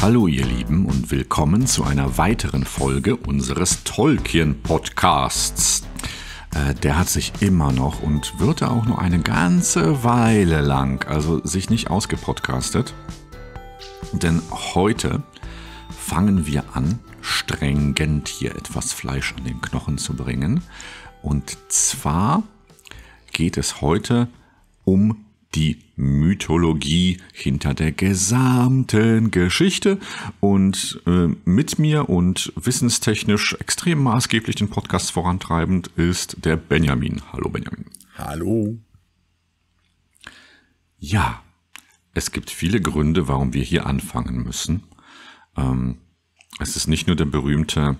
Hallo ihr Lieben und willkommen zu einer weiteren Folge unseres Tolkien-Podcasts. Äh, der hat sich immer noch und wird auch nur eine ganze Weile lang, also sich nicht ausgepodcastet. Denn heute fangen wir an, strengend hier etwas Fleisch an den Knochen zu bringen. Und zwar geht es heute um die Mythologie hinter der gesamten Geschichte und äh, mit mir und wissenstechnisch extrem maßgeblich den Podcast vorantreibend ist der Benjamin. Hallo Benjamin. Hallo. Ja, es gibt viele Gründe, warum wir hier anfangen müssen. Ähm, es ist nicht nur der berühmte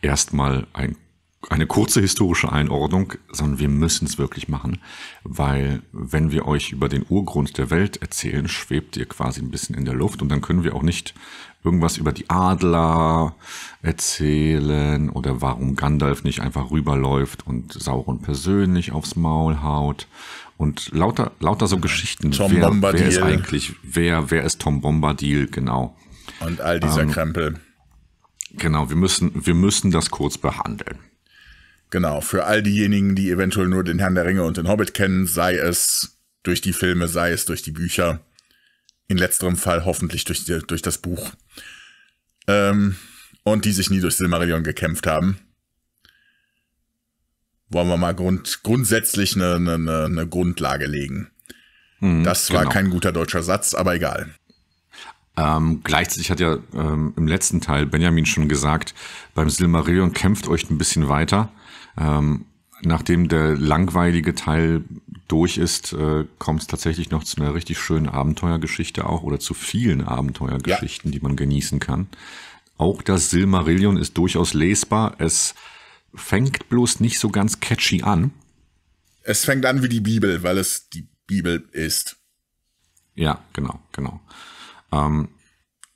erstmal ein eine kurze historische Einordnung, sondern wir müssen es wirklich machen, weil wenn wir euch über den Urgrund der Welt erzählen, schwebt ihr quasi ein bisschen in der Luft und dann können wir auch nicht irgendwas über die Adler erzählen oder warum Gandalf nicht einfach rüberläuft und Sauron persönlich aufs Maul haut und lauter, lauter so äh, Geschichten. Tom wer, Bombadil. Wer ist eigentlich, wer, wer ist Tom Bombadil, genau. Und all dieser ähm, Krempel. Genau, wir müssen, wir müssen das kurz behandeln. Genau, für all diejenigen, die eventuell nur den Herrn der Ringe und den Hobbit kennen, sei es durch die Filme, sei es durch die Bücher. In letzterem Fall hoffentlich durch, die, durch das Buch. Ähm, und die sich nie durch Silmarillion gekämpft haben. Wollen wir mal grund, grundsätzlich eine, eine, eine Grundlage legen. Hm, das war genau. kein guter deutscher Satz, aber egal. Ähm, gleichzeitig hat ja ähm, im letzten Teil Benjamin schon gesagt, beim Silmarillion kämpft euch ein bisschen weiter. Ähm, nachdem der langweilige Teil durch ist, äh, kommt es tatsächlich noch zu einer richtig schönen Abenteuergeschichte auch oder zu vielen Abenteuergeschichten, ja. die man genießen kann. Auch das Silmarillion ist durchaus lesbar. Es fängt bloß nicht so ganz catchy an. Es fängt an wie die Bibel, weil es die Bibel ist. Ja, genau, genau. Ähm,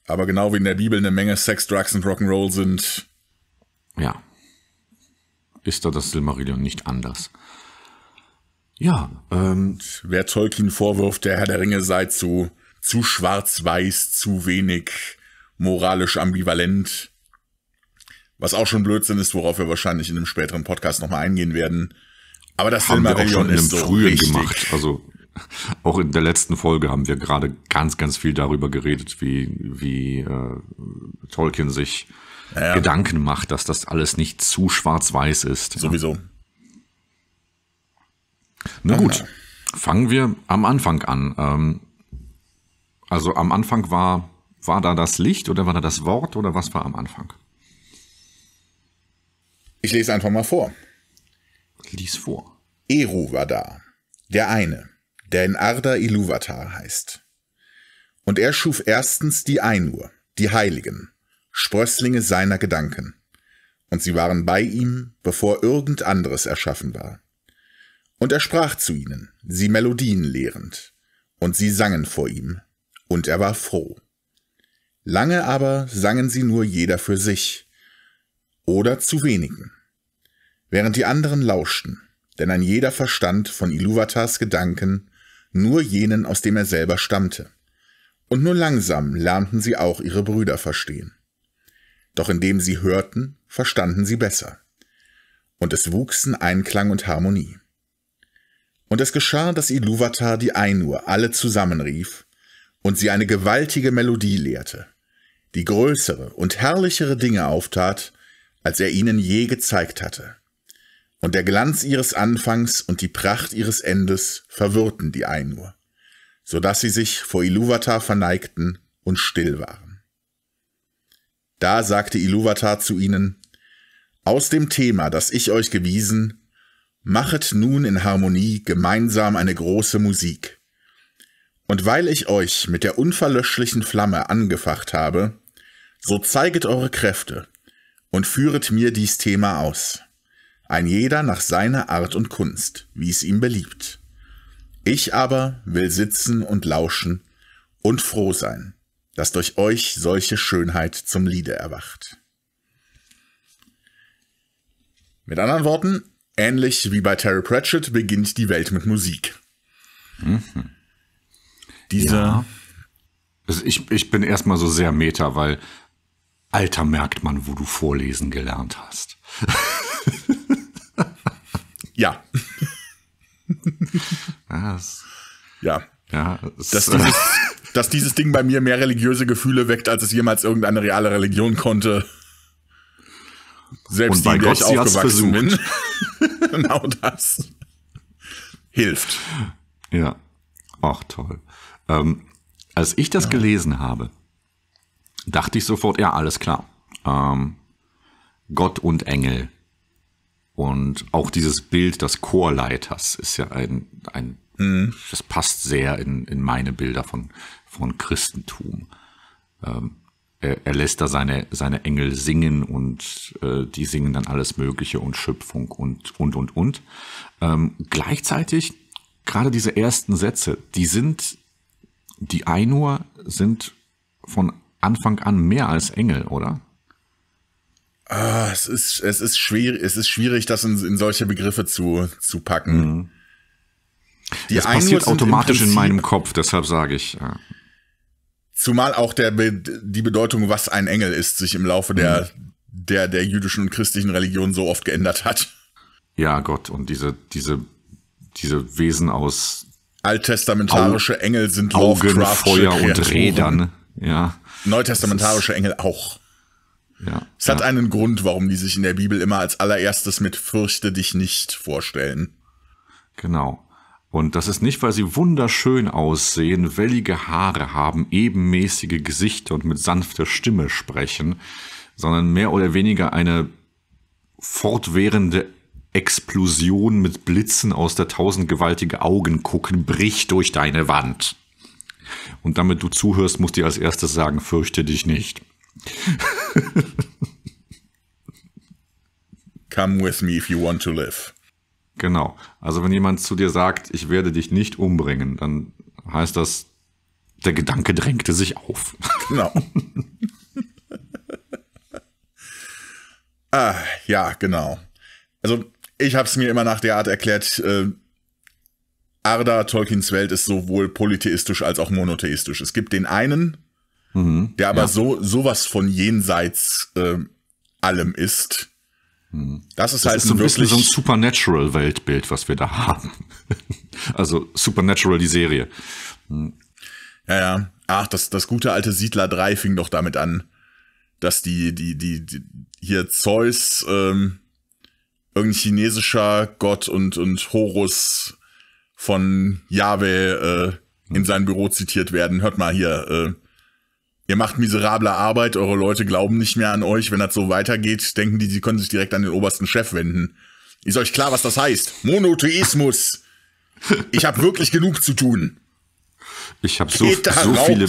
Aber genau wie in der Bibel eine Menge Sex, Drugs und Rock'n'Roll sind. Ja, ist da das Silmarillion nicht anders. Ja. Ähm, Wer Tolkien vorwirft, der Herr der Ringe sei zu, zu schwarz-weiß, zu wenig moralisch ambivalent. Was auch schon Blödsinn ist, worauf wir wahrscheinlich in einem späteren Podcast nochmal eingehen werden. Aber das haben Silmarillion wir auch schon in einem so frühen richtig. gemacht. Also auch in der letzten Folge haben wir gerade ganz, ganz viel darüber geredet, wie, wie äh, Tolkien sich ja. Gedanken macht, dass das alles nicht zu schwarz-weiß ist. Sowieso. Na gut, fangen wir am Anfang an. Ähm, also am Anfang war, war da das Licht oder war da das Wort oder was war am Anfang? Ich lese einfach mal vor. Lies vor. Eru war da, der eine, der in Arda Iluvatar heißt. Und er schuf erstens die Einur, die Heiligen, Sprösslinge seiner Gedanken. Und sie waren bei ihm, bevor irgend anderes erschaffen war. Und er sprach zu ihnen, sie Melodien lehrend, und sie sangen vor ihm, und er war froh. Lange aber sangen sie nur jeder für sich, oder zu wenigen, während die anderen lauschten, denn ein jeder verstand von Iluvatars Gedanken nur jenen, aus dem er selber stammte. Und nur langsam lernten sie auch ihre Brüder verstehen doch indem sie hörten, verstanden sie besser. Und es wuchsen Einklang und Harmonie. Und es geschah, dass Iluvatar die Ainur alle zusammenrief und sie eine gewaltige Melodie lehrte, die größere und herrlichere Dinge auftat, als er ihnen je gezeigt hatte. Und der Glanz ihres Anfangs und die Pracht ihres Endes verwirrten die Ainur, so dass sie sich vor Iluvatar verneigten und still waren. Da sagte Iluvatar zu ihnen, Aus dem Thema, das ich euch gewiesen, machet nun in Harmonie gemeinsam eine große Musik. Und weil ich euch mit der unverlöschlichen Flamme angefacht habe, so zeiget eure Kräfte und führet mir dies Thema aus, ein jeder nach seiner Art und Kunst, wie es ihm beliebt. Ich aber will sitzen und lauschen und froh sein dass durch euch solche Schönheit zum Liede erwacht. Mit anderen Worten, ähnlich wie bei Terry Pratchett beginnt die Welt mit Musik. Mhm. Diese. Ja. Also ich, ich bin erstmal so sehr meta, weil Alter merkt man, wo du vorlesen gelernt hast. ja. Das, ja. Ja. Das, das, dieses, dass dieses Ding bei mir mehr religiöse Gefühle weckt, als es jemals irgendeine reale Religion konnte. Selbst die, der ich aufgewachsen bin. genau das. Hilft. Ja. Ach, toll. Ähm, als ich das ja. gelesen habe, dachte ich sofort, ja, alles klar. Ähm, Gott und Engel. Und auch dieses Bild des Chorleiters ist ja ein, ein mhm. das passt sehr in, in meine Bilder von von Christentum. Ähm, er, er, lässt da seine, seine Engel singen und äh, die singen dann alles Mögliche und Schöpfung und, und, und, und. Ähm, gleichzeitig, gerade diese ersten Sätze, die sind, die Einur sind von Anfang an mehr als Engel, oder? Ah, es ist, es ist schwierig, es ist schwierig, das in, in solche Begriffe zu, zu packen. Mhm. Die das Einur passiert automatisch in meinem Kopf, deshalb sage ich. Ja. Zumal auch der, die Bedeutung, was ein Engel ist, sich im Laufe der, mhm. der, der jüdischen und christlichen Religion so oft geändert hat. Ja, Gott, und diese, diese, diese Wesen aus alttestamentarische Au Engel sind Augen, Feuer und Rädern. Ja. Neutestamentarische Engel auch. Ja, es hat ja. einen Grund, warum die sich in der Bibel immer als allererstes mit Fürchte dich nicht vorstellen. Genau. Und das ist nicht, weil sie wunderschön aussehen, wellige Haare haben, ebenmäßige Gesichter und mit sanfter Stimme sprechen, sondern mehr oder weniger eine fortwährende Explosion mit Blitzen aus der tausendgewaltige Augen gucken, bricht durch deine Wand. Und damit du zuhörst, musst du dir als erstes sagen, fürchte dich nicht. Come with me if you want to live. Genau. Also wenn jemand zu dir sagt, ich werde dich nicht umbringen, dann heißt das, der Gedanke drängte sich auf. Genau. ah, ja, genau. Also ich habe es mir immer nach der Art erklärt, äh, Arda, Tolkiens Welt ist sowohl polytheistisch als auch monotheistisch. Es gibt den einen, mhm, der aber ja. so sowas von jenseits äh, allem ist, das ist das halt ist so ein bisschen so ein Supernatural-Weltbild, was wir da haben. also Supernatural, die Serie. Ja, ja. Ach, das, das gute alte Siedler 3 fing doch damit an, dass die, die, die, die hier Zeus, ähm, irgendein chinesischer Gott und, und Horus von Yahweh äh, in sein Büro zitiert werden. Hört mal hier, äh, ihr macht miserable Arbeit, eure Leute glauben nicht mehr an euch, wenn das so weitergeht, denken die, sie können sich direkt an den obersten Chef wenden. Ist euch klar, was das heißt? Monotheismus. Ich habe wirklich genug zu tun. Ich habe so, so viele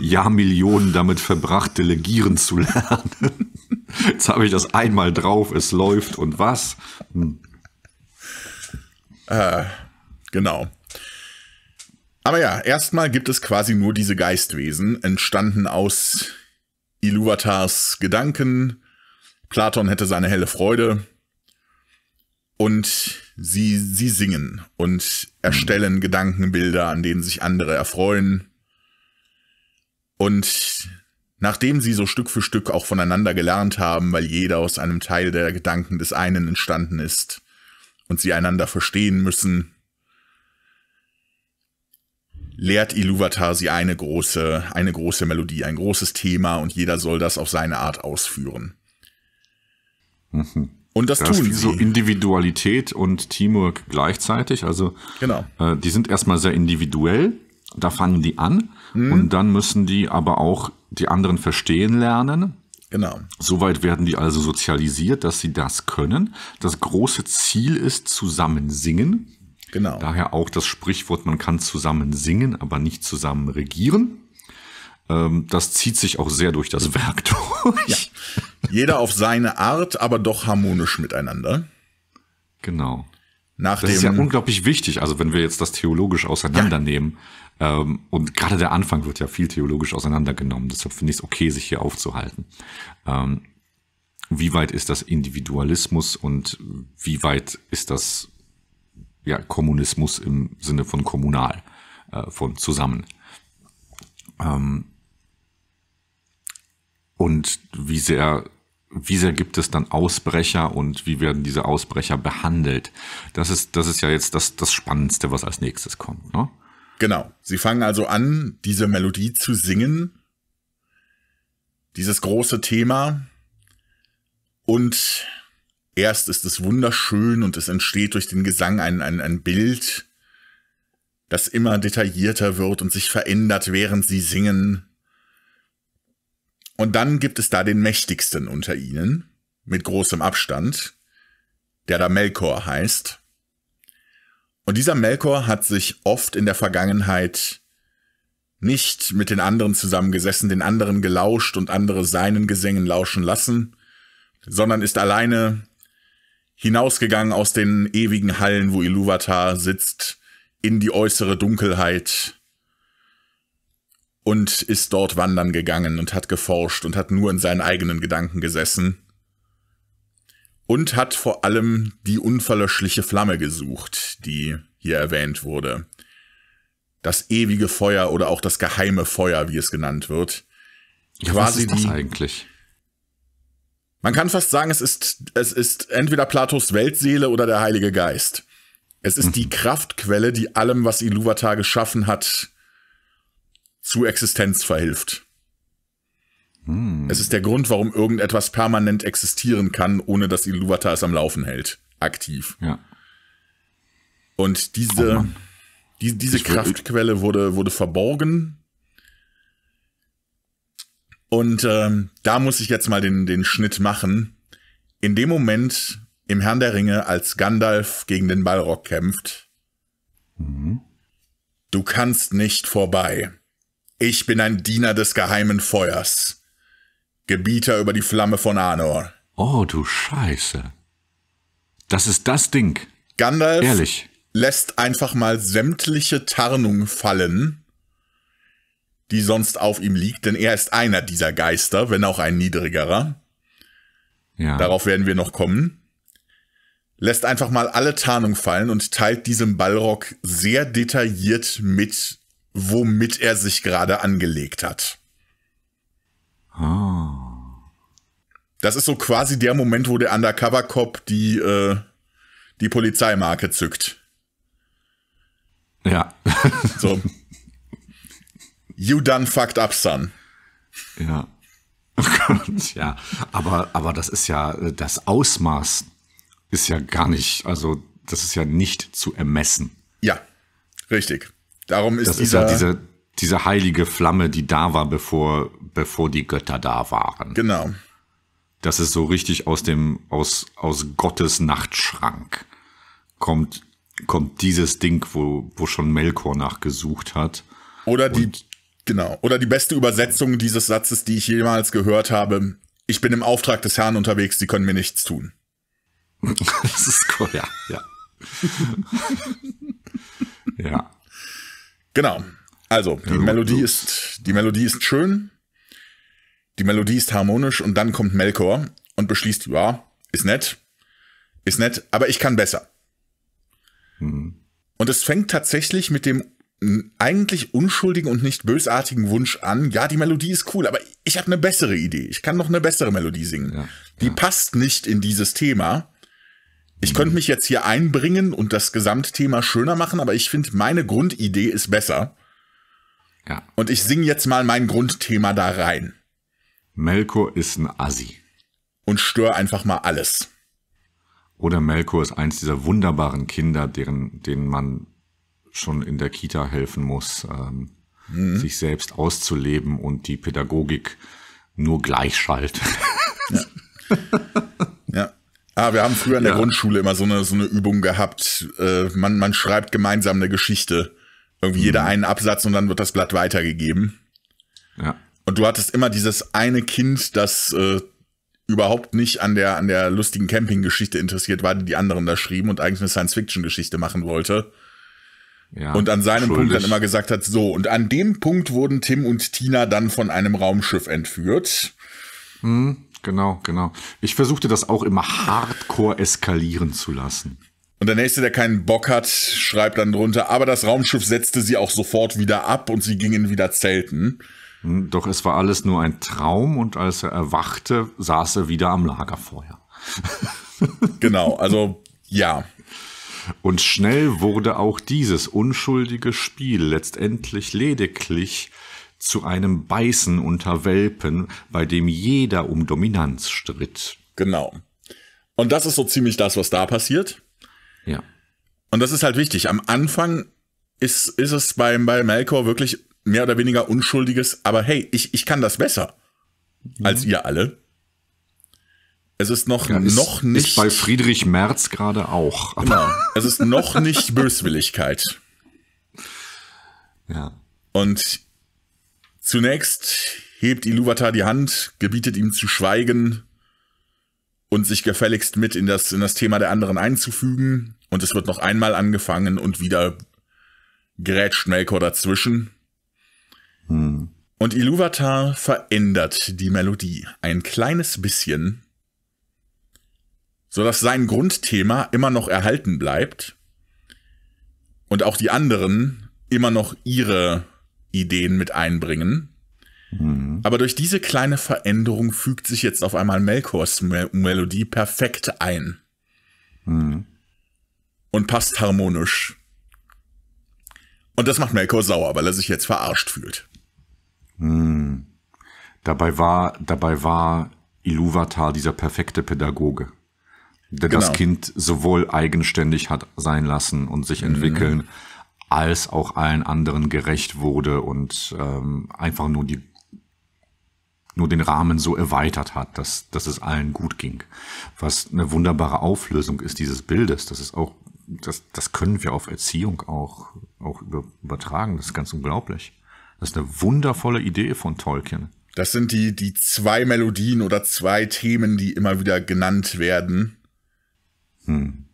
Jahrmillionen damit verbracht, delegieren zu lernen. Jetzt habe ich das einmal drauf, es läuft und was? Hm. Äh, genau. Aber ja, erstmal gibt es quasi nur diese Geistwesen, entstanden aus Iluvatars Gedanken. Platon hätte seine helle Freude. Und sie, sie singen und erstellen mhm. Gedankenbilder, an denen sich andere erfreuen. Und nachdem sie so Stück für Stück auch voneinander gelernt haben, weil jeder aus einem Teil der Gedanken des einen entstanden ist und sie einander verstehen müssen, lehrt Iluvatar sie eine große, eine große Melodie, ein großes Thema und jeder soll das auf seine Art ausführen. Mhm. Und das, das tun ist sie. So Individualität und Teamwork gleichzeitig. Also genau. Äh, die sind erstmal sehr individuell. Da fangen die an mhm. und dann müssen die aber auch die anderen verstehen lernen. Genau. Soweit werden die also sozialisiert, dass sie das können. Das große Ziel ist zusammen singen. Genau. Daher auch das Sprichwort, man kann zusammen singen, aber nicht zusammen regieren. Ähm, das zieht sich auch sehr durch das Werk durch. Ja. Jeder auf seine Art, aber doch harmonisch miteinander. Genau. Nach das ist ja unglaublich wichtig, also wenn wir jetzt das theologisch auseinandernehmen. Ja. Ähm, und gerade der Anfang wird ja viel theologisch auseinandergenommen. Deshalb finde ich es okay, sich hier aufzuhalten ähm, wie weit ist das Individualismus und wie weit ist das ja, Kommunismus im Sinne von kommunal, äh, von zusammen. Ähm, und wie sehr, wie sehr gibt es dann Ausbrecher und wie werden diese Ausbrecher behandelt? Das ist, das ist ja jetzt das, das Spannendste, was als nächstes kommt. Ne? Genau. Sie fangen also an, diese Melodie zu singen, dieses große Thema und erst ist es wunderschön und es entsteht durch den Gesang ein, ein, ein Bild, das immer detaillierter wird und sich verändert, während sie singen. Und dann gibt es da den mächtigsten unter ihnen, mit großem Abstand, der da Melkor heißt. Und dieser Melkor hat sich oft in der Vergangenheit nicht mit den anderen zusammengesessen, den anderen gelauscht und andere seinen Gesängen lauschen lassen, sondern ist alleine hinausgegangen aus den ewigen Hallen, wo Iluvatar sitzt, in die äußere Dunkelheit und ist dort wandern gegangen und hat geforscht und hat nur in seinen eigenen Gedanken gesessen und hat vor allem die unverlöschliche Flamme gesucht, die hier erwähnt wurde. Das ewige Feuer oder auch das geheime Feuer, wie es genannt wird. Ja, Quasi was ist das die, eigentlich? Man kann fast sagen, es ist, es ist entweder Platos Weltseele oder der Heilige Geist. Es ist mhm. die Kraftquelle, die allem, was Iluvatar geschaffen hat, zu Existenz verhilft. Mhm. Es ist der Grund, warum irgendetwas permanent existieren kann, ohne dass Iluvatar es am Laufen hält. Aktiv. Ja. Und diese, oh die, diese Kraftquelle wurde, wurde verborgen und ähm, da muss ich jetzt mal den, den Schnitt machen. In dem Moment im Herrn der Ringe, als Gandalf gegen den Balrog kämpft, mhm. du kannst nicht vorbei. Ich bin ein Diener des geheimen Feuers. Gebieter über die Flamme von Anor. Oh, du Scheiße. Das ist das Ding. Gandalf Ehrlich. lässt einfach mal sämtliche Tarnung fallen die sonst auf ihm liegt, denn er ist einer dieser Geister, wenn auch ein niedrigerer. Ja. Darauf werden wir noch kommen. Lässt einfach mal alle Tarnung fallen und teilt diesem Ballrock sehr detailliert mit, womit er sich gerade angelegt hat. Oh. Das ist so quasi der Moment, wo der Undercover-Cop die, äh, die Polizeimarke zückt. Ja. so. You done fucked up, son. Ja. Oh ja. Aber, aber das ist ja, das Ausmaß ist ja gar nicht, also das ist ja nicht zu ermessen. Ja, richtig. Darum ist das dieser, ist ja diese, diese heilige Flamme, die da war, bevor, bevor die Götter da waren. Genau. Das ist so richtig aus dem, aus, aus Gottes Nachtschrank kommt, kommt dieses Ding, wo, wo schon Melkor nachgesucht hat. Oder die, Genau. Oder die beste Übersetzung dieses Satzes, die ich jemals gehört habe. Ich bin im Auftrag des Herrn unterwegs, sie können mir nichts tun. das ist cool, ja, ja. ja. Genau. Also, die ja, Melodie du. ist, die Melodie ist schön. Die Melodie ist harmonisch und dann kommt Melkor und beschließt, ja, ist nett, ist nett, aber ich kann besser. Mhm. Und es fängt tatsächlich mit dem eigentlich unschuldigen und nicht bösartigen Wunsch an, ja, die Melodie ist cool, aber ich habe eine bessere Idee. Ich kann noch eine bessere Melodie singen. Ja, die ja. passt nicht in dieses Thema. Ich mhm. könnte mich jetzt hier einbringen und das Gesamtthema schöner machen, aber ich finde, meine Grundidee ist besser. Ja. Und ich singe jetzt mal mein Grundthema da rein. Melkor ist ein Assi. Und störe einfach mal alles. Oder Melkor ist eins dieser wunderbaren Kinder, deren, denen man schon in der Kita helfen muss, ähm, mhm. sich selbst auszuleben und die Pädagogik nur gleichschaltet. Ja. ja. Ah, wir haben früher in der ja. Grundschule immer so eine, so eine Übung gehabt. Äh, man, man schreibt gemeinsam eine Geschichte. Irgendwie mhm. jeder einen Absatz und dann wird das Blatt weitergegeben. Ja. Und du hattest immer dieses eine Kind, das äh, überhaupt nicht an der, an der lustigen Campinggeschichte interessiert war, die die anderen da schrieben und eigentlich eine Science-Fiction-Geschichte machen wollte und an seinem schuldig. Punkt dann immer gesagt hat, so, und an dem Punkt wurden Tim und Tina dann von einem Raumschiff entführt. Hm, genau, genau. Ich versuchte das auch immer hardcore eskalieren zu lassen. Und der Nächste, der keinen Bock hat, schreibt dann drunter, aber das Raumschiff setzte sie auch sofort wieder ab und sie gingen wieder zelten. Hm, doch es war alles nur ein Traum und als er erwachte, saß er wieder am Lagerfeuer. genau, also ja. Und schnell wurde auch dieses unschuldige Spiel letztendlich lediglich zu einem Beißen unter Welpen, bei dem jeder um Dominanz stritt. Genau. Und das ist so ziemlich das, was da passiert. Ja. Und das ist halt wichtig. Am Anfang ist, ist es beim, bei Melkor wirklich mehr oder weniger unschuldiges, aber hey, ich, ich kann das besser ja. Mhm. als ihr alle. Es ist noch, ja, ist, noch nicht. Ist bei Friedrich Merz gerade auch. Genau. Es ist noch nicht Böswilligkeit. Ja. Und zunächst hebt Iluvatar die Hand, gebietet ihm zu schweigen und sich gefälligst mit in das, in das Thema der anderen einzufügen. Und es wird noch einmal angefangen und wieder grätscht Melkor dazwischen. Hm. Und Iluvatar verändert die Melodie ein kleines bisschen sodass sein Grundthema immer noch erhalten bleibt und auch die anderen immer noch ihre Ideen mit einbringen. Mhm. Aber durch diese kleine Veränderung fügt sich jetzt auf einmal Melkors Melodie perfekt ein. Mhm. Und passt harmonisch. Und das macht Melkor sauer, weil er sich jetzt verarscht fühlt. Mhm. Dabei war, dabei war Iluvatar dieser perfekte Pädagoge das genau. Kind sowohl eigenständig hat sein lassen und sich mhm. entwickeln, mhm. als auch allen anderen gerecht wurde und ähm, einfach nur die nur den Rahmen so erweitert hat, dass, dass es allen gut ging. Was eine wunderbare Auflösung ist dieses Bildes. Das ist auch, das, das können wir auf Erziehung auch, auch übertragen. Das ist ganz unglaublich. Das ist eine wundervolle Idee von Tolkien. Das sind die, die zwei Melodien oder zwei Themen, die immer wieder genannt werden. Hm.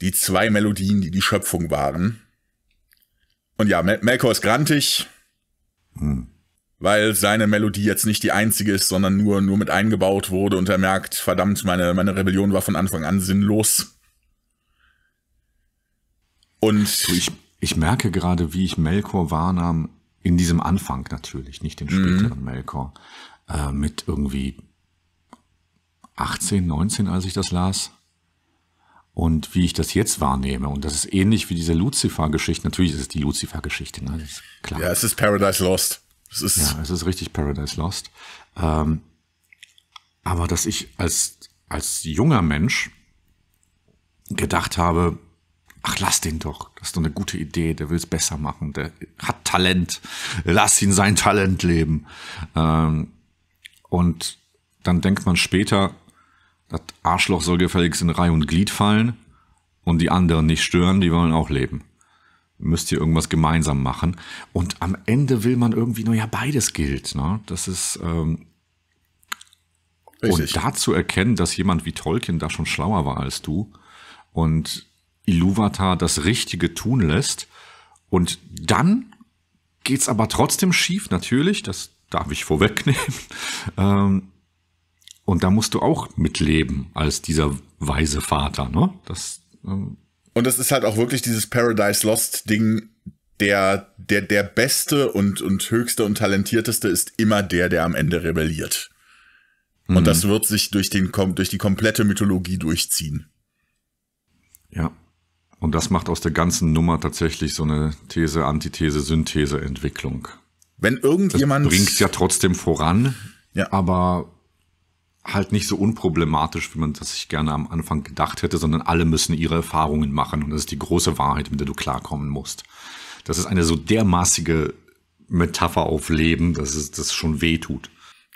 Die zwei Melodien, die die Schöpfung waren. Und ja, Melkor ist grantig, hm. weil seine Melodie jetzt nicht die einzige ist, sondern nur, nur mit eingebaut wurde und er merkt, verdammt, meine, meine Rebellion war von Anfang an sinnlos. Und. Ich, ich merke gerade, wie ich Melkor wahrnahm, in diesem Anfang natürlich, nicht den mhm. späteren mhm. Melkor, äh, mit irgendwie 18, 19, als ich das las und wie ich das jetzt wahrnehme. Und das ist ähnlich wie diese Lucifer-Geschichte. Natürlich ist es die Lucifer-Geschichte, ne? Das ist klar. Ja, es ist Paradise Lost. Es ist ja, es ist richtig Paradise Lost. Ähm, aber dass ich als, als junger Mensch gedacht habe, ach, lass den doch, das ist doch eine gute Idee, der will es besser machen, der hat Talent, lass ihn sein Talent leben. Ähm, und dann denkt man später, das Arschloch soll gefälligst in Reihe und Glied fallen und die anderen nicht stören, die wollen auch leben. Müsst ihr irgendwas gemeinsam machen. Und am Ende will man irgendwie nur ja beides gilt. Ne? Das ist. Ähm und da zu erkennen, dass jemand wie Tolkien da schon schlauer war als du und Iluvatar das Richtige tun lässt. Und dann geht's aber trotzdem schief, natürlich, das darf ich vorwegnehmen. Ähm, und da musst du auch mitleben als dieser weise Vater, ne? Das, ähm und das ist halt auch wirklich dieses Paradise Lost Ding, der, der, der Beste und, und Höchste und Talentierteste ist immer der, der am Ende rebelliert. Und mhm. das wird sich durch, den, durch die komplette Mythologie durchziehen. Ja. Und das macht aus der ganzen Nummer tatsächlich so eine These, Antithese, Synthese-Entwicklung. Wenn irgendjemand. Bringt ja trotzdem voran. Ja. Aber halt nicht so unproblematisch, wie man das sich gerne am Anfang gedacht hätte, sondern alle müssen ihre Erfahrungen machen und das ist die große Wahrheit, mit der du klarkommen musst. Das ist eine so dermaßige Metapher auf Leben, dass es das schon weh tut.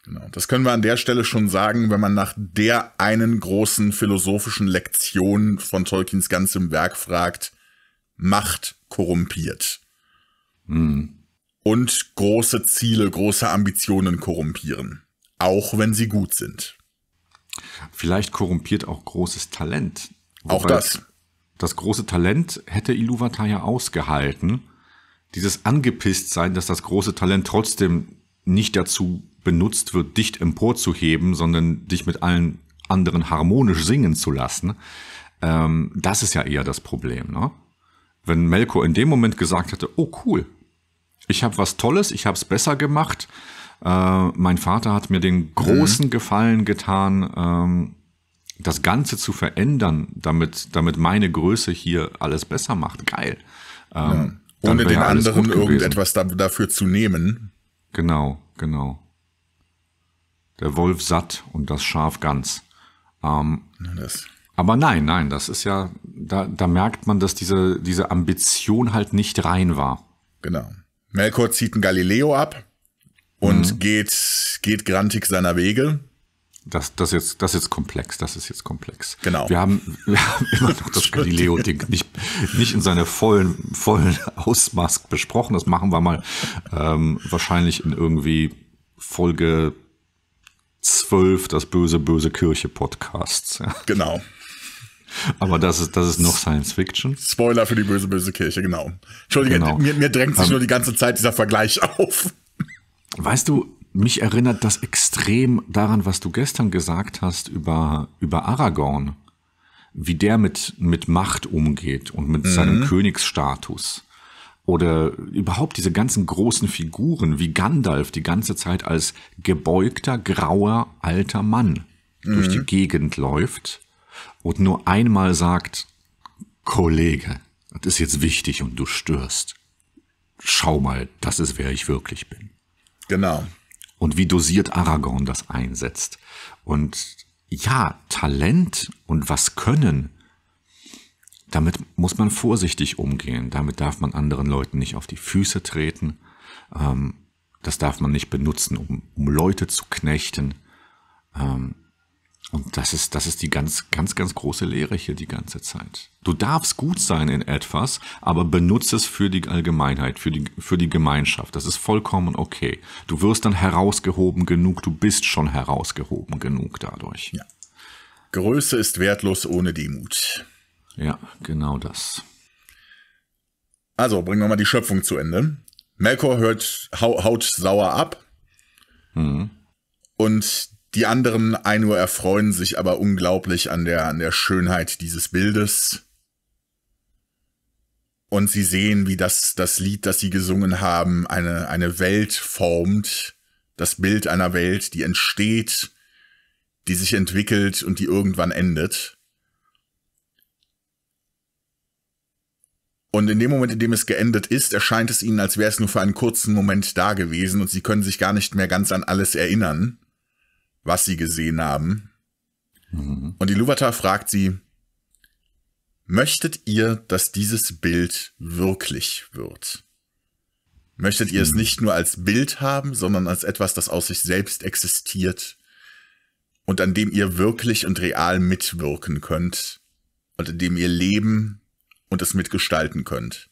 Genau. Das können wir an der Stelle schon sagen, wenn man nach der einen großen philosophischen Lektion von Tolkiens ganzem Werk fragt, Macht korrumpiert. Hm. Und große Ziele, große Ambitionen korrumpieren. Auch wenn sie gut sind. Vielleicht korrumpiert auch großes Talent. Wobei auch das. Das große Talent hätte Iluvatar ja ausgehalten. Dieses angepisst sein, dass das große Talent trotzdem nicht dazu benutzt wird, dich emporzuheben, sondern dich mit allen anderen harmonisch singen zu lassen, ähm, das ist ja eher das Problem. Ne? Wenn Melko in dem Moment gesagt hätte, oh cool, ich habe was Tolles, ich habe es besser gemacht, äh, mein Vater hat mir den großen mhm. Gefallen getan, ähm, das Ganze zu verändern, damit, damit meine Größe hier alles besser macht. Geil. Ähm, ja. Ohne den ja anderen irgendetwas da, dafür zu nehmen. Genau, genau. Der Wolf satt und das Schaf ganz. Ähm, das. Aber nein, nein, das ist ja, da, da merkt man, dass diese, diese Ambition halt nicht rein war. Genau. Melkor zieht ein Galileo ab und mhm. geht, geht grantig seiner Wege. Das, das, jetzt, das ist jetzt komplex, das ist jetzt komplex. Genau. Wir haben, wir haben immer noch das Galileo-Ding nicht, nicht in seiner vollen, vollen Ausmaß besprochen. Das machen wir mal ähm, wahrscheinlich in irgendwie Folge 12, das böse, böse Kirche-Podcasts. Ja. Genau. Aber das ist, das ist noch Science Fiction. Spoiler für die böse, böse Kirche, genau. Entschuldige, genau. Mir, mir drängt sich ähm, nur die ganze Zeit dieser Vergleich auf. Weißt du, mich erinnert das extrem daran, was du gestern gesagt hast über, über Aragorn. Wie der mit, mit Macht umgeht und mit mhm. seinem Königsstatus. Oder überhaupt diese ganzen großen Figuren, wie Gandalf die ganze Zeit als gebeugter, grauer, alter Mann mhm. durch die mhm. Gegend läuft und nur einmal sagt, Kollege, das ist jetzt wichtig und du störst. Schau mal, das ist wer ich wirklich bin. Genau. Und wie dosiert Aragorn das einsetzt. Und ja, Talent und was können, damit muss man vorsichtig umgehen. Damit darf man anderen Leuten nicht auf die Füße treten. Ähm, das darf man nicht benutzen, um, um Leute zu knechten. Ähm, und das ist, das ist die ganz, ganz, ganz große Lehre hier die ganze Zeit. Du darfst gut sein in etwas, aber benutze es für die Allgemeinheit, für die, für die Gemeinschaft. Das ist vollkommen okay. Du wirst dann herausgehoben genug, du bist schon herausgehoben genug dadurch. Ja. Größe ist wertlos ohne Demut. Ja, genau das. Also bringen wir mal die Schöpfung zu Ende. Melkor hört, haut sauer ab. Mhm. Und die anderen ein Uhr erfreuen sich aber unglaublich an der, an der Schönheit dieses Bildes. Und sie sehen, wie das, das Lied, das sie gesungen haben, eine, eine Welt formt, das Bild einer Welt, die entsteht, die sich entwickelt und die irgendwann endet. Und in dem Moment, in dem es geendet ist, erscheint es ihnen, als wäre es nur für einen kurzen Moment da gewesen und sie können sich gar nicht mehr ganz an alles erinnern was sie gesehen haben. Mhm. Und die Iluvatar fragt sie, möchtet ihr, dass dieses Bild wirklich wird? Möchtet ihr es mhm. nicht nur als Bild haben, sondern als etwas, das aus sich selbst existiert und an dem ihr wirklich und real mitwirken könnt und in dem ihr leben und es mitgestalten könnt?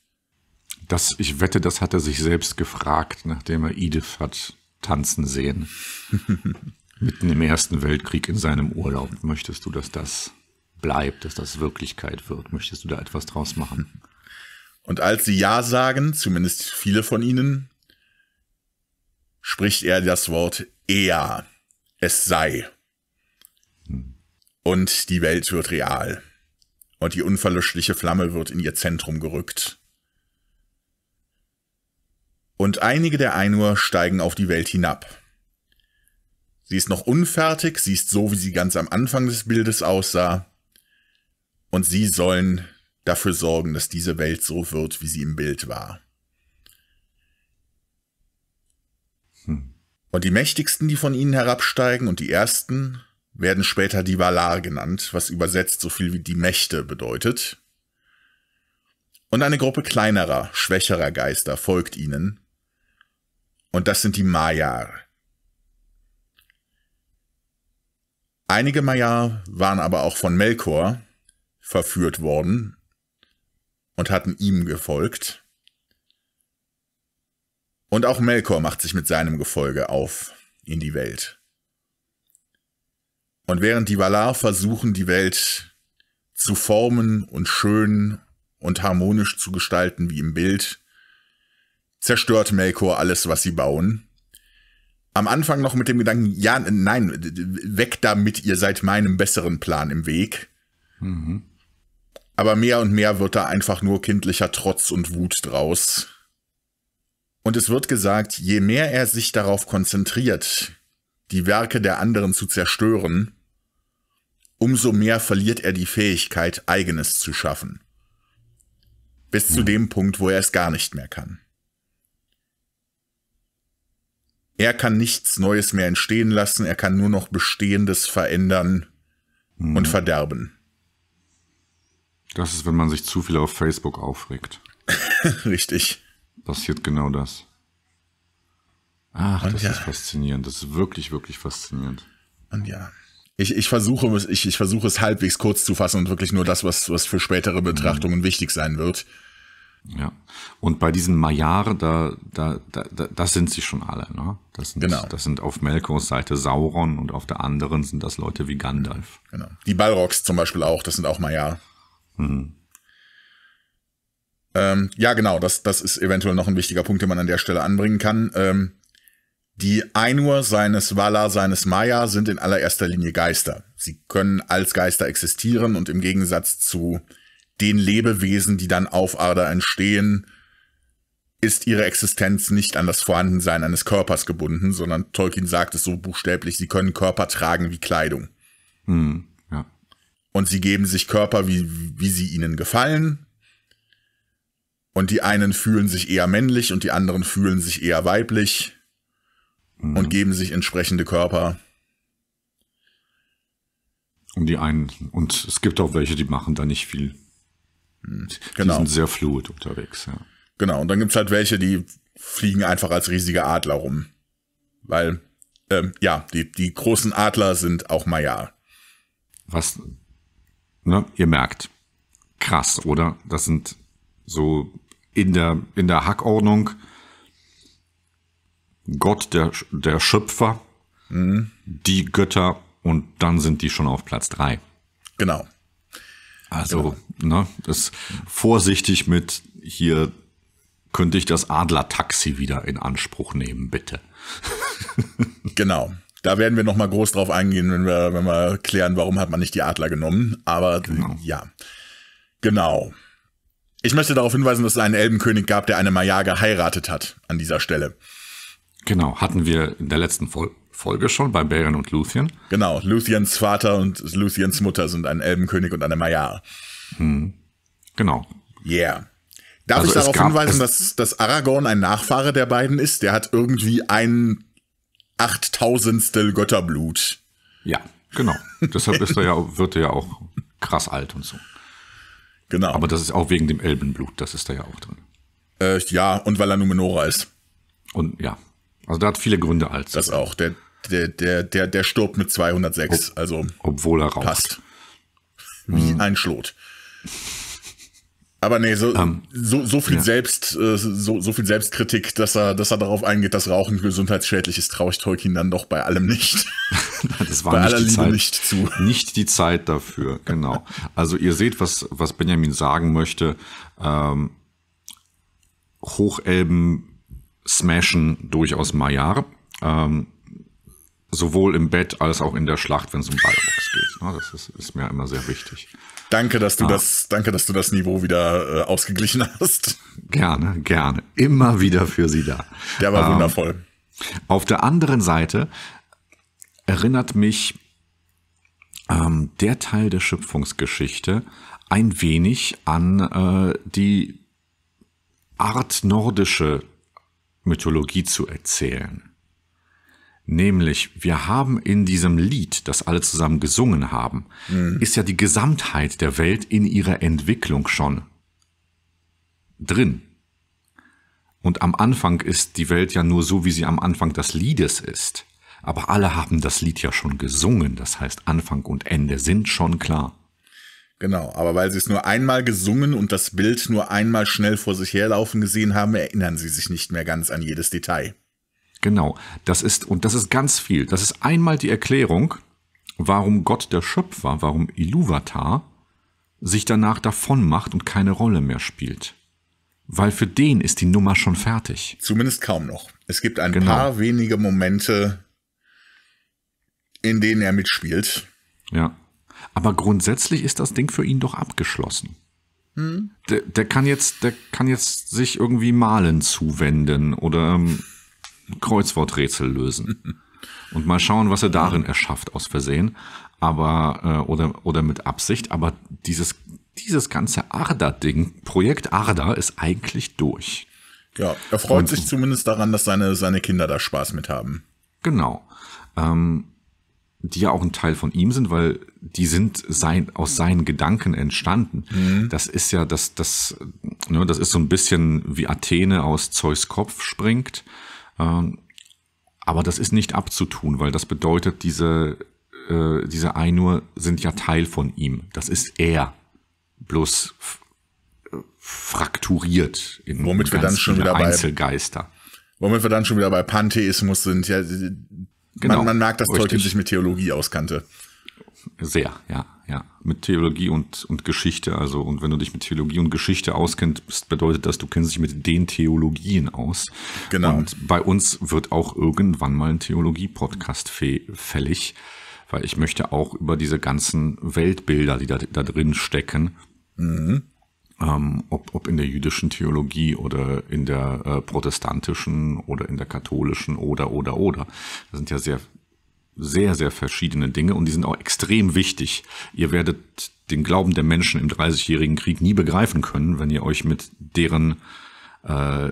Das, ich wette, das hat er sich selbst gefragt, nachdem er Edith hat tanzen sehen. mitten im Ersten Weltkrieg in seinem Urlaub. Möchtest du, dass das bleibt, dass das Wirklichkeit wird? Möchtest du da etwas draus machen? Und als sie Ja sagen, zumindest viele von ihnen, spricht er das Wort eher, es sei. Hm. Und die Welt wird real. Und die unverlöschliche Flamme wird in ihr Zentrum gerückt. Und einige der Einur steigen auf die Welt hinab Sie ist noch unfertig, sie ist so, wie sie ganz am Anfang des Bildes aussah. Und sie sollen dafür sorgen, dass diese Welt so wird, wie sie im Bild war. Hm. Und die mächtigsten, die von ihnen herabsteigen und die ersten, werden später die Valar genannt, was übersetzt so viel wie die Mächte bedeutet. Und eine Gruppe kleinerer, schwächerer Geister folgt ihnen. Und das sind die Maiar, Einige Maya waren aber auch von Melkor verführt worden und hatten ihm gefolgt. Und auch Melkor macht sich mit seinem Gefolge auf in die Welt. Und während die Valar versuchen, die Welt zu formen und schön und harmonisch zu gestalten wie im Bild, zerstört Melkor alles, was sie bauen am Anfang noch mit dem Gedanken, ja, nein, weg damit, ihr seid meinem besseren Plan im Weg. Mhm. Aber mehr und mehr wird da einfach nur kindlicher Trotz und Wut draus. Und es wird gesagt, je mehr er sich darauf konzentriert, die Werke der anderen zu zerstören, umso mehr verliert er die Fähigkeit, eigenes zu schaffen. Bis mhm. zu hm. dem Punkt, wo er es gar nicht mehr kann. Er kann nichts Neues mehr entstehen lassen, er kann nur noch Bestehendes verändern hm. und verderben. Das ist, wenn man sich zu viel auf Facebook aufregt. Richtig. Passiert genau das. Ach, und das ja. ist faszinierend. Das ist wirklich, wirklich faszinierend. Und ja. Ich, ich, versuche, ich, ich versuche es halbwegs kurz zu fassen und wirklich nur das, was, was für spätere hm. Betrachtungen mhm. wichtig sein wird. Ja. Und bei diesen Majar, da, da, da, das sind sie schon alle, ne? Das sind, genau. das sind auf Melkos Seite Sauron und auf der anderen sind das Leute wie Gandalf. Genau. Die Balrogs zum Beispiel auch, das sind auch Majar. Mhm. Ähm, ja, genau, das, das ist eventuell noch ein wichtiger Punkt, den man an der Stelle anbringen kann. Ähm, die Einur seines Valar, seines Maya sind in allererster Linie Geister. Sie können als Geister existieren und im Gegensatz zu den Lebewesen, die dann auf Ader entstehen, ist ihre Existenz nicht an das Vorhandensein eines Körpers gebunden, sondern Tolkien sagt es so buchstäblich, sie können Körper tragen wie Kleidung. Hm, ja. Und sie geben sich Körper, wie, wie sie ihnen gefallen. Und die einen fühlen sich eher männlich und die anderen fühlen sich eher weiblich hm. und geben sich entsprechende Körper. Und die einen, und es gibt auch welche, die machen da nicht viel hm. Genau. Die sind sehr fluid unterwegs, ja. Genau, und dann gibt es halt welche, die fliegen einfach als riesige Adler rum. Weil, ähm, ja, die, die großen Adler sind auch Maya. Was, ne, ihr merkt. Krass, oder? Das sind so in der, in der Hackordnung Gott, der, der Schöpfer, mhm. die Götter und dann sind die schon auf Platz 3. Genau. Also, ne, das vorsichtig mit hier könnte ich das Adler-Taxi wieder in Anspruch nehmen, bitte. genau. Da werden wir nochmal groß drauf eingehen, wenn wir, wenn wir klären, warum hat man nicht die Adler genommen. Aber genau. ja. Genau. Ich möchte darauf hinweisen, dass es einen Elbenkönig gab, der eine Maya geheiratet hat an dieser Stelle. Genau, hatten wir in der letzten Folge. Folge schon bei Beren und Luthien. Genau, Luthiens Vater und Luthiens Mutter sind ein Elbenkönig und eine Maiar. Hm. Genau. Yeah. Darf also ich darauf gab, hinweisen, dass, dass Aragorn ein Nachfahre der beiden ist? Der hat irgendwie ein Achttausendstel Götterblut. Ja, genau. Deshalb ist er ja, wird er ja auch krass alt und so. Genau. Aber das ist auch wegen dem Elbenblut, das ist da ja auch drin. Äh, ja, und weil er Numenora ist. Und ja. Also da hat viele Gründe als. Das auch. Der, der, der, der, der stirbt mit 206. Ob, also obwohl er raucht. Passt. Wie mhm. ein Schlot. Aber nee, so, um, ähm, so, so viel ja. Selbst, äh, so, so viel Selbstkritik, dass er, dass er darauf eingeht, dass Rauchen gesundheitsschädlich ist, traue ich Tolkien dann doch bei allem nicht. das war bei nicht aller Liebe Zeit, nicht zu. Nicht die Zeit dafür, genau. Also ihr seht, was, was Benjamin sagen möchte. Ähm, Hochelben smashen durchaus Maillard. Ähm, sowohl im Bett als auch in der Schlacht, wenn es um Biox geht. Ne? Das ist, ist, mir immer sehr wichtig. Danke, dass du ah. das, danke, dass du das Niveau wieder äh, ausgeglichen hast. Gerne, gerne. Immer wieder für sie da. Der war ähm, wundervoll. Auf der anderen Seite erinnert mich ähm, der Teil der Schöpfungsgeschichte ein wenig an äh, die Art nordische Mythologie zu erzählen. Nämlich, wir haben in diesem Lied, das alle zusammen gesungen haben, mhm. ist ja die Gesamtheit der Welt in ihrer Entwicklung schon drin. Und am Anfang ist die Welt ja nur so, wie sie am Anfang des Liedes ist. Aber alle haben das Lied ja schon gesungen. Das heißt, Anfang und Ende sind schon klar. Genau, aber weil sie es nur einmal gesungen und das Bild nur einmal schnell vor sich herlaufen gesehen haben, erinnern sie sich nicht mehr ganz an jedes Detail. Genau, das ist, und das ist ganz viel. Das ist einmal die Erklärung, warum Gott der Schöpfer, warum Iluvatar sich danach davon macht und keine Rolle mehr spielt. Weil für den ist die Nummer schon fertig. Zumindest kaum noch. Es gibt ein genau. paar wenige Momente, in denen er mitspielt. Ja. Aber grundsätzlich ist das Ding für ihn doch abgeschlossen. Hm? Der, der, kann jetzt, der kann jetzt sich irgendwie Malen zuwenden oder ähm, Kreuzworträtsel lösen. Und mal schauen, was er darin erschafft aus Versehen. Aber, äh, oder, oder mit Absicht. Aber dieses, dieses ganze Arda-Ding, Projekt Arda, ist eigentlich durch. Ja, er freut Und, sich zumindest daran, dass seine, seine Kinder da Spaß mit haben. Genau. Ähm, die ja auch ein Teil von ihm sind, weil die sind sein, aus seinen Gedanken entstanden. Mhm. Das ist ja, das, das, ne, das ist so ein bisschen wie Athene aus Zeus Kopf springt ähm, aber das ist nicht abzutun, weil das bedeutet, diese, äh, diese Einur sind ja Teil von ihm. Das ist er. Bloß äh, frakturiert in womit wir dann schon wieder bei, Einzelgeister. Womit wir dann schon wieder bei Pantheismus sind. Ja, genau, man, man merkt, dass Tolkien sich mit Theologie auskannte. Sehr, ja. Ja, mit Theologie und, und Geschichte. Also, und wenn du dich mit Theologie und Geschichte auskennst, bedeutet das, du kennst dich mit den Theologien aus. Genau. Und bei uns wird auch irgendwann mal ein Theologie-Podcast fällig, weil ich möchte auch über diese ganzen Weltbilder, die da, da drin stecken, mhm. ähm, ob, ob in der jüdischen Theologie oder in der äh, protestantischen oder in der katholischen oder, oder, oder. Das sind ja sehr sehr, sehr verschiedene Dinge und die sind auch extrem wichtig. Ihr werdet den Glauben der Menschen im Dreißigjährigen Krieg nie begreifen können, wenn ihr euch mit deren äh,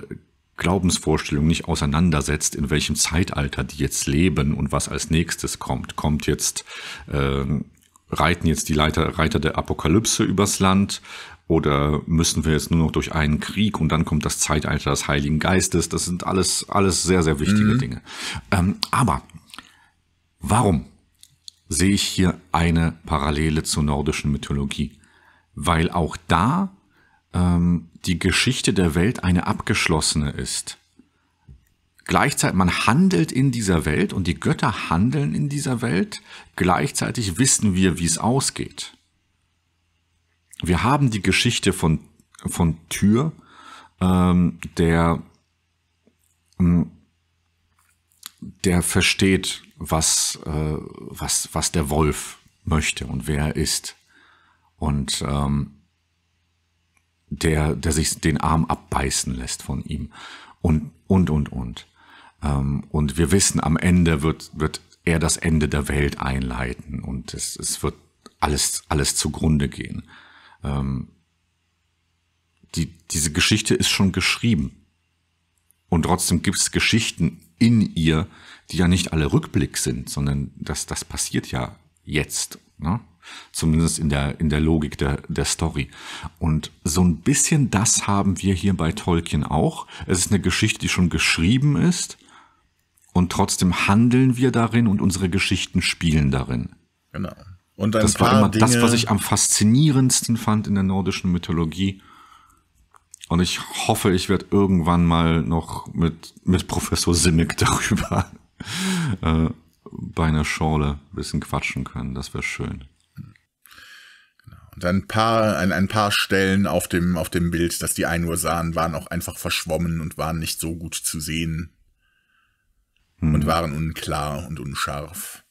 Glaubensvorstellung nicht auseinandersetzt, in welchem Zeitalter die jetzt leben und was als nächstes kommt. Kommt jetzt, äh, reiten jetzt die Leiter, Reiter der Apokalypse übers Land oder müssen wir jetzt nur noch durch einen Krieg und dann kommt das Zeitalter des Heiligen Geistes? Das sind alles, alles sehr, sehr wichtige mhm. Dinge. Ähm, aber Warum sehe ich hier eine Parallele zur nordischen Mythologie? Weil auch da ähm, die Geschichte der Welt eine abgeschlossene ist. Gleichzeitig, man handelt in dieser Welt und die Götter handeln in dieser Welt. Gleichzeitig wissen wir, wie es ausgeht. Wir haben die Geschichte von, von Tyr, ähm, der, mm, der versteht, was, äh, was, was der Wolf möchte und wer er ist. Und ähm, der, der sich den Arm abbeißen lässt von ihm. Und, und, und, und. Ähm, und wir wissen, am Ende wird, wird er das Ende der Welt einleiten und es, es wird alles, alles zugrunde gehen. Ähm, die, diese Geschichte ist schon geschrieben. Und trotzdem gibt es Geschichten in ihr, die ja nicht alle Rückblick sind, sondern das, das passiert ja jetzt. Ne? Zumindest in der, in der Logik der, der Story. Und so ein bisschen das haben wir hier bei Tolkien auch. Es ist eine Geschichte, die schon geschrieben ist. Und trotzdem handeln wir darin und unsere Geschichten spielen darin. Genau. Und das war immer Dinge das, was ich am faszinierendsten fand in der nordischen Mythologie. Und ich hoffe, ich werde irgendwann mal noch mit, mit Professor Simic darüber äh, bei einer Schorle ein bisschen quatschen können. Das wäre schön. Genau. Und ein paar, an ein paar Stellen auf dem, auf dem Bild, das die 1 Uhr sahen, waren auch einfach verschwommen und waren nicht so gut zu sehen. Hm. Und waren unklar und unscharf.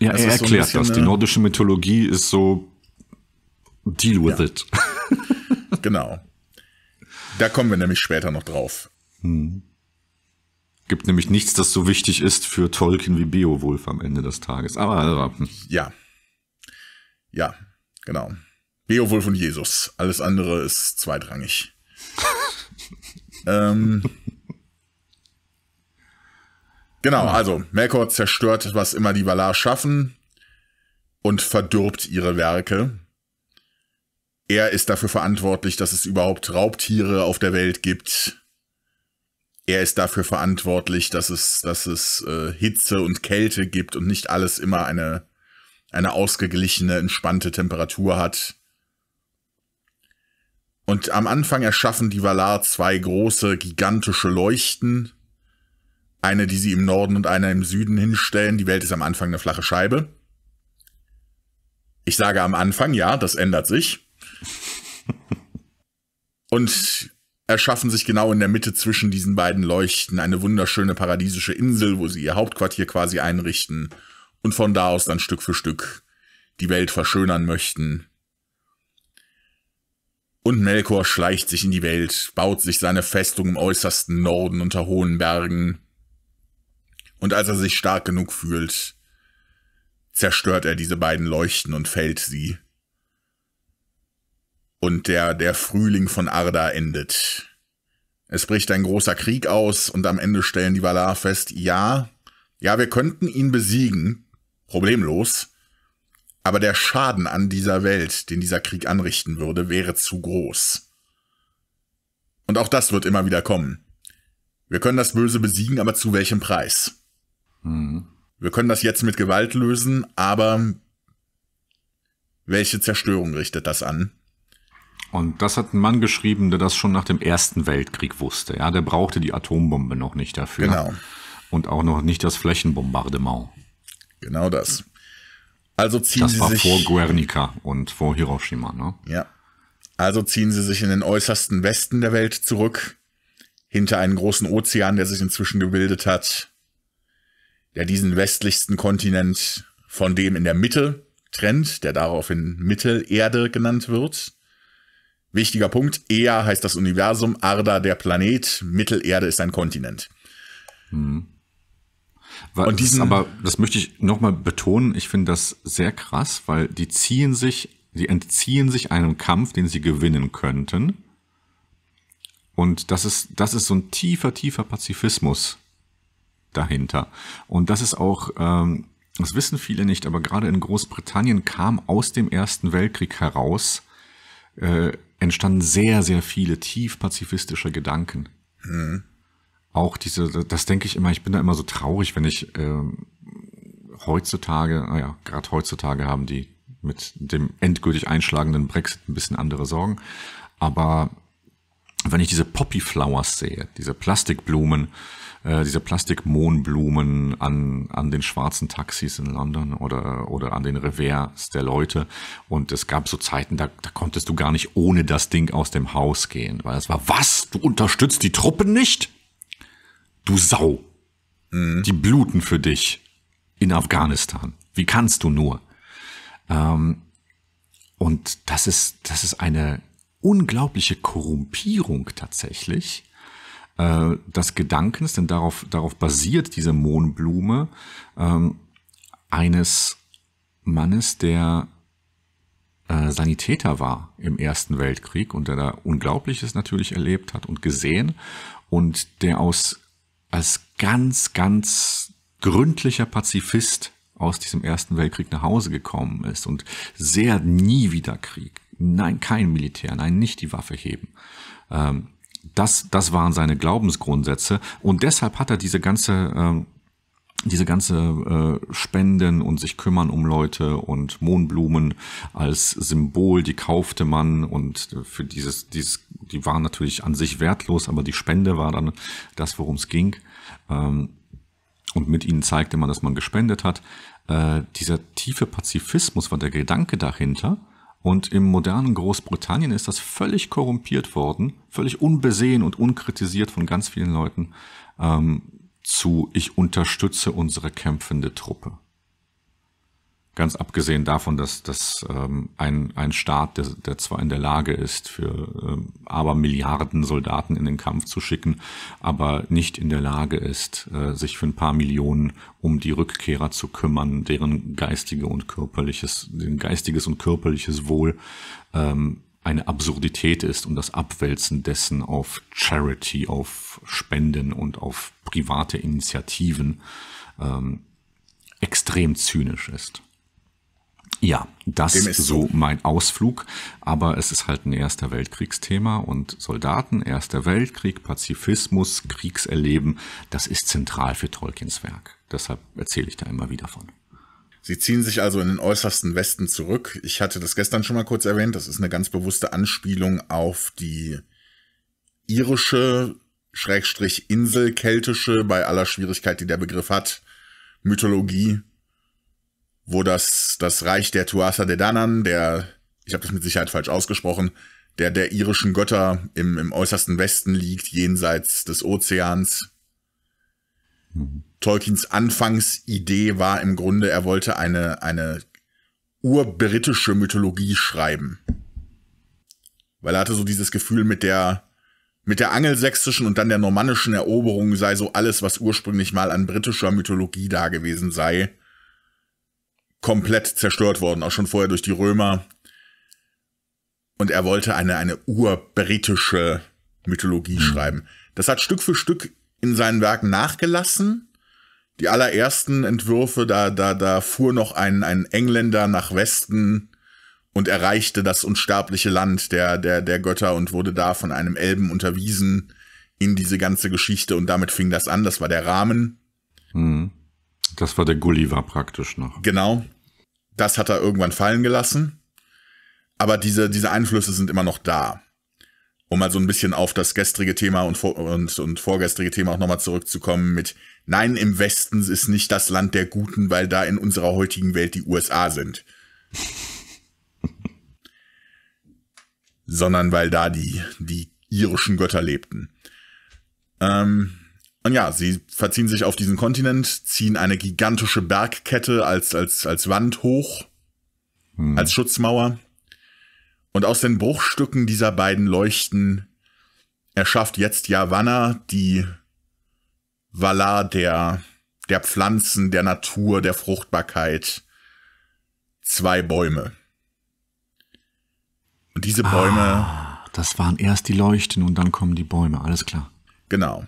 Ja, das er erklärt so das. Die nordische Mythologie ist so deal with ja. it. genau. Da kommen wir nämlich später noch drauf. Hm. Gibt nämlich nichts, das so wichtig ist für Tolkien wie Beowulf am Ende des Tages. Aber also, ja. Ja, genau. Beowulf und Jesus. Alles andere ist zweitrangig. ähm, genau, also Melkor zerstört, was immer die Valar schaffen und verdirbt ihre Werke. Er ist dafür verantwortlich, dass es überhaupt Raubtiere auf der Welt gibt er ist dafür verantwortlich, dass es, dass es äh, Hitze und Kälte gibt und nicht alles immer eine, eine ausgeglichene, entspannte Temperatur hat. Und am Anfang erschaffen die Valar zwei große, gigantische Leuchten. Eine, die sie im Norden und eine im Süden hinstellen. Die Welt ist am Anfang eine flache Scheibe. Ich sage am Anfang, ja, das ändert sich. Und erschaffen sich genau in der Mitte zwischen diesen beiden Leuchten eine wunderschöne paradiesische Insel, wo sie ihr Hauptquartier quasi einrichten und von da aus dann Stück für Stück die Welt verschönern möchten. Und Melkor schleicht sich in die Welt, baut sich seine Festung im äußersten Norden unter hohen Bergen. Und als er sich stark genug fühlt, zerstört er diese beiden Leuchten und fällt sie und der, der Frühling von Arda endet. Es bricht ein großer Krieg aus und am Ende stellen die Valar fest, ja, ja, wir könnten ihn besiegen, problemlos, aber der Schaden an dieser Welt, den dieser Krieg anrichten würde, wäre zu groß. Und auch das wird immer wieder kommen. Wir können das Böse besiegen, aber zu welchem Preis? Mhm. Wir können das jetzt mit Gewalt lösen, aber welche Zerstörung richtet das an? Und das hat ein Mann geschrieben, der das schon nach dem Ersten Weltkrieg wusste. Ja, der brauchte die Atombombe noch nicht dafür. Genau. Und auch noch nicht das Flächenbombardement. Genau das. Also ziehen das Sie sich. Das war vor Guernica und vor Hiroshima, ne? Ja. Also ziehen Sie sich in den äußersten Westen der Welt zurück, hinter einen großen Ozean, der sich inzwischen gebildet hat, der diesen westlichsten Kontinent von dem in der Mitte trennt, der daraufhin Mittelerde genannt wird. Wichtiger Punkt, Ea heißt das Universum, Arda der Planet, Mittelerde ist ein Kontinent. Hm. und diesen, aber das möchte ich nochmal betonen, ich finde das sehr krass, weil die ziehen sich, die entziehen sich einem Kampf, den sie gewinnen könnten. Und das ist, das ist so ein tiefer, tiefer Pazifismus dahinter. Und das ist auch, ähm, das wissen viele nicht, aber gerade in Großbritannien kam aus dem Ersten Weltkrieg heraus äh, entstanden sehr, sehr viele tief pazifistische Gedanken. Mhm. Auch diese, das denke ich immer, ich bin da immer so traurig, wenn ich äh, heutzutage, naja, gerade heutzutage haben die mit dem endgültig einschlagenden Brexit ein bisschen andere Sorgen. Aber wenn ich diese Poppy Flowers sehe, diese Plastikblumen, äh, diese Plastikmohnblumen an, an den schwarzen Taxis in London oder, oder an den Revers der Leute. Und es gab so Zeiten, da, da konntest du gar nicht ohne das Ding aus dem Haus gehen, weil es war, was? Du unterstützt die Truppen nicht? Du Sau. Mhm. Die bluten für dich in Afghanistan. Wie kannst du nur? Ähm, und das ist, das ist eine unglaubliche Korrumpierung tatsächlich äh, des Gedankens, denn darauf, darauf basiert diese Mohnblume, ähm, eines Mannes, der äh, Sanitäter war im Ersten Weltkrieg und der da Unglaubliches natürlich erlebt hat und gesehen und der aus als ganz, ganz gründlicher Pazifist aus diesem Ersten Weltkrieg nach Hause gekommen ist und sehr nie wieder Krieg nein, kein Militär, nein, nicht die Waffe heben. Ähm, das, das waren seine Glaubensgrundsätze und deshalb hat er diese ganze ähm, diese ganze äh, Spenden und sich kümmern um Leute und Mohnblumen als Symbol, die kaufte man und äh, für dieses, dieses, die waren natürlich an sich wertlos, aber die Spende war dann das, worum es ging. Ähm, und mit ihnen zeigte man, dass man gespendet hat. Äh, dieser tiefe Pazifismus war der Gedanke dahinter, und im modernen Großbritannien ist das völlig korrumpiert worden, völlig unbesehen und unkritisiert von ganz vielen Leuten ähm, zu Ich unterstütze unsere kämpfende Truppe. Ganz abgesehen davon, dass, dass ähm, ein, ein Staat, der, der zwar in der Lage ist, für ähm, aber Milliarden Soldaten in den Kampf zu schicken, aber nicht in der Lage ist, äh, sich für ein paar Millionen um die Rückkehrer zu kümmern, deren geistige und körperliches, deren geistiges und körperliches Wohl ähm, eine Absurdität ist und das Abwälzen dessen auf Charity, auf Spenden und auf private Initiativen ähm, extrem zynisch ist. Ja, das ist so mein Ausflug. Aber es ist halt ein Erster Weltkriegsthema und Soldaten, Erster Weltkrieg, Pazifismus, Kriegserleben, das ist zentral für Tolkiens Werk. Deshalb erzähle ich da immer wieder von. Sie ziehen sich also in den äußersten Westen zurück. Ich hatte das gestern schon mal kurz erwähnt. Das ist eine ganz bewusste Anspielung auf die irische, schrägstrich inselkeltische, bei aller Schwierigkeit, die der Begriff hat, Mythologie wo das, das Reich der Tuatha de Danann, der, ich habe das mit Sicherheit falsch ausgesprochen, der der irischen Götter im, im äußersten Westen liegt, jenseits des Ozeans. Mhm. Tolkiens Anfangsidee war im Grunde, er wollte eine, eine urbritische Mythologie schreiben. Weil er hatte so dieses Gefühl mit der, mit der angelsächsischen und dann der normannischen Eroberung sei so alles, was ursprünglich mal an britischer Mythologie da gewesen sei, komplett zerstört worden, auch schon vorher durch die Römer. Und er wollte eine, eine urbritische Mythologie mhm. schreiben. Das hat Stück für Stück in seinen Werken nachgelassen. Die allerersten Entwürfe, da, da, da fuhr noch ein, ein Engländer nach Westen und erreichte das unsterbliche Land der, der, der Götter und wurde da von einem Elben unterwiesen in diese ganze Geschichte und damit fing das an. Das war der Rahmen. Mhm. Das war der Gulliver praktisch noch. Genau. Das hat er irgendwann fallen gelassen. Aber diese, diese Einflüsse sind immer noch da. Um mal so ein bisschen auf das gestrige Thema und, und, und vorgestrige Thema auch nochmal zurückzukommen mit Nein, im Westen ist nicht das Land der Guten, weil da in unserer heutigen Welt die USA sind. Sondern weil da die, die irischen Götter lebten. Ähm, und ja, sie verziehen sich auf diesen Kontinent, ziehen eine gigantische Bergkette als, als, als Wand hoch, hm. als Schutzmauer. Und aus den Bruchstücken dieser beiden Leuchten erschafft jetzt Yavanna die Valar der, der Pflanzen, der Natur, der Fruchtbarkeit, zwei Bäume. Und diese Bäume. Ah, das waren erst die Leuchten und dann kommen die Bäume, alles klar. Genau.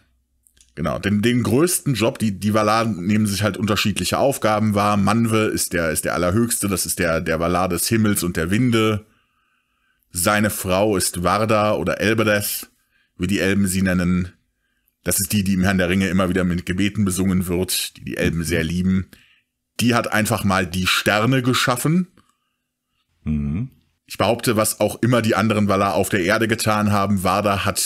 Genau, den, den größten Job, die, die Valaden nehmen sich halt unterschiedliche Aufgaben wahr. Manwe ist der, ist der Allerhöchste, das ist der, der Valade des Himmels und der Winde. Seine Frau ist Varda oder Elbedeth, wie die Elben sie nennen. Das ist die, die im Herrn der Ringe immer wieder mit Gebeten besungen wird, die die Elben sehr lieben. Die hat einfach mal die Sterne geschaffen. Mhm. Ich behaupte, was auch immer die anderen Valar auf der Erde getan haben, Varda hat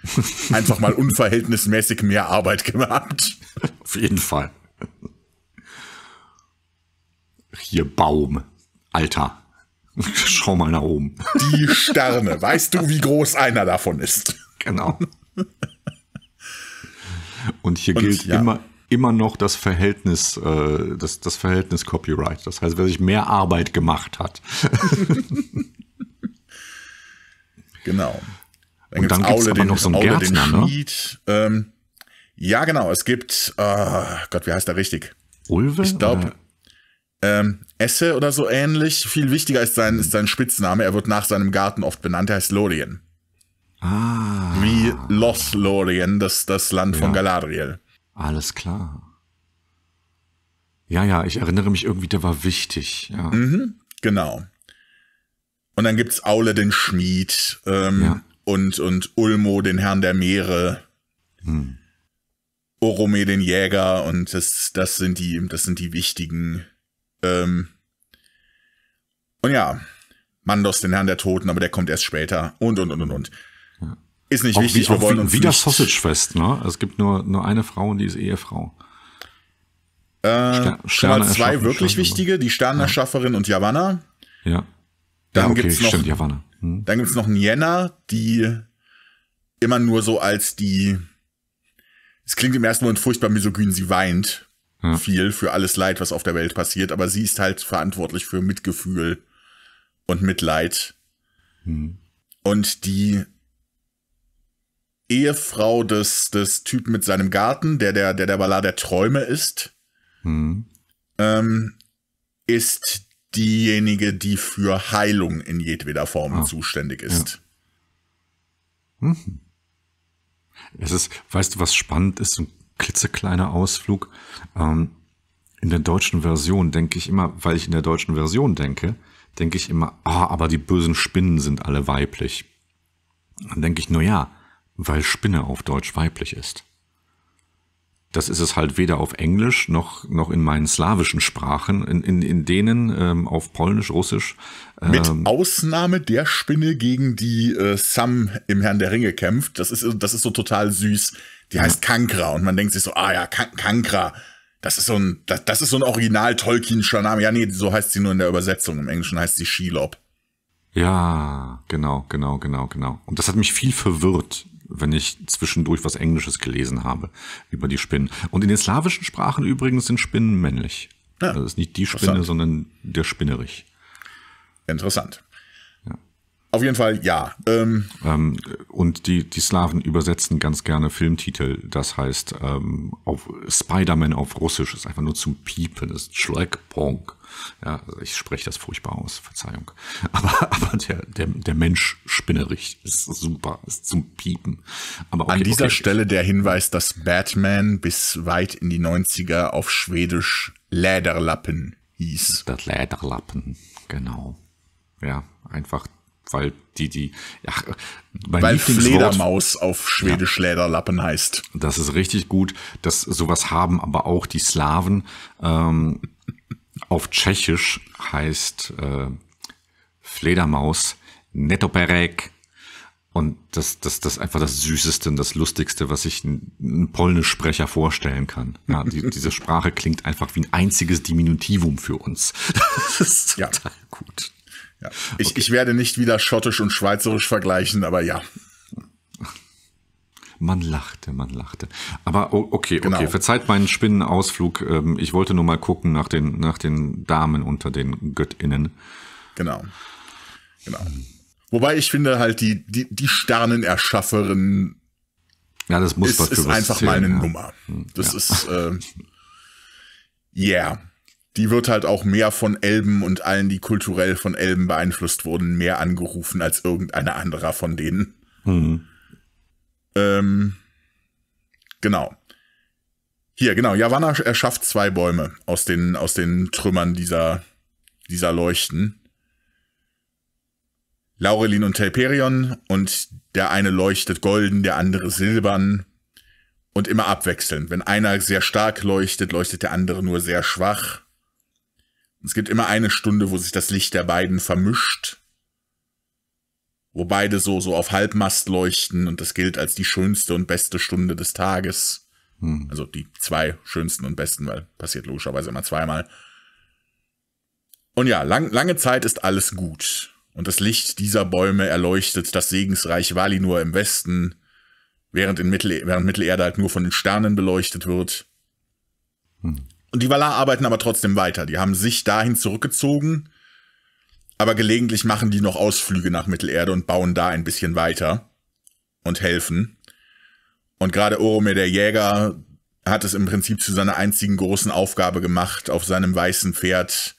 einfach mal unverhältnismäßig mehr Arbeit gemacht. Auf jeden Fall. Hier Baum. Alter. Schau mal nach oben. Die Sterne. Weißt du, wie groß einer davon ist? Genau. Und hier Und, gilt ja. immer, immer noch das Verhältnis, äh, das, das Verhältnis Copyright. Das heißt, wer sich mehr Arbeit gemacht hat. genau. Dann und dann gibt es aber den, noch so einen Aule, Gärtner, ne? Ähm, ja, genau. Es gibt, oh Gott, wie heißt der richtig? Ulwe? Ich glaube, ähm, Esse oder so ähnlich. Viel wichtiger ist sein, ist sein Spitzname. Er wird nach seinem Garten oft benannt. Er heißt Lorien. Ah. Wie Los Lorien, das, das Land ja. von Galadriel. Alles klar. Ja, ja, ich erinnere mich irgendwie, der war wichtig. Ja. Mhm, genau. Und dann gibt es Aule den Schmied. Ähm, ja und, und Ulmo, den Herrn der Meere, hm. Orome, den Jäger, und das, das sind die, das sind die wichtigen. Ähm und ja, Mandos, den Herrn der Toten, aber der kommt erst später und und und und und. Ist nicht auch wichtig, wie, wir wollen wie, uns. Wie das Sausagefest, ne? Es gibt nur, nur eine Frau und die ist Ehefrau. Äh, Ster Sterne zwei wirklich wichtige, die Sternerschafferin ja. und Javanna. Ja. Dann ja, okay, gibt's noch, stimmt, Javanna. Hm. Dann gibt's noch Nienna, die immer nur so als die, es klingt im ersten Moment furchtbar misogyn, sie weint hm. viel für alles Leid, was auf der Welt passiert, aber sie ist halt verantwortlich für Mitgefühl und Mitleid. Hm. Und die Ehefrau des, des Typen mit seinem Garten, der der, der, der Ballad der Träume ist, hm. ähm, ist diejenige, die für Heilung in jedweder Form ah, zuständig ist. Ja. Hm. Es ist, weißt du, was spannend ist, so ein klitzekleiner Ausflug. Ähm, in der deutschen Version denke ich immer, weil ich in der deutschen Version denke, denke ich immer, ah, aber die bösen Spinnen sind alle weiblich. Dann denke ich, nur ja, weil Spinne auf Deutsch weiblich ist das ist es halt weder auf Englisch noch, noch in meinen slawischen Sprachen, in, in, in denen ähm, auf Polnisch, Russisch. Ähm, Mit Ausnahme der Spinne, gegen die äh, Sam im Herrn der Ringe kämpft. Das ist, das ist so total süß. Die heißt Kankra und man denkt sich so, ah ja, kan Kankra. Das ist so ein, das, das ist so ein original Tolkienischer Name. Ja, nee, so heißt sie nur in der Übersetzung. Im Englischen heißt sie Shelob. Ja, genau, genau, genau, genau. Und das hat mich viel verwirrt wenn ich zwischendurch was Englisches gelesen habe über die Spinnen. Und in den slawischen Sprachen übrigens sind Spinnen männlich. Ja, also das ist nicht die Spinne, sondern der Spinnerich. Interessant. Ja. Auf jeden Fall ja. Ähm, ähm, und die, die Slawen übersetzen ganz gerne Filmtitel. Das heißt, ähm, auf Spider-Man auf Russisch ist einfach nur zum Piepen, das ist Schleckponk. Ja, ich spreche das furchtbar aus, Verzeihung. Aber, aber der, der, der Mensch spinnerig ist super, ist zum Piepen. Aber okay, An dieser okay. Stelle der Hinweis, dass Batman bis weit in die 90er auf Schwedisch Läderlappen hieß. Das Läderlappen, genau. Ja, einfach weil die, die, ja, weil Fledermaus auf Schwedisch ja, Lederlappen heißt. Das ist richtig gut. dass sowas haben aber auch die Slawen. Ähm, auf Tschechisch heißt äh, Fledermaus Netoperek. Und das, das, das einfach das Süßeste und das Lustigste, was ich einem Polnischsprecher vorstellen kann. Ja, die, diese Sprache klingt einfach wie ein einziges Diminutivum für uns. Das ist total ja. gut. Ja. Ich, okay. ich werde nicht wieder Schottisch und Schweizerisch vergleichen, aber ja. Man lachte, man lachte. Aber okay, okay, genau. verzeiht meinen Spinnenausflug. Ähm, ich wollte nur mal gucken nach den, nach den Damen unter den Göttinnen. Genau. Genau. Wobei ich finde halt die, die, die Sternenerschafferin ja, das muss ist, was ist einfach zählen, mal ja. Nummer. Hm, das ja. ist, äh, yeah. Die wird halt auch mehr von Elben und allen, die kulturell von Elben beeinflusst wurden, mehr angerufen als irgendeiner anderer von denen. Mhm. Ähm, genau. Hier, genau. Javanna erschafft äh, zwei Bäume aus den, aus den Trümmern dieser, dieser Leuchten. Laurelin und Telperion und der eine leuchtet golden, der andere silbern und immer abwechselnd. Wenn einer sehr stark leuchtet, leuchtet der andere nur sehr schwach. Und Es gibt immer eine Stunde, wo sich das Licht der beiden vermischt wo beide so, so auf Halbmast leuchten und das gilt als die schönste und beste Stunde des Tages. Hm. Also die zwei schönsten und besten, weil passiert logischerweise immer zweimal. Und ja, lang, lange Zeit ist alles gut. Und das Licht dieser Bäume erleuchtet das segensreich Valinor im Westen, während, in Mittel, während Mittelerde halt nur von den Sternen beleuchtet wird. Hm. Und die Valar arbeiten aber trotzdem weiter. Die haben sich dahin zurückgezogen, aber gelegentlich machen die noch Ausflüge nach Mittelerde und bauen da ein bisschen weiter und helfen. Und gerade Oromir der Jäger hat es im Prinzip zu seiner einzigen großen Aufgabe gemacht, auf seinem weißen Pferd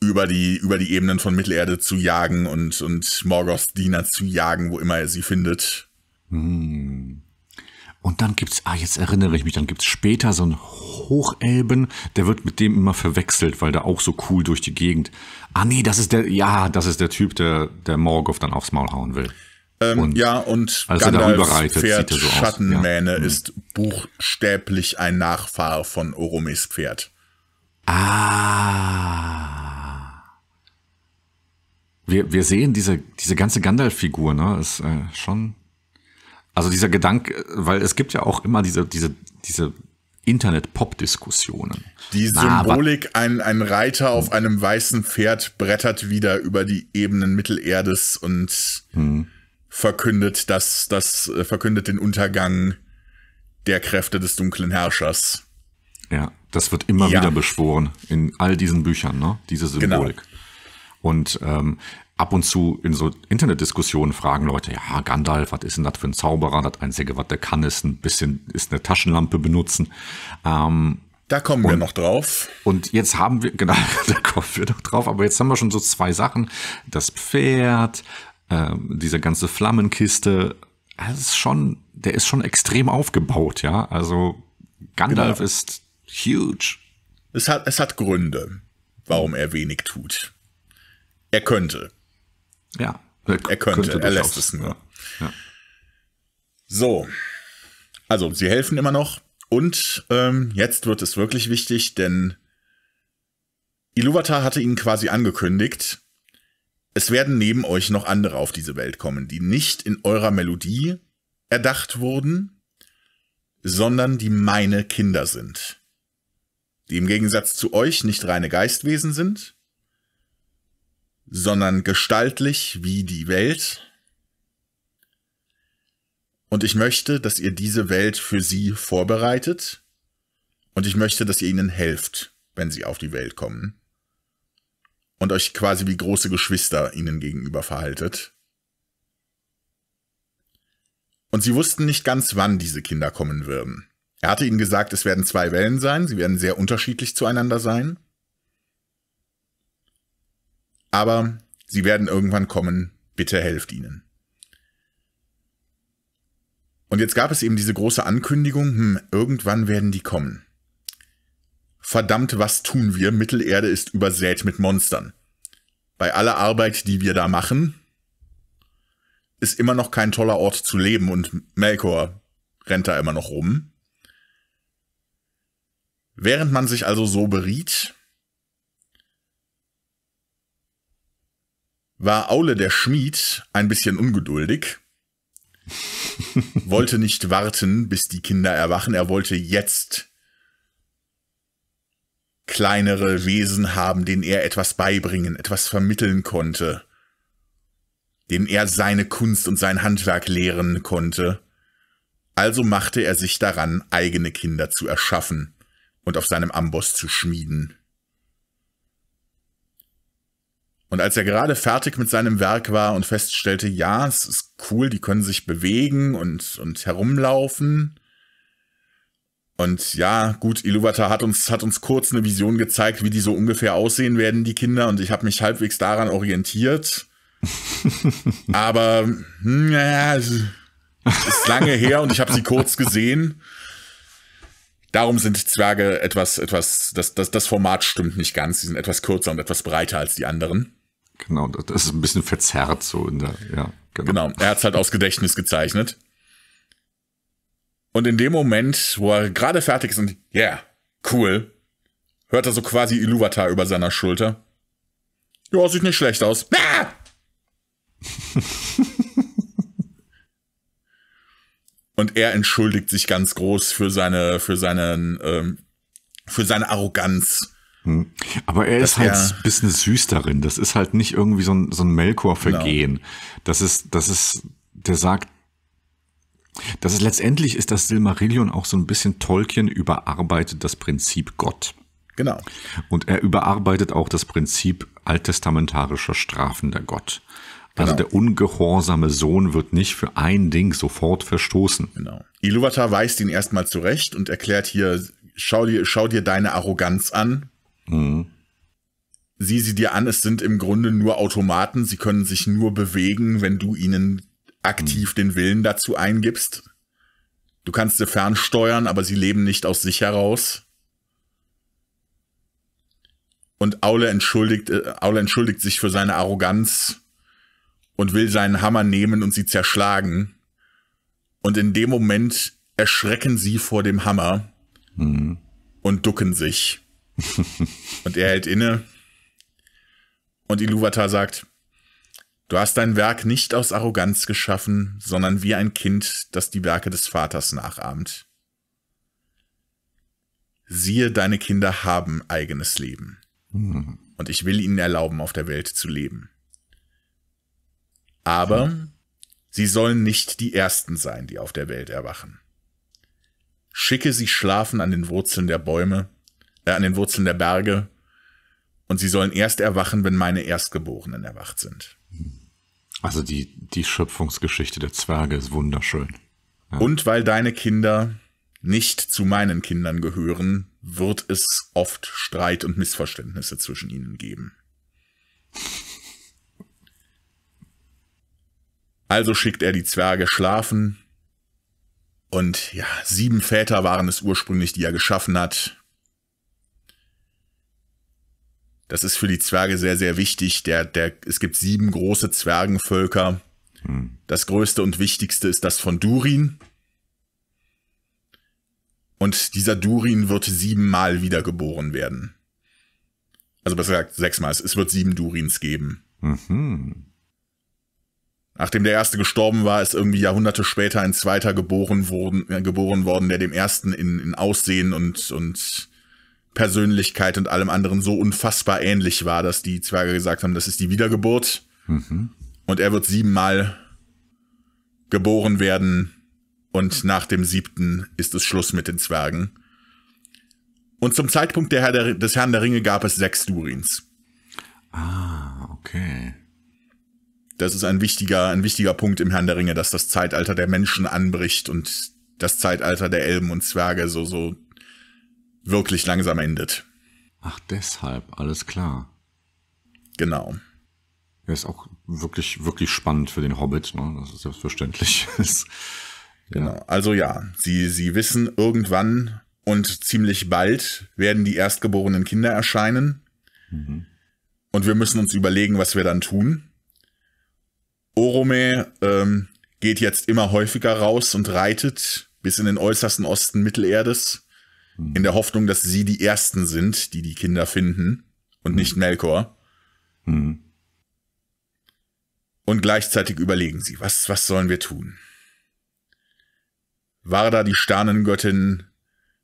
über die, über die Ebenen von Mittelerde zu jagen und, und Morgoths Diener zu jagen, wo immer er sie findet. Hm. Und dann gibt's, ah, jetzt erinnere ich mich, dann gibt's später so einen Hochelben, der wird mit dem immer verwechselt, weil der auch so cool durch die Gegend. Ah, nee, das ist der, ja, das ist der Typ, der, der Morgoth dann aufs Maul hauen will. Ähm, und ja, und als Gandalf reitet, Pferd so Schattenmähne ja. ist buchstäblich ein Nachfahr von Oromes Pferd. Ah. Wir, wir sehen diese, diese ganze Gandalf-Figur, ne? Ist äh, schon also dieser Gedanke, weil es gibt ja auch immer diese, diese, diese Internet-Pop-Diskussionen. Die Na, Symbolik, ein, ein Reiter auf einem weißen Pferd brettert wieder über die Ebenen Mittelerdes und hm. verkündet das, das äh, verkündet den Untergang der Kräfte des dunklen Herrschers. Ja, das wird immer ja. wieder beschworen in all diesen Büchern, ne? Diese genau. Symbolik. Genau. Und ähm, ab und zu in so Internetdiskussionen fragen Leute, ja, Gandalf, was ist denn das für ein Zauberer? Das Einzige, was der kann, ist ein bisschen, ist eine Taschenlampe benutzen. Ähm, da kommen und, wir noch drauf. Und jetzt haben wir, genau, da kommen wir noch drauf, aber jetzt haben wir schon so zwei Sachen. Das Pferd, äh, diese ganze Flammenkiste, das ist schon, der ist schon extrem aufgebaut, ja. Also Gandalf genau. ist huge. Es hat, es hat Gründe, warum er wenig tut. Er könnte. Ja. Er, könnte, könnte er lässt es nur. Ja. So. Also, sie helfen immer noch. Und ähm, jetzt wird es wirklich wichtig, denn Iluvatar hatte ihnen quasi angekündigt, es werden neben euch noch andere auf diese Welt kommen, die nicht in eurer Melodie erdacht wurden, sondern die meine Kinder sind. Die im Gegensatz zu euch nicht reine Geistwesen sind, sondern gestaltlich wie die Welt. Und ich möchte, dass ihr diese Welt für sie vorbereitet. Und ich möchte, dass ihr ihnen helft, wenn sie auf die Welt kommen. Und euch quasi wie große Geschwister ihnen gegenüber verhaltet. Und sie wussten nicht ganz, wann diese Kinder kommen würden. Er hatte ihnen gesagt, es werden zwei Wellen sein, sie werden sehr unterschiedlich zueinander sein aber sie werden irgendwann kommen, bitte helft ihnen. Und jetzt gab es eben diese große Ankündigung, hm, irgendwann werden die kommen. Verdammt, was tun wir? Mittelerde ist übersät mit Monstern. Bei aller Arbeit, die wir da machen, ist immer noch kein toller Ort zu leben und Melkor rennt da immer noch rum. Während man sich also so beriet, war Aule der Schmied ein bisschen ungeduldig, wollte nicht warten, bis die Kinder erwachen, er wollte jetzt kleinere Wesen haben, denen er etwas beibringen, etwas vermitteln konnte, denen er seine Kunst und sein Handwerk lehren konnte. Also machte er sich daran, eigene Kinder zu erschaffen und auf seinem Amboss zu schmieden. Und als er gerade fertig mit seinem Werk war und feststellte, ja, es ist cool, die können sich bewegen und, und herumlaufen. Und ja, gut, Iluvatar hat uns, hat uns kurz eine Vision gezeigt, wie die so ungefähr aussehen werden, die Kinder, und ich habe mich halbwegs daran orientiert. Aber, naja, hm, ist lange her und ich habe sie kurz gesehen. Darum sind Zwerge etwas, etwas, das, das, das Format stimmt nicht ganz. Sie sind etwas kürzer und etwas breiter als die anderen. Genau, das ist ein bisschen verzerrt so in der, ja. Genau. genau, er hat es halt aus Gedächtnis gezeichnet. Und in dem Moment, wo er gerade fertig ist und, yeah, cool, hört er so quasi Iluvatar über seiner Schulter. Ja, sieht nicht schlecht aus. Ah! und er entschuldigt sich ganz groß für seine, für seinen, ähm, für seine Arroganz hm. Aber er ist halt ein bisschen süß darin. Das ist halt nicht irgendwie so ein, so ein Melkor-Vergehen. Genau. Das ist, das ist, der sagt, das ist letztendlich ist das Silmarillion auch so ein bisschen Tolkien überarbeitet das Prinzip Gott. Genau. Und er überarbeitet auch das Prinzip alttestamentarischer strafender Gott. Also genau. der ungehorsame Sohn wird nicht für ein Ding sofort verstoßen. Genau. Iluvatar weist ihn erstmal zurecht und erklärt hier, schau dir, schau dir deine Arroganz an, Mhm. Sieh sie dir an, es sind im Grunde nur Automaten, sie können sich nur bewegen, wenn du ihnen aktiv mhm. den Willen dazu eingibst. Du kannst sie fernsteuern, aber sie leben nicht aus sich heraus. Und Aule entschuldigt, äh, Aule entschuldigt sich für seine Arroganz und will seinen Hammer nehmen und sie zerschlagen. Und in dem Moment erschrecken sie vor dem Hammer mhm. und ducken sich und er hält inne. Und Iluvatar sagt, Du hast dein Werk nicht aus Arroganz geschaffen, sondern wie ein Kind, das die Werke des Vaters nachahmt. Siehe, deine Kinder haben eigenes Leben. Mhm. Und ich will ihnen erlauben, auf der Welt zu leben. Aber mhm. sie sollen nicht die Ersten sein, die auf der Welt erwachen. Schicke sie schlafen an den Wurzeln der Bäume, äh, an den Wurzeln der Berge. Und sie sollen erst erwachen, wenn meine Erstgeborenen erwacht sind. Also die, die Schöpfungsgeschichte der Zwerge ist wunderschön. Ja. Und weil deine Kinder nicht zu meinen Kindern gehören, wird es oft Streit und Missverständnisse zwischen ihnen geben. Also schickt er die Zwerge schlafen. Und ja, sieben Väter waren es ursprünglich, die er geschaffen hat. Das ist für die Zwerge sehr, sehr wichtig. Der, der, es gibt sieben große Zwergenvölker. Hm. Das größte und wichtigste ist das von Durin. Und dieser Durin wird siebenmal wiedergeboren werden. Also besser gesagt, sechsmal. Es wird sieben Durins geben. Mhm. Nachdem der erste gestorben war, ist irgendwie Jahrhunderte später ein zweiter geboren, worden, äh, geboren worden, der dem ersten in, in Aussehen und, und Persönlichkeit und allem anderen so unfassbar ähnlich war, dass die Zwerge gesagt haben, das ist die Wiedergeburt. Mhm. Und er wird siebenmal geboren werden. Und nach dem siebten ist es Schluss mit den Zwergen. Und zum Zeitpunkt der Herr der, des Herrn der Ringe gab es sechs Durins. Ah, okay. Das ist ein wichtiger, ein wichtiger Punkt im Herrn der Ringe, dass das Zeitalter der Menschen anbricht und das Zeitalter der Elben und Zwerge so, so wirklich langsam endet. Ach, deshalb, alles klar. Genau. Er ist auch wirklich, wirklich spannend für den Hobbit, ne? Das ist selbstverständlich. genau. Also ja, sie, sie wissen irgendwann und ziemlich bald werden die erstgeborenen Kinder erscheinen. Mhm. Und wir müssen uns überlegen, was wir dann tun. Orome ähm, geht jetzt immer häufiger raus und reitet bis in den äußersten Osten Mittelerdes. Hm. in der Hoffnung, dass sie die Ersten sind, die die Kinder finden und mhm. nicht Melkor. Mhm. Und gleichzeitig überlegen sie, was, was sollen wir tun? Varda, die Sternengöttin,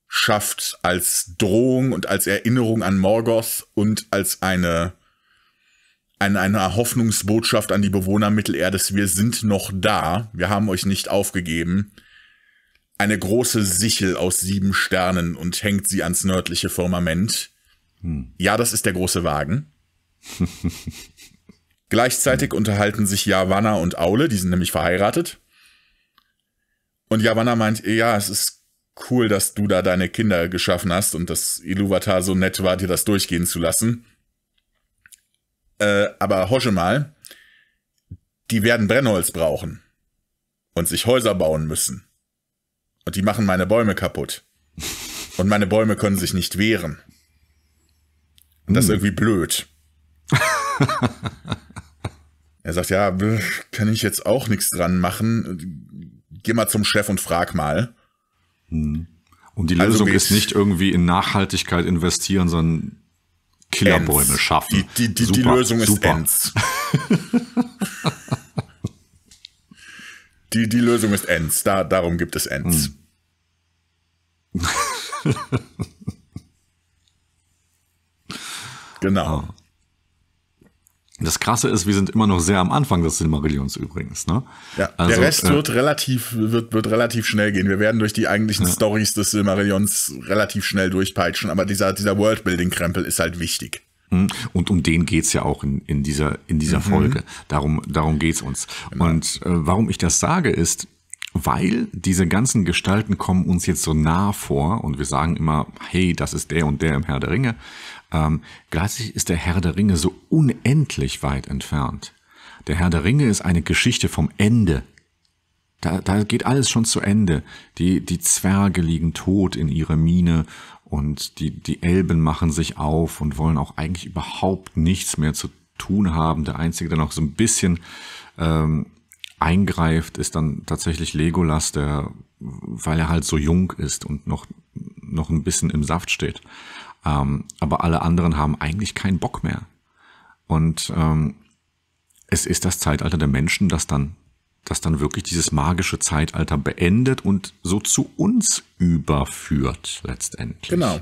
schafft als Drohung und als Erinnerung an Morgoth und als eine, eine, eine Hoffnungsbotschaft an die Bewohner Mittelerdes, wir sind noch da, wir haben euch nicht aufgegeben, eine große Sichel aus sieben Sternen und hängt sie ans nördliche Firmament. Hm. Ja, das ist der große Wagen. Gleichzeitig hm. unterhalten sich Javanna und Aule, die sind nämlich verheiratet. Und Javanna meint, ja, es ist cool, dass du da deine Kinder geschaffen hast und dass Iluvatar so nett war, dir das durchgehen zu lassen. Äh, aber hosche mal, die werden Brennholz brauchen und sich Häuser bauen müssen. Und die machen meine Bäume kaputt. Und meine Bäume können sich nicht wehren. Und das ist hm. irgendwie blöd. er sagt, ja, kann ich jetzt auch nichts dran machen. Geh mal zum Chef und frag mal. Hm. Und die also Lösung also ist nicht irgendwie in Nachhaltigkeit investieren, sondern Killerbäume Ends. schaffen. Die, die, die, die Lösung ist Ends. Die, die Lösung ist Ends. Da, darum gibt es Ends. Hm. genau. Oh. Das Krasse ist, wir sind immer noch sehr am Anfang des Silmarillions übrigens. Ne? Ja, also, der Rest äh, wird, relativ, wird, wird relativ schnell gehen. Wir werden durch die eigentlichen ja. Stories des Silmarillions relativ schnell durchpeitschen, aber dieser, dieser Worldbuilding-Krempel ist halt wichtig. Und um den geht's ja auch in, in dieser, in dieser mhm. Folge. Darum, darum geht's uns. Genau. Und äh, warum ich das sage, ist, weil diese ganzen Gestalten kommen uns jetzt so nah vor und wir sagen immer, hey, das ist der und der im Herr der Ringe. Ähm, gleichzeitig ist der Herr der Ringe so unendlich weit entfernt. Der Herr der Ringe ist eine Geschichte vom Ende. Da, da geht alles schon zu Ende. Die, die Zwerge liegen tot in ihrer Mine und die, die Elben machen sich auf und wollen auch eigentlich überhaupt nichts mehr zu tun haben. Der Einzige, der noch so ein bisschen ähm, eingreift, ist dann tatsächlich Legolas, der, weil er halt so jung ist und noch, noch ein bisschen im Saft steht. Ähm, aber alle anderen haben eigentlich keinen Bock mehr. Und ähm, es ist das Zeitalter der Menschen, das dann das dann wirklich dieses magische Zeitalter beendet und so zu uns überführt letztendlich. Genau.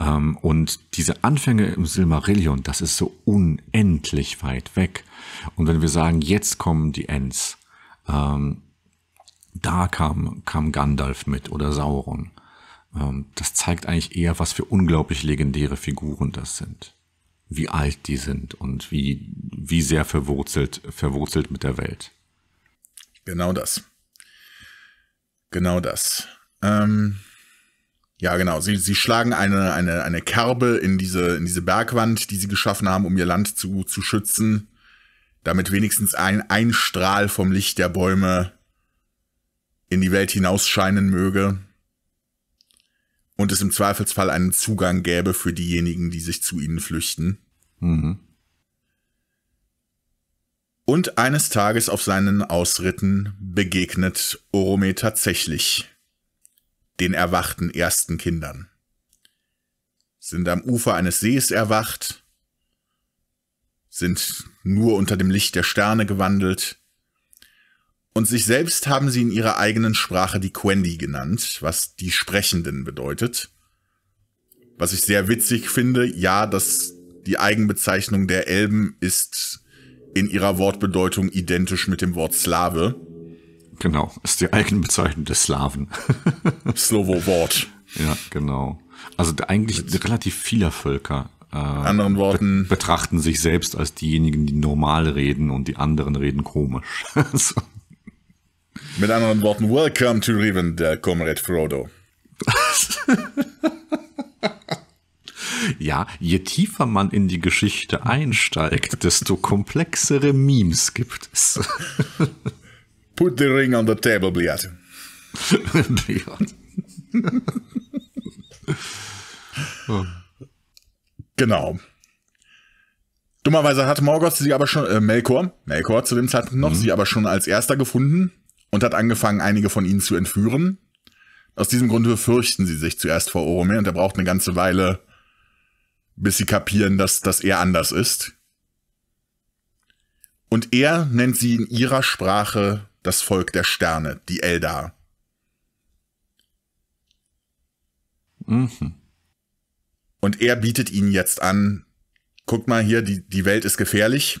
Ähm, und diese Anfänge im Silmarillion, das ist so unendlich weit weg. Und wenn wir sagen, jetzt kommen die Ends, ähm, da kam, kam Gandalf mit oder Sauron. Ähm, das zeigt eigentlich eher, was für unglaublich legendäre Figuren das sind. Wie alt die sind und wie, wie sehr verwurzelt, verwurzelt mit der Welt. Genau das. Genau das. Ähm, ja, genau. Sie, sie schlagen eine, eine, eine Kerbe in diese, in diese Bergwand, die sie geschaffen haben, um ihr Land zu, zu schützen, damit wenigstens ein, ein Strahl vom Licht der Bäume in die Welt hinausscheinen möge und es im Zweifelsfall einen Zugang gäbe für diejenigen, die sich zu ihnen flüchten. Mhm. Und eines Tages auf seinen Ausritten begegnet Orome tatsächlich den erwachten ersten Kindern. Sind am Ufer eines Sees erwacht, sind nur unter dem Licht der Sterne gewandelt, und sich selbst haben sie in ihrer eigenen Sprache die Quendi genannt, was die Sprechenden bedeutet. Was ich sehr witzig finde, ja, dass die Eigenbezeichnung der Elben ist in ihrer Wortbedeutung identisch mit dem Wort Slave. Genau, ist die eigene Bezeichnung des Slaven. Slovo-Wort. Ja, genau. Also eigentlich mit relativ vieler Völker. Äh, anderen Worten. Be betrachten sich selbst als diejenigen, die normal reden und die anderen reden komisch. so. Mit anderen Worten, welcome to Riven, der Comrade Frodo. Ja, je tiefer man in die Geschichte einsteigt, desto komplexere Memes gibt es. Put the ring on the table, Bliat. Bliat. Oh. Genau. Dummerweise hat Morgoth sie aber schon, äh, Melkor, Melkor zu dem Zeitpunkt noch, mhm. sie aber schon als erster gefunden und hat angefangen, einige von ihnen zu entführen. Aus diesem Grunde fürchten sie sich zuerst vor Oromir und er braucht eine ganze Weile, bis sie kapieren, dass, dass er anders ist. Und er nennt sie in ihrer Sprache das Volk der Sterne, die Eldar. Mhm. Und er bietet ihnen jetzt an, guck mal hier, die, die Welt ist gefährlich.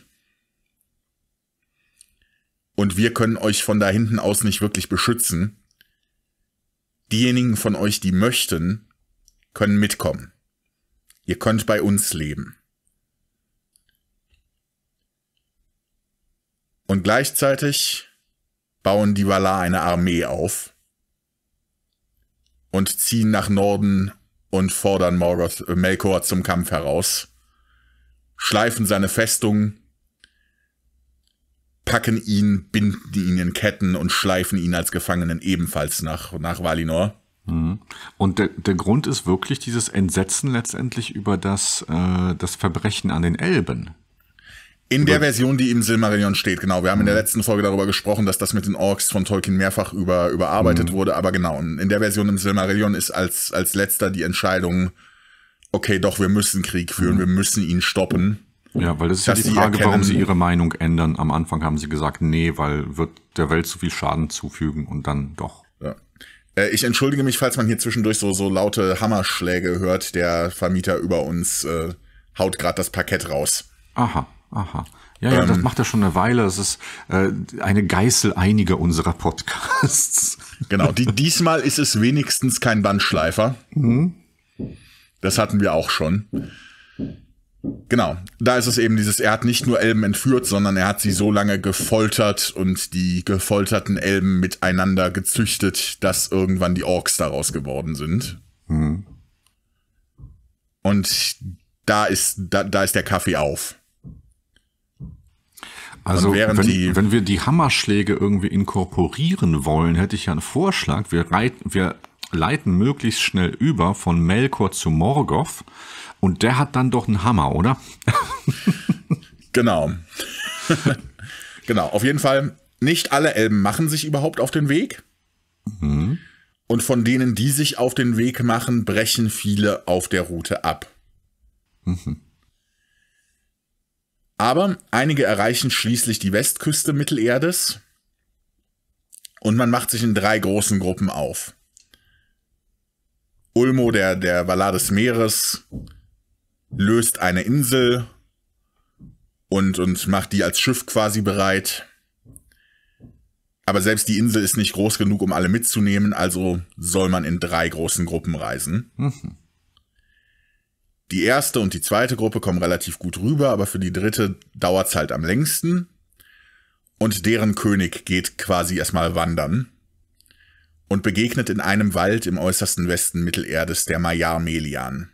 Und wir können euch von da hinten aus nicht wirklich beschützen. Diejenigen von euch, die möchten, können mitkommen. Ihr könnt bei uns leben. Und gleichzeitig bauen die Valar eine Armee auf und ziehen nach Norden und fordern Morgoth, äh, Melkor zum Kampf heraus, schleifen seine Festung, packen ihn, binden ihn in Ketten und schleifen ihn als Gefangenen ebenfalls nach, nach Valinor. Mhm. Und der, der Grund ist wirklich dieses Entsetzen letztendlich über das, äh, das Verbrechen an den Elben. In über der Version, die im Silmarillion steht, genau. Wir haben mhm. in der mhm. letzten Folge darüber gesprochen, dass das mit den Orks von Tolkien mehrfach über, überarbeitet mhm. wurde, aber genau, in der Version im Silmarillion ist als, als letzter die Entscheidung, okay, doch, wir müssen Krieg führen, mhm. wir müssen ihn stoppen. Ja, weil das ist ja die Frage, erkennen, warum sie ihre Meinung ändern. Am Anfang haben sie gesagt, nee, weil wird der Welt zu viel Schaden zufügen und dann doch. Äh, ich entschuldige mich, falls man hier zwischendurch so, so laute Hammerschläge hört. Der Vermieter über uns äh, haut gerade das Parkett raus. Aha, aha. Ja, ja, ähm, das macht er schon eine Weile. Es ist äh, eine Geißel einiger unserer Podcasts. Genau, die, diesmal ist es wenigstens kein Bandschleifer. Mhm. Das hatten wir auch schon. Genau, da ist es eben dieses, er hat nicht nur Elben entführt, sondern er hat sie so lange gefoltert und die gefolterten Elben miteinander gezüchtet, dass irgendwann die Orks daraus geworden sind. Mhm. Und da ist, da, da ist der Kaffee auf. Also wenn, die, wenn wir die Hammerschläge irgendwie inkorporieren wollen, hätte ich ja einen Vorschlag. Wir, reit, wir leiten möglichst schnell über von Melkor zu Morgoth und der hat dann doch einen Hammer, oder? genau. genau. Auf jeden Fall, nicht alle Elben machen sich überhaupt auf den Weg. Mhm. Und von denen, die sich auf den Weg machen, brechen viele auf der Route ab. Mhm. Aber einige erreichen schließlich die Westküste Mittelerdes und man macht sich in drei großen Gruppen auf. Ulmo, der, der Valar des Meeres, löst eine Insel und, und macht die als Schiff quasi bereit. Aber selbst die Insel ist nicht groß genug, um alle mitzunehmen, also soll man in drei großen Gruppen reisen. Mhm. Die erste und die zweite Gruppe kommen relativ gut rüber, aber für die dritte dauert's halt am längsten. Und deren König geht quasi erstmal wandern und begegnet in einem Wald im äußersten Westen Mittelerdes der Maiar Melian.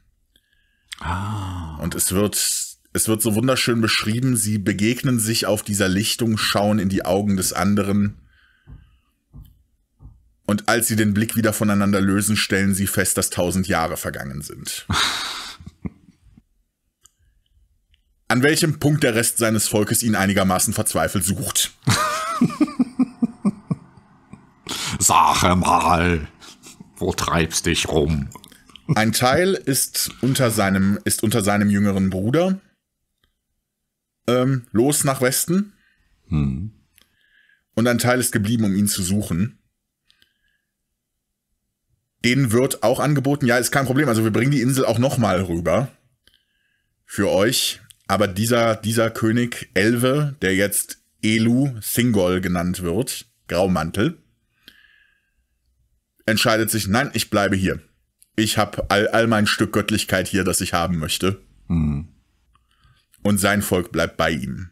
Ah. Und es wird, es wird so wunderschön beschrieben, sie begegnen sich auf dieser Lichtung, schauen in die Augen des anderen. Und als sie den Blick wieder voneinander lösen, stellen sie fest, dass tausend Jahre vergangen sind. An welchem Punkt der Rest seines Volkes ihn einigermaßen verzweifelt sucht. Sache mal, wo treibst dich rum? Ein Teil ist unter seinem, ist unter seinem jüngeren Bruder ähm, los nach Westen. Hm. Und ein Teil ist geblieben, um ihn zu suchen. Denen wird auch angeboten, ja, ist kein Problem. Also wir bringen die Insel auch nochmal rüber. Für euch. Aber dieser, dieser König Elve, der jetzt Elu Singol genannt wird, Graumantel, entscheidet sich, nein, ich bleibe hier ich habe all, all mein Stück Göttlichkeit hier, das ich haben möchte. Mhm. Und sein Volk bleibt bei ihm.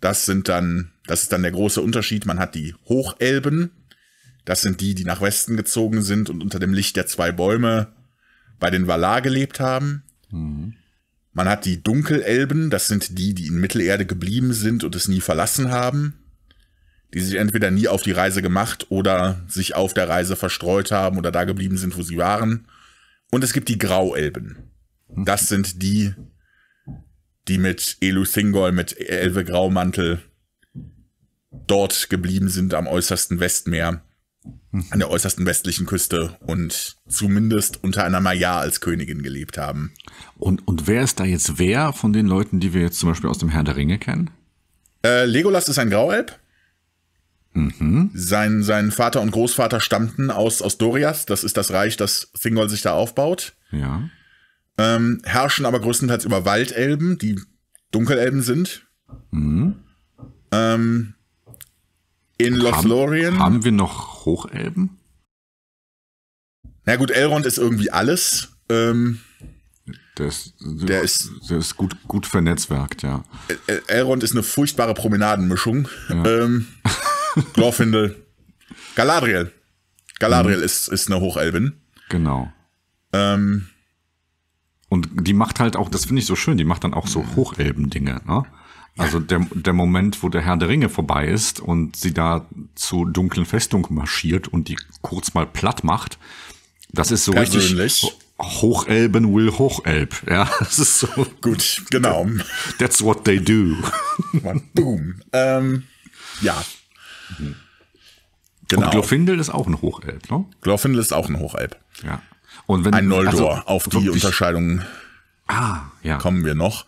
Das sind dann, das ist dann der große Unterschied. Man hat die Hochelben. Das sind die, die nach Westen gezogen sind und unter dem Licht der zwei Bäume bei den Valar gelebt haben. Mhm. Man hat die Dunkelelben. Das sind die, die in Mittelerde geblieben sind und es nie verlassen haben. Die sich entweder nie auf die Reise gemacht oder sich auf der Reise verstreut haben oder da geblieben sind, wo sie waren und es gibt die Grauelben. Das sind die, die mit Elu Thingol, mit Elve Graumantel dort geblieben sind am äußersten Westmeer, an der äußersten westlichen Küste und zumindest unter einer Maya als Königin gelebt haben. Und, und wer ist da jetzt wer von den Leuten, die wir jetzt zum Beispiel aus dem Herrn der Ringe kennen? Äh, Legolas ist ein Grauelb. Mhm. Sein, sein Vater und Großvater stammten aus, aus Doriath, das ist das Reich, das Thingol sich da aufbaut. Ja. Ähm, herrschen aber größtenteils über Waldelben, die Dunkelelben sind. Mhm. Ähm, in Lothlorien. Haben, haben wir noch Hochelben? Na gut, Elrond ist irgendwie alles. Ähm, der ist, der ist, der ist gut, gut vernetzwerkt, ja. Äh, Elrond ist eine furchtbare Promenadenmischung. Ja. Ähm, Glorfindel. Galadriel. Galadriel mhm. ist, ist eine Hochelbin. Genau. Ähm, und die macht halt auch, das finde ich so schön, die macht dann auch so Hochelben-Dinge. Ne? Also der, der Moment, wo der Herr der Ringe vorbei ist und sie da zur dunklen Festung marschiert und die kurz mal platt macht, das ist so Persönlich. richtig Hochelben will Hochelb. Ja, das ist so. Gut, genau. That's what they do. Boom. Ähm, ja, Mhm. Genau. Und Glorfindel ist auch ein Hochelb, ne? Glorfindel ist auch ein Hochelb. Ja. Und wenn, ein Noldor. Also, auf die Unterscheidung ah, ja. kommen wir noch.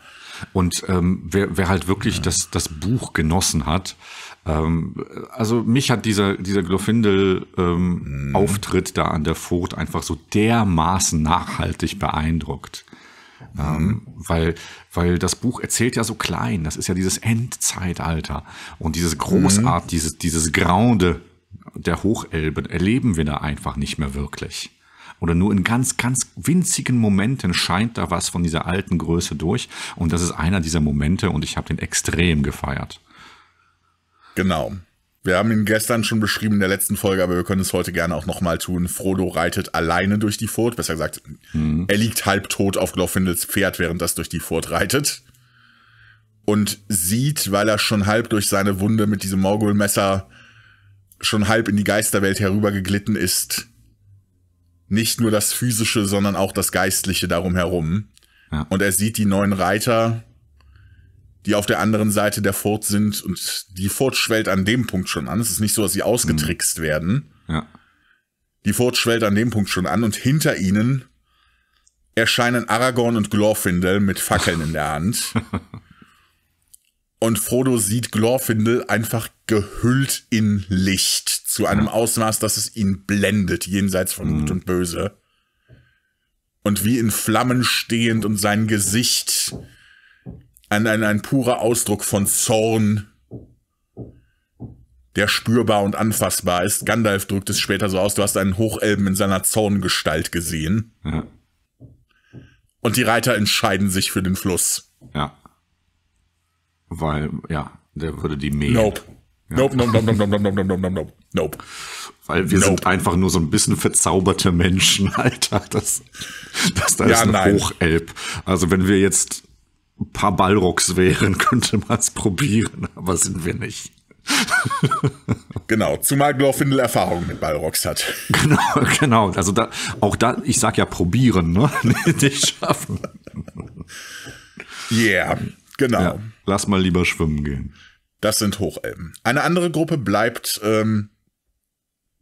Und ähm, wer, wer halt wirklich ja. das, das Buch genossen hat, ähm, also mich hat dieser, dieser Glorfindel-Auftritt ähm, mhm. da an der Furt einfach so dermaßen nachhaltig beeindruckt. Ähm, weil, weil das Buch erzählt ja so klein, das ist ja dieses Endzeitalter und dieses Großart, mhm. dieses, dieses Graude der Hochelben erleben wir da einfach nicht mehr wirklich. Oder nur in ganz, ganz winzigen Momenten scheint da was von dieser alten Größe durch. Und das ist einer dieser Momente und ich habe den extrem gefeiert. Genau. Wir haben ihn gestern schon beschrieben in der letzten Folge, aber wir können es heute gerne auch nochmal tun. Frodo reitet alleine durch die Furt. Besser gesagt, mhm. er liegt halbtot auf Glorfindels Pferd, während das durch die Furt reitet. Und sieht, weil er schon halb durch seine Wunde mit diesem Morgulmesser schon halb in die Geisterwelt herübergeglitten ist, nicht nur das physische, sondern auch das geistliche darum herum. Ja. Und er sieht die neuen Reiter die auf der anderen Seite der Furt sind und die Furt schwellt an dem Punkt schon an. Es ist nicht so, dass sie ausgetrickst mhm. werden. Ja. Die Furt schwellt an dem Punkt schon an und hinter ihnen erscheinen Aragorn und Glorfindel mit Fackeln in der Hand. Und Frodo sieht Glorfindel einfach gehüllt in Licht zu einem ja. Ausmaß, dass es ihn blendet, jenseits von mhm. Gut und Böse. Und wie in Flammen stehend und sein Gesicht ein, ein, ein purer Ausdruck von Zorn, der spürbar und anfassbar ist. Gandalf drückt es später so aus, du hast einen Hochelben in seiner Zorngestalt gesehen. Ja. Mhm. Und die Reiter entscheiden sich für den Fluss. Ja. Weil, ja, der würde die mähen. Nope. Ja. Nope, nope, nope, nope, nope, nope, nope, nope, nope. Weil wir nope. sind einfach nur so ein bisschen verzauberte Menschen, Alter. Das, das da ja, ist ein nein. Hochelb. Also wenn wir jetzt ein paar Ballrocks wären, könnte man es probieren, aber sind wir nicht. genau, zumal Glorfindel Erfahrung mit Ballrocks hat. Genau, genau. Also da, auch da, ich sag ja probieren, ne? Nicht schaffen. Yeah, genau. Ja, lass mal lieber schwimmen gehen. Das sind Hochelben. Eine andere Gruppe bleibt ähm,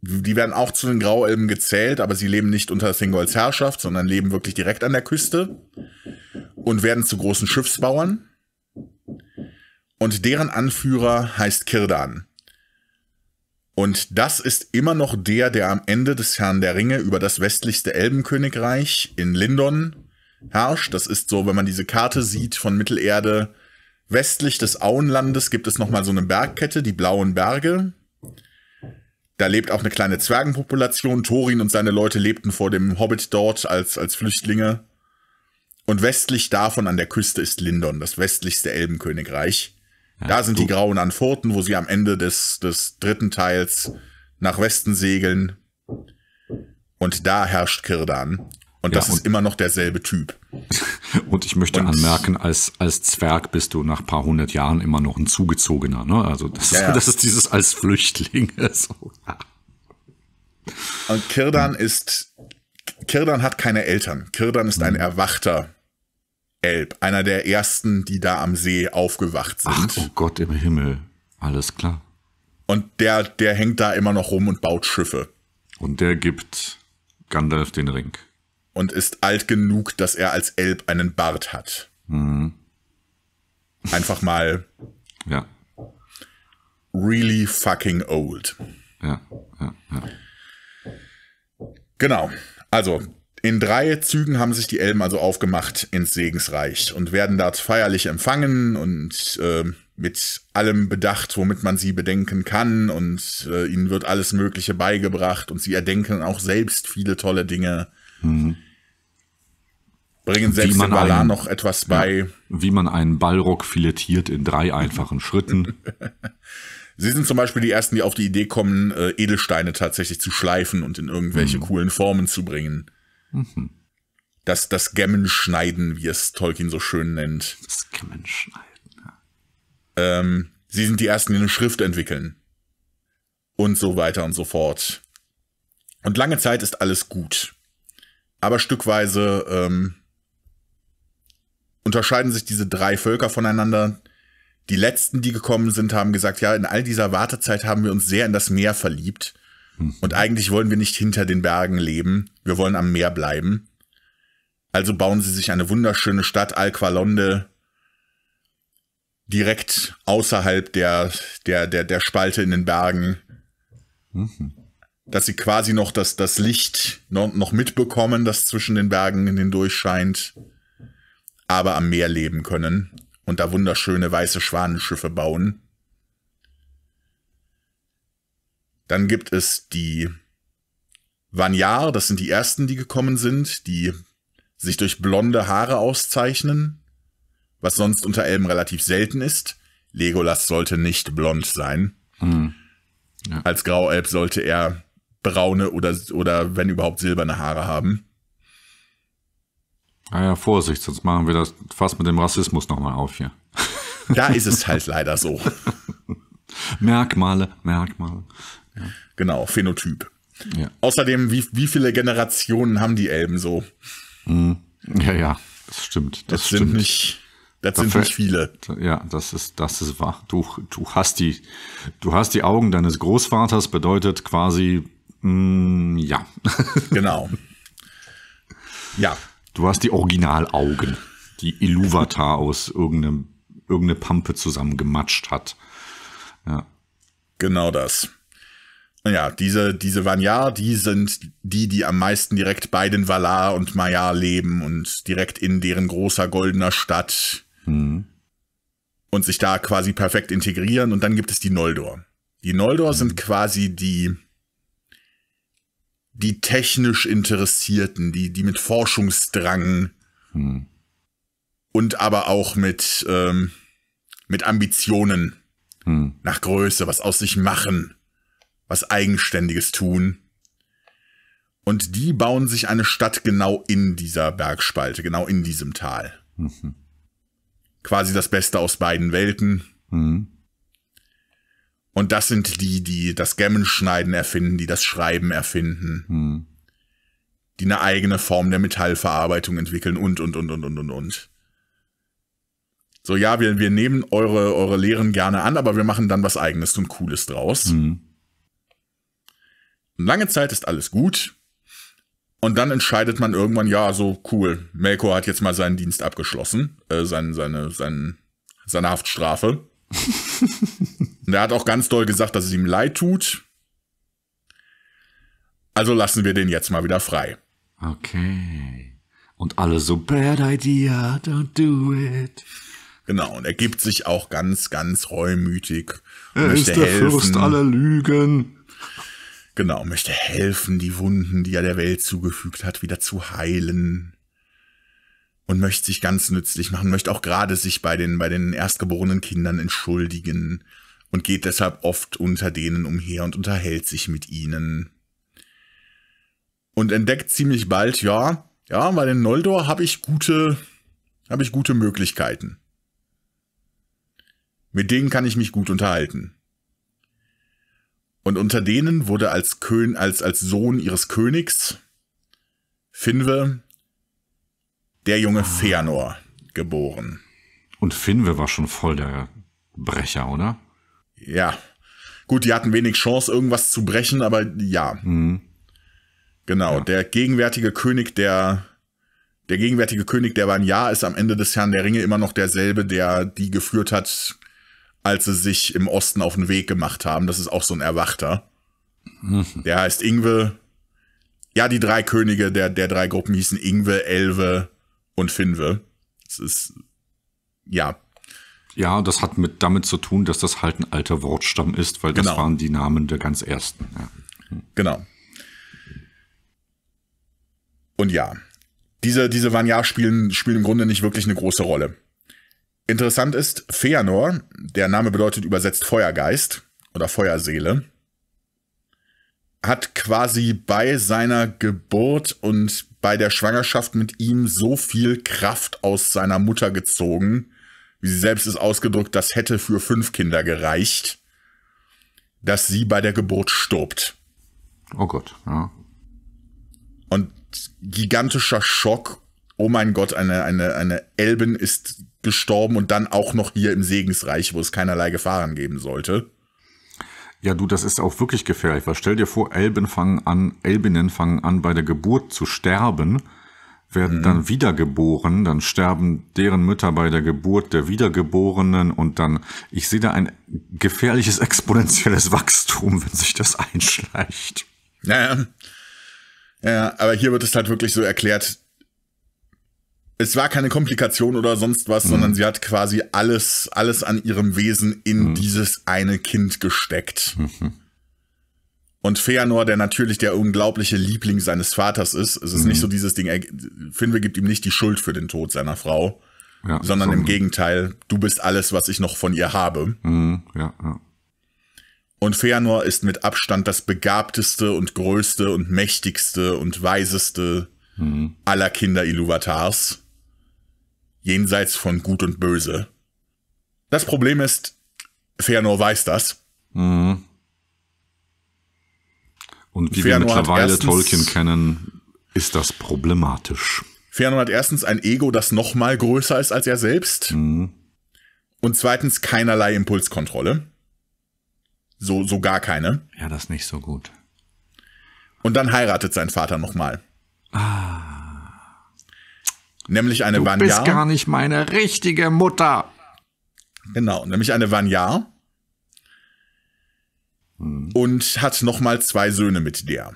die werden auch zu den Grauelben gezählt, aber sie leben nicht unter Thingols Herrschaft, sondern leben wirklich direkt an der Küste und werden zu großen Schiffsbauern. Und deren Anführer heißt Kirdan. Und das ist immer noch der, der am Ende des Herrn der Ringe über das westlichste Elbenkönigreich in Lindon herrscht. Das ist so, wenn man diese Karte sieht von Mittelerde, westlich des Auenlandes gibt es nochmal so eine Bergkette, die Blauen Berge. Da lebt auch eine kleine Zwergenpopulation. Thorin und seine Leute lebten vor dem Hobbit dort als, als Flüchtlinge. Und westlich davon an der Küste ist Lindon, das westlichste Elbenkönigreich. da sind die Grauen Anforten, wo sie am Ende des, des dritten Teils nach Westen segeln. Und da herrscht Kirdan. Und ja, das ist immer noch derselbe Typ. und ich möchte und anmerken, als, als Zwerg bist du nach ein paar hundert Jahren immer noch ein Zugezogener. Ne? Also das, ja, ist, das ist dieses als Flüchtling. So. Und Kirdan ist, Kirdan hat keine Eltern. Kirdan ist ein mhm. erwachter Elb. Einer der ersten, die da am See aufgewacht sind. Ach, oh Gott im Himmel. Alles klar. Und der, der hängt da immer noch rum und baut Schiffe. Und der gibt Gandalf den Ring und ist alt genug, dass er als Elb einen Bart hat. Mhm. Einfach mal. ja. Really fucking old. Ja, ja, ja. Genau. Also, in drei Zügen haben sich die Elben also aufgemacht ins Segensreich und werden dort feierlich empfangen und äh, mit allem bedacht, womit man sie bedenken kann und äh, ihnen wird alles Mögliche beigebracht und sie erdenken auch selbst viele tolle Dinge Mhm. Bringen selbst dem Malan noch etwas bei. Ja, wie man einen Ballrock filettiert in drei einfachen Schritten. Sie sind zum Beispiel die Ersten, die auf die Idee kommen, äh, Edelsteine tatsächlich zu schleifen und in irgendwelche mhm. coolen Formen zu bringen. Mhm. Das, das Gemmenschneiden, wie es Tolkien so schön nennt. Das Gemmenschneiden, ja. Ähm, sie sind die Ersten, die eine Schrift entwickeln. Und so weiter und so fort. Und lange Zeit ist alles gut aber stückweise ähm, unterscheiden sich diese drei Völker voneinander. Die letzten, die gekommen sind, haben gesagt, ja, in all dieser Wartezeit haben wir uns sehr in das Meer verliebt. Hm. Und eigentlich wollen wir nicht hinter den Bergen leben, wir wollen am Meer bleiben. Also bauen sie sich eine wunderschöne Stadt, Alqualonde, direkt außerhalb der, der, der, der Spalte in den Bergen. Mhm dass sie quasi noch das, das Licht noch, noch mitbekommen, das zwischen den Bergen hindurch scheint, aber am Meer leben können und da wunderschöne weiße Schwanenschiffe bauen. Dann gibt es die Vanyar, das sind die ersten, die gekommen sind, die sich durch blonde Haare auszeichnen, was sonst unter Elben relativ selten ist. Legolas sollte nicht blond sein. Hm. Ja. Als Grauelb sollte er braune oder, oder wenn überhaupt silberne Haare haben. Ah ja, Vorsicht, sonst machen wir das fast mit dem Rassismus nochmal auf hier. Da ist es halt leider so. Merkmale, Merkmale. Ja. Genau, Phänotyp. Ja. Außerdem, wie, wie viele Generationen haben die Elben so? Mhm. Ja, ja, das stimmt. Das, das stimmt. nicht. Das Dafür, sind nicht viele. Ja, das ist, das ist wahr. Du, du hast die, du hast die Augen deines Großvaters, bedeutet quasi, Mm, ja. genau. Ja. Du hast die Originalaugen, die Iluvatar aus irgendeinem, irgendeine Pampe zusammengematscht hat. Ja. Genau das. Ja, diese, diese Vanyar, die sind die, die am meisten direkt bei den Valar und Maiar leben und direkt in deren großer goldener Stadt mhm. und sich da quasi perfekt integrieren. Und dann gibt es die Noldor. Die Noldor mhm. sind quasi die, die technisch Interessierten, die, die mit Forschungsdrang hm. und aber auch mit, ähm, mit Ambitionen hm. nach Größe, was aus sich machen, was Eigenständiges tun. Und die bauen sich eine Stadt genau in dieser Bergspalte, genau in diesem Tal. Mhm. Quasi das Beste aus beiden Welten. Mhm. Und das sind die, die das Gemmenschneiden erfinden, die das Schreiben erfinden, hm. die eine eigene Form der Metallverarbeitung entwickeln und, und, und, und, und, und, und. So, ja, wir, wir nehmen eure, eure Lehren gerne an, aber wir machen dann was Eigenes und Cooles draus. Hm. lange Zeit ist alles gut. Und dann entscheidet man irgendwann, ja, so cool, Melkor hat jetzt mal seinen Dienst abgeschlossen, äh, seine, seine, seine, seine Haftstrafe. und er hat auch ganz doll gesagt, dass es ihm leid tut. Also lassen wir den jetzt mal wieder frei. Okay. Und alle so, bad idea, don't do it. Genau, und er gibt sich auch ganz, ganz reumütig. Er ist der helfen. Fürst aller Lügen. Genau, möchte helfen, die Wunden, die er der Welt zugefügt hat, wieder zu heilen und möchte sich ganz nützlich machen, möchte auch gerade sich bei den, bei den erstgeborenen Kindern entschuldigen und geht deshalb oft unter denen umher und unterhält sich mit ihnen. Und entdeckt ziemlich bald, ja, ja, bei den Noldor habe ich gute, habe ich gute Möglichkeiten. Mit denen kann ich mich gut unterhalten. Und unter denen wurde als, Kön als, als Sohn ihres Königs Finwe der junge ah. Fëanor geboren. Und Finwe war schon voll der Brecher, oder? Ja. Gut, die hatten wenig Chance, irgendwas zu brechen, aber ja. Mhm. Genau, ja. der gegenwärtige König der der gegenwärtige König der war ein Jahr, ist am Ende des Herrn der Ringe immer noch derselbe, der die geführt hat, als sie sich im Osten auf den Weg gemacht haben. Das ist auch so ein Erwachter. Mhm. Der heißt Ingwe. Ja, die drei Könige der, der drei Gruppen hießen Ingwe, Elwe und Finwe. Es ist, ja. Ja, das hat mit damit zu tun, dass das halt ein alter Wortstamm ist, weil das genau. waren die Namen der ganz ersten. Ja. Genau. Und ja, diese, diese Vanyar spielen, spielen im Grunde nicht wirklich eine große Rolle. Interessant ist, Feanor, der Name bedeutet übersetzt Feuergeist oder Feuerseele, hat quasi bei seiner Geburt und bei der Schwangerschaft mit ihm so viel Kraft aus seiner Mutter gezogen, wie sie selbst es ausgedrückt, das hätte für fünf Kinder gereicht, dass sie bei der Geburt stirbt. Oh Gott, ja. Und gigantischer Schock, oh mein Gott, eine, eine, eine Elben ist gestorben und dann auch noch hier im Segensreich, wo es keinerlei Gefahren geben sollte. Ja, du, das ist auch wirklich gefährlich, weil stell dir vor, Elben fangen an, Elbinnen fangen an, bei der Geburt zu sterben, werden mhm. dann wiedergeboren, dann sterben deren Mütter bei der Geburt der Wiedergeborenen und dann, ich sehe da ein gefährliches exponentielles Wachstum, wenn sich das einschleicht. Naja. Ja, aber hier wird es halt wirklich so erklärt, es war keine Komplikation oder sonst was, mhm. sondern sie hat quasi alles, alles an ihrem Wesen in mhm. dieses eine Kind gesteckt. Mhm. Und Feanor, der natürlich der unglaubliche Liebling seines Vaters ist, es ist nicht mhm. so dieses Ding, Finwe gibt ihm nicht die Schuld für den Tod seiner Frau, ja, sondern so im Gegenteil, du bist alles, was ich noch von ihr habe. Mhm, ja, ja. Und Feanor ist mit Abstand das begabteste und größte und mächtigste und weiseste mhm. aller Kinder Iluvatars jenseits von Gut und Böse. Das Problem ist, Feanor weiß das. Mhm. Und wie Feanor wir mittlerweile erstens, Tolkien kennen, ist das problematisch. Feanor hat erstens ein Ego, das noch mal größer ist als er selbst. Mhm. Und zweitens keinerlei Impulskontrolle. So, so gar keine. Ja, das ist nicht so gut. Und dann heiratet sein Vater noch mal. Ah. Nämlich eine du Vanyar. Du bist gar nicht meine richtige Mutter. Genau, nämlich eine Vanja. Hm. Und hat nochmal zwei Söhne mit der.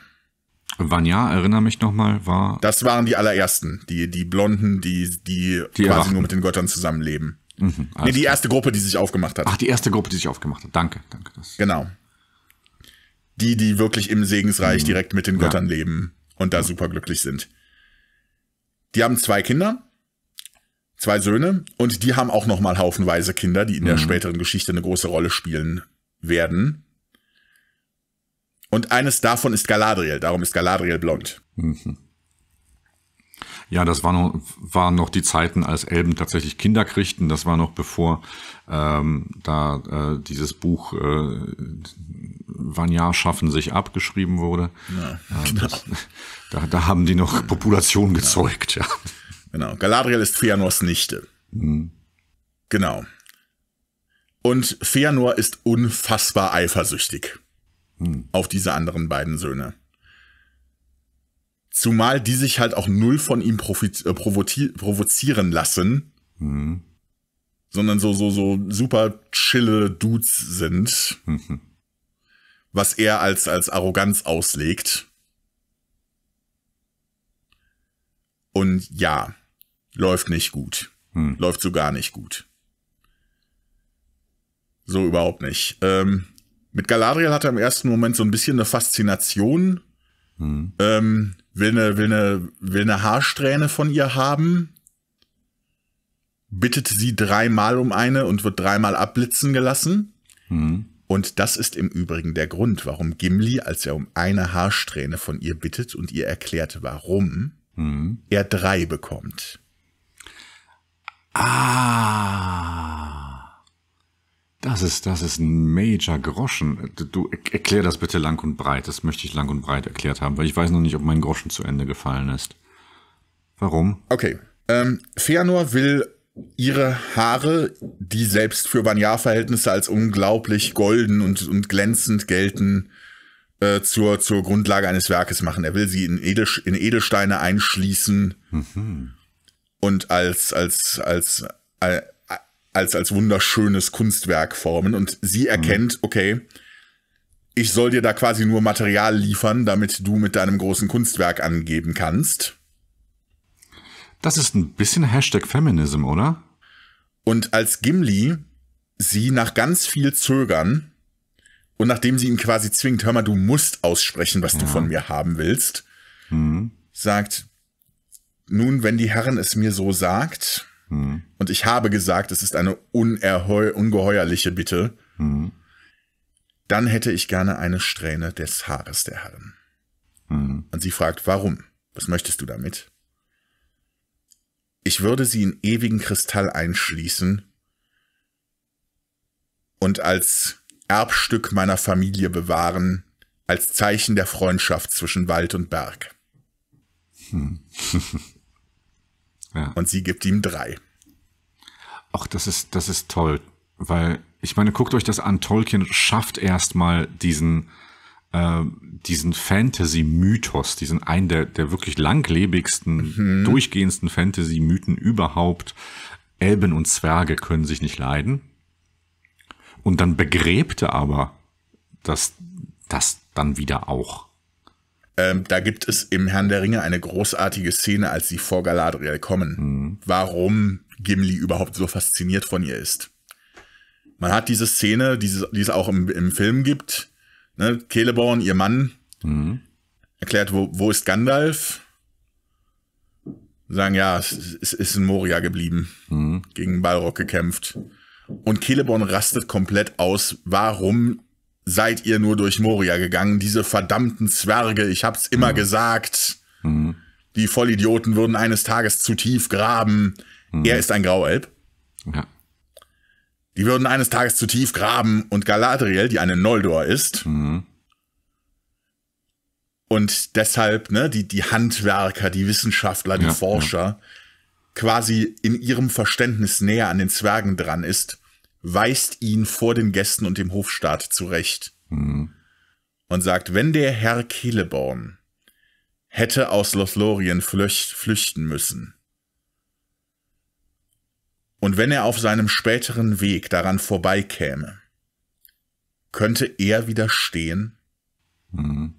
Vanja, erinnere mich nochmal, war. Das waren die allerersten, die, die Blonden, die, die, die quasi Erachten. nur mit den Göttern zusammenleben. Mhm, nee, die erste Gruppe, die sich aufgemacht hat. Ach, die erste Gruppe, die sich aufgemacht hat. Danke, danke. genau. Die, die wirklich im Segensreich mhm. direkt mit den Göttern ja. leben und da ja. superglücklich sind. Die haben zwei Kinder, zwei Söhne und die haben auch noch mal haufenweise Kinder, die in mhm. der späteren Geschichte eine große Rolle spielen werden. Und eines davon ist Galadriel, darum ist Galadriel blond. Mhm. Ja, das war noch, waren noch die Zeiten, als Elben tatsächlich Kinder kriegten. Das war noch bevor ähm, da äh, dieses Buch äh, wann Jahr schaffen sich abgeschrieben wurde. Ja, genau. das, da, da, haben die noch Population genau. gezeugt, ja. Genau. Galadriel ist Fëanors Nichte. Mhm. Genau. Und Fëanor ist unfassbar eifersüchtig mhm. auf diese anderen beiden Söhne. Zumal die sich halt auch null von ihm äh, provozieren lassen. Mhm sondern so, so, so super chille Dudes sind. Mhm was er als, als Arroganz auslegt. Und ja, läuft nicht gut. Hm. Läuft so gar nicht gut. So überhaupt nicht. Ähm, mit Galadriel hat er im ersten Moment so ein bisschen eine Faszination. Hm. Ähm, will, eine, will, eine, will eine Haarsträhne von ihr haben. Bittet sie dreimal um eine und wird dreimal abblitzen gelassen. Hm. Und das ist im Übrigen der Grund, warum Gimli, als er um eine Haarsträhne von ihr bittet und ihr erklärt, warum, mhm. er drei bekommt. Ah. Das ist, das ist ein major Groschen. Du erklär das bitte lang und breit. Das möchte ich lang und breit erklärt haben, weil ich weiß noch nicht, ob mein Groschen zu Ende gefallen ist. Warum? Okay. Ähm, Feanor will ihre Haare, die selbst für Vanyar-Verhältnisse als unglaublich golden und, und glänzend gelten, äh, zur, zur Grundlage eines Werkes machen. Er will sie in, Edel, in Edelsteine einschließen mhm. und als, als, als, als, äh, als, als wunderschönes Kunstwerk formen. Und sie mhm. erkennt, mhm. okay, ich soll dir da quasi nur Material liefern, damit du mit deinem großen Kunstwerk angeben kannst. Das ist ein bisschen Hashtag Feminism, oder? Und als Gimli sie nach ganz viel Zögern und nachdem sie ihn quasi zwingt, hör mal, du musst aussprechen, was ja. du von mir haben willst, mhm. sagt, nun, wenn die Herren es mir so sagt, mhm. und ich habe gesagt, es ist eine ungeheuerliche Bitte, mhm. dann hätte ich gerne eine Strähne des Haares der Herren. Hm. Und sie fragt, warum? Was möchtest du damit? ich würde sie in ewigen Kristall einschließen und als Erbstück meiner Familie bewahren, als Zeichen der Freundschaft zwischen Wald und Berg. Hm. ja. Und sie gibt ihm drei. Ach, das ist, das ist toll, weil ich meine, guckt euch das an. Tolkien schafft erstmal diesen, ähm, diesen Fantasy-Mythos, diesen einen der, der wirklich langlebigsten, mhm. durchgehendsten Fantasy-Mythen überhaupt. Elben und Zwerge können sich nicht leiden. Und dann begräbte aber das, das dann wieder auch. Ähm, da gibt es im Herrn der Ringe eine großartige Szene, als sie vor Galadriel kommen. Mhm. Warum Gimli überhaupt so fasziniert von ihr ist. Man hat diese Szene, die es, die es auch im, im Film gibt, Ne, Celeborn, ihr Mann, mhm. erklärt, wo, wo ist Gandalf? Sagen, ja, es, es ist in Moria geblieben, mhm. gegen Balrog gekämpft. Und Celeborn rastet komplett aus. Warum seid ihr nur durch Moria gegangen? Diese verdammten Zwerge, ich hab's immer mhm. gesagt. Mhm. Die Vollidioten würden eines Tages zu tief graben. Mhm. Er ist ein Grauelb. Ja. Die würden eines Tages zu tief graben und Galadriel, die eine Noldor ist, mhm. und deshalb ne, die, die Handwerker, die Wissenschaftler, die ja, Forscher, ja. quasi in ihrem Verständnis näher an den Zwergen dran ist, weist ihn vor den Gästen und dem Hofstaat zurecht. Mhm. Und sagt, wenn der Herr Keleborn hätte aus Lothlorien flücht, flüchten müssen, und wenn er auf seinem späteren Weg daran vorbeikäme, könnte er widerstehen, mhm.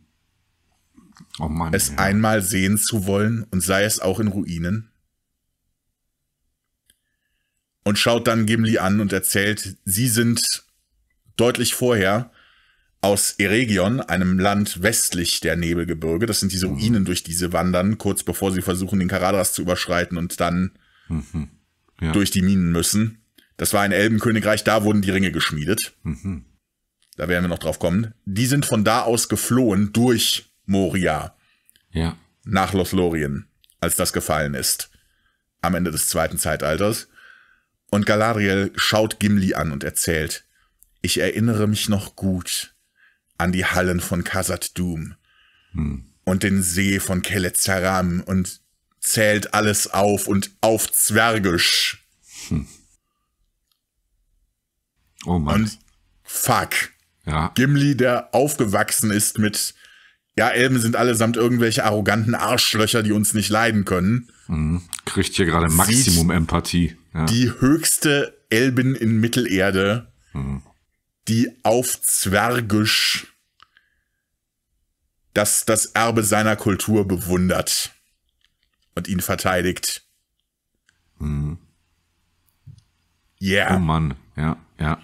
oh Mann, es ja. einmal sehen zu wollen und sei es auch in Ruinen? Und schaut dann Gimli an und erzählt, sie sind deutlich vorher aus Eregion, einem Land westlich der Nebelgebirge. Das sind diese mhm. Ruinen, durch die sie wandern, kurz bevor sie versuchen, den Karadras zu überschreiten und dann mhm ja. durch die Minen müssen. Das war ein Elbenkönigreich, da wurden die Ringe geschmiedet. Mhm. Da werden wir noch drauf kommen. Die sind von da aus geflohen durch Moria. Ja. Nach Lothlorien, als das gefallen ist. Am Ende des zweiten Zeitalters. Und Galadriel schaut Gimli an und erzählt, ich erinnere mich noch gut an die Hallen von Khazad Dum hm. und den See von Kelezaram und zählt alles auf und auf Zwergisch. Hm. Oh Mann. Und fuck. Ja. Gimli, der aufgewachsen ist mit, ja, Elben sind allesamt irgendwelche arroganten Arschlöcher, die uns nicht leiden können. Mhm. Kriegt hier gerade Maximum Empathie. Ja. Die höchste Elbin in Mittelerde, mhm. die auf Zwergisch das, das Erbe seiner Kultur bewundert und ihn verteidigt. Mhm. Yeah. Oh Mann, ja, ja.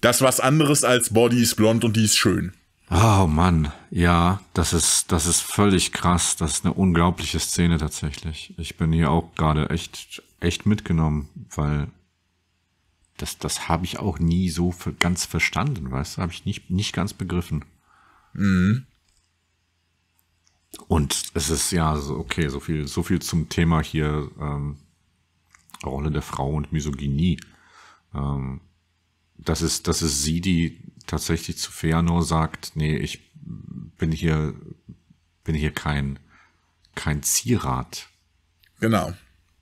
Das was anderes als Body ist blond und die ist schön. Ah, oh Mann, ja, das ist, das ist völlig krass. Das ist eine unglaubliche Szene tatsächlich. Ich bin hier auch gerade echt, echt mitgenommen, weil das, das habe ich auch nie so ganz verstanden, weißt du, habe ich nicht, nicht ganz begriffen. Mhm. Und es ist ja okay, so viel, so viel zum Thema hier ähm, Rolle der Frau und Misogynie. Ähm, das ist, das ist sie, die tatsächlich zu Feanor sagt, nee, ich bin hier, bin hier kein, kein Zierat. Genau.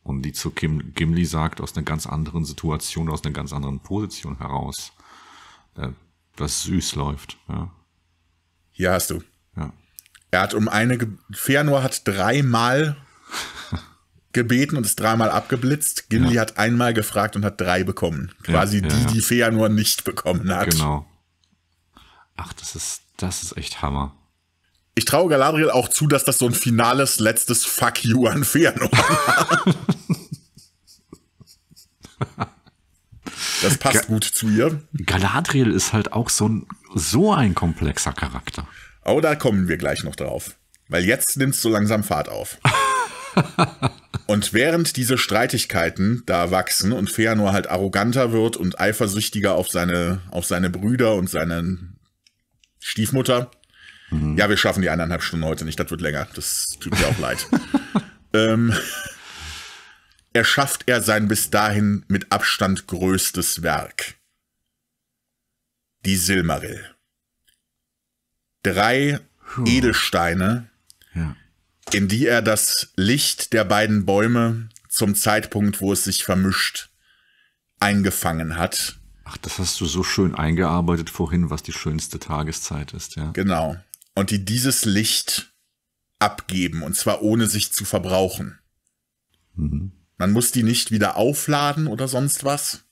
Und die zu Kim, Gimli sagt, aus einer ganz anderen Situation, aus einer ganz anderen Position heraus, äh, was süß läuft. Ja, Hier hast du. Er hat um eine. Ge Fëanor hat dreimal gebeten und ist dreimal abgeblitzt. Gimli ja. hat einmal gefragt und hat drei bekommen. Quasi ja, ja, die, die Fëanor nicht bekommen hat. Genau. Ach, das ist, das ist echt Hammer. Ich traue Galadriel auch zu, dass das so ein finales, letztes Fuck you an Fëanor war. das passt Ga gut zu ihr. Galadriel ist halt auch so ein, so ein komplexer Charakter. Oh, da kommen wir gleich noch drauf. Weil jetzt nimmt es so langsam Fahrt auf. und während diese Streitigkeiten da wachsen und Feanor halt arroganter wird und eifersüchtiger auf seine, auf seine Brüder und seine Stiefmutter, mhm. ja, wir schaffen die eineinhalb Stunden heute nicht, das wird länger, das tut mir auch leid. ähm, erschafft er sein bis dahin mit Abstand größtes Werk. Die Silmarill drei Puh. Edelsteine, ja. in die er das Licht der beiden Bäume zum Zeitpunkt, wo es sich vermischt, eingefangen hat. Ach, das hast du so schön eingearbeitet vorhin, was die schönste Tageszeit ist, ja. Genau. Und die dieses Licht abgeben, und zwar ohne sich zu verbrauchen. Mhm. Man muss die nicht wieder aufladen oder sonst was,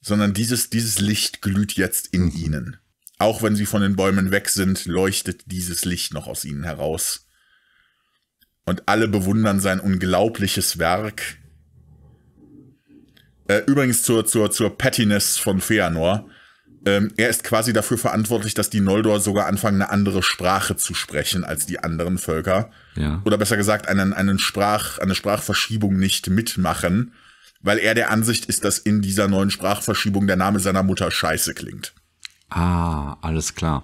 sondern dieses, dieses Licht glüht jetzt in mhm. ihnen. Auch wenn sie von den Bäumen weg sind, leuchtet dieses Licht noch aus ihnen heraus. Und alle bewundern sein unglaubliches Werk. Äh, übrigens zur, zur, zur Pettiness von Feanor. Ähm, er ist quasi dafür verantwortlich, dass die Noldor sogar anfangen, eine andere Sprache zu sprechen als die anderen Völker. Ja. Oder besser gesagt, einen, einen Sprach, eine Sprachverschiebung nicht mitmachen, weil er der Ansicht ist, dass in dieser neuen Sprachverschiebung der Name seiner Mutter scheiße klingt. Ah, alles klar.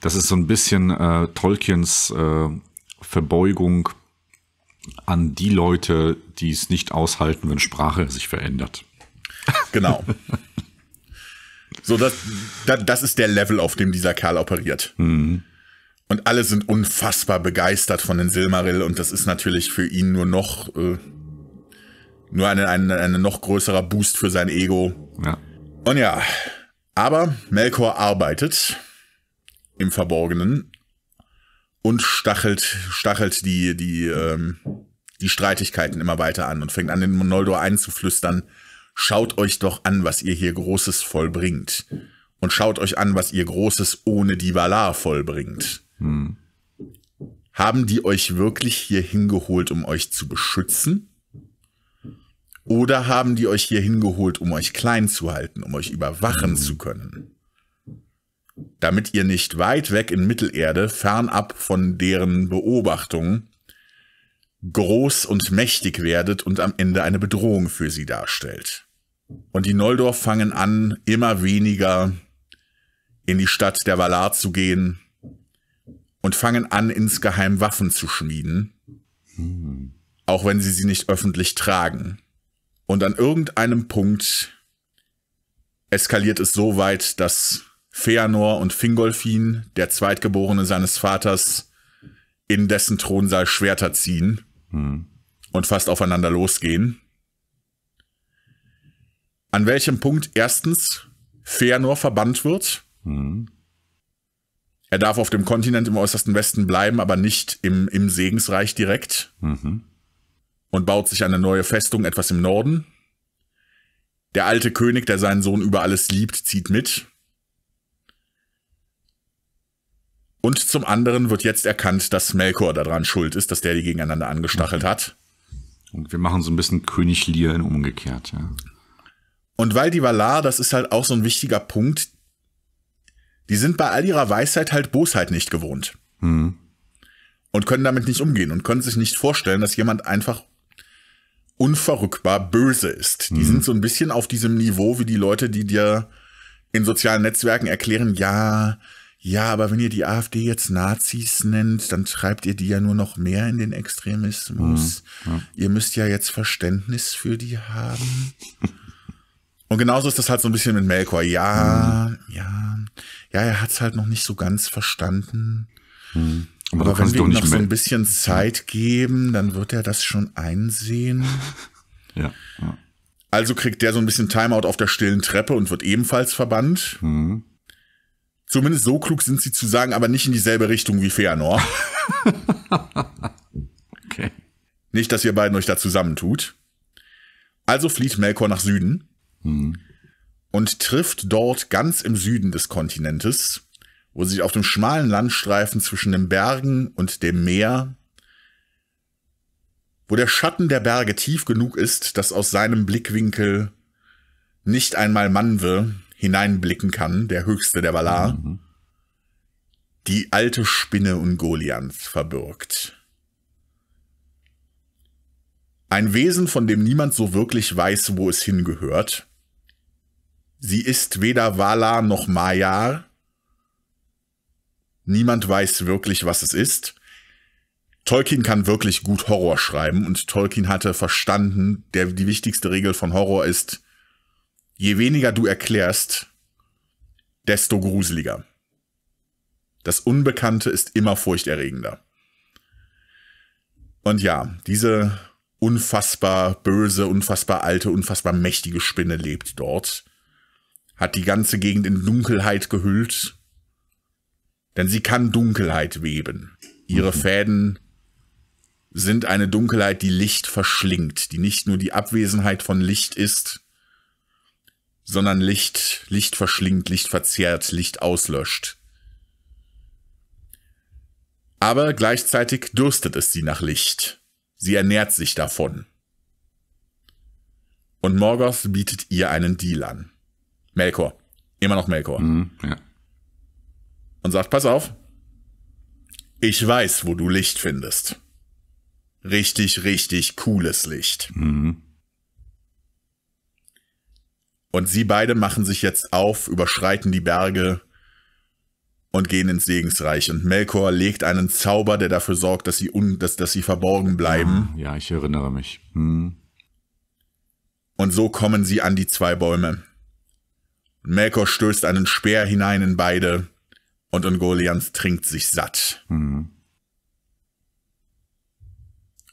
Das ist so ein bisschen äh, Tolkiens äh, Verbeugung an die Leute, die es nicht aushalten, wenn Sprache sich verändert. Genau. so, das, das, das, ist der Level, auf dem dieser Kerl operiert. Mhm. Und alle sind unfassbar begeistert von den Silmaril und das ist natürlich für ihn nur noch äh, nur ein, ein, ein noch größerer Boost für sein Ego. Ja. Und ja, aber Melkor arbeitet im Verborgenen und stachelt, stachelt die, die, ähm, die Streitigkeiten immer weiter an und fängt an, den Noldor einzuflüstern, schaut euch doch an, was ihr hier Großes vollbringt. Und schaut euch an, was ihr Großes ohne die Valar vollbringt. Hm. Haben die euch wirklich hier hingeholt, um euch zu beschützen? Oder haben die euch hier hingeholt, um euch klein zu halten, um euch überwachen mhm. zu können? Damit ihr nicht weit weg in Mittelerde, fernab von deren Beobachtung, groß und mächtig werdet und am Ende eine Bedrohung für sie darstellt. Und die Noldorf fangen an, immer weniger in die Stadt der Valar zu gehen und fangen an, insgeheim Waffen zu schmieden, hm. auch wenn sie sie nicht öffentlich tragen. Und an irgendeinem Punkt eskaliert es so weit, dass Feanor und Fingolfin, der Zweitgeborene seines Vaters, in dessen Thronsaal Schwerter ziehen hm. und fast aufeinander losgehen. An welchem Punkt erstens Feanor verbannt wird. Hm. Er darf auf dem Kontinent im äußersten Westen bleiben, aber nicht im, im Segensreich direkt. Mhm und baut sich eine neue Festung etwas im Norden. Der alte König, der seinen Sohn über alles liebt, zieht mit. Und zum anderen wird jetzt erkannt, dass Melkor daran schuld ist, dass der die gegeneinander angestachelt hat. Und wir machen so ein bisschen König Lear in umgekehrt, ja. Und weil die Valar, das ist halt auch so ein wichtiger Punkt, die sind bei all ihrer Weisheit halt Bosheit nicht gewohnt. Mhm. Und können damit nicht umgehen und können sich nicht vorstellen, dass jemand einfach unverrückbar böse ist. Die mhm. sind so ein bisschen auf diesem Niveau wie die Leute, die dir in sozialen Netzwerken erklären, ja, ja, aber wenn ihr die AfD jetzt Nazis nennt, dann treibt ihr die ja nur noch mehr in den Extremismus. Mhm. Ja. Ihr müsst ja jetzt Verständnis für die haben. Und genauso ist das halt so ein bisschen mit Melkor. Ja, mhm. ja, ja, er hat's halt noch nicht so ganz verstanden. Mhm. Aber, Aber also wenn wir ihm noch so ein bisschen Zeit geben, dann wird er das schon einsehen. ja, ja, Also kriegt der so ein bisschen Timeout auf der stillen Treppe und wird ebenfalls verbannt. Mhm. Zumindest so klug sind sie zu sagen, aber nicht in dieselbe Richtung wie Feanor. okay. Nicht, dass ihr beiden euch da zusammentut. Also flieht Melkor nach Süden mhm. und trifft dort ganz im Süden des Kontinentes wo sich auf dem schmalen Landstreifen zwischen den Bergen und dem Meer, wo der Schatten der Berge tief genug ist, dass aus seinem Blickwinkel nicht einmal Manwe hineinblicken kann, der höchste der Valar, mhm. die alte Spinne Ungolians verbirgt. Ein Wesen, von dem niemand so wirklich weiß, wo es hingehört. Sie ist weder Valar noch Majar, Niemand weiß wirklich, was es ist. Tolkien kann wirklich gut Horror schreiben und Tolkien hatte verstanden, der, die wichtigste Regel von Horror ist, je weniger du erklärst, desto gruseliger. Das Unbekannte ist immer furchterregender. Und ja, diese unfassbar böse, unfassbar alte, unfassbar mächtige Spinne lebt dort, hat die ganze Gegend in Dunkelheit gehüllt denn sie kann Dunkelheit weben. Ihre mhm. Fäden sind eine Dunkelheit, die Licht verschlingt, die nicht nur die Abwesenheit von Licht ist, sondern Licht, Licht verschlingt, Licht verzehrt, Licht auslöscht. Aber gleichzeitig dürstet es sie nach Licht. Sie ernährt sich davon. Und Morgoth bietet ihr einen Deal an. Melkor. Immer noch Melkor. Mhm, ja und sagt, pass auf, ich weiß, wo du Licht findest. Richtig, richtig cooles Licht. Mhm. Und sie beide machen sich jetzt auf, überschreiten die Berge und gehen ins Segensreich. Und Melkor legt einen Zauber, der dafür sorgt, dass sie, un dass, dass sie verborgen bleiben. Ah, ja, ich erinnere mich. Hm. Und so kommen sie an die zwei Bäume. Melkor stößt einen Speer hinein in beide und Ungolians trinkt sich satt. Mhm.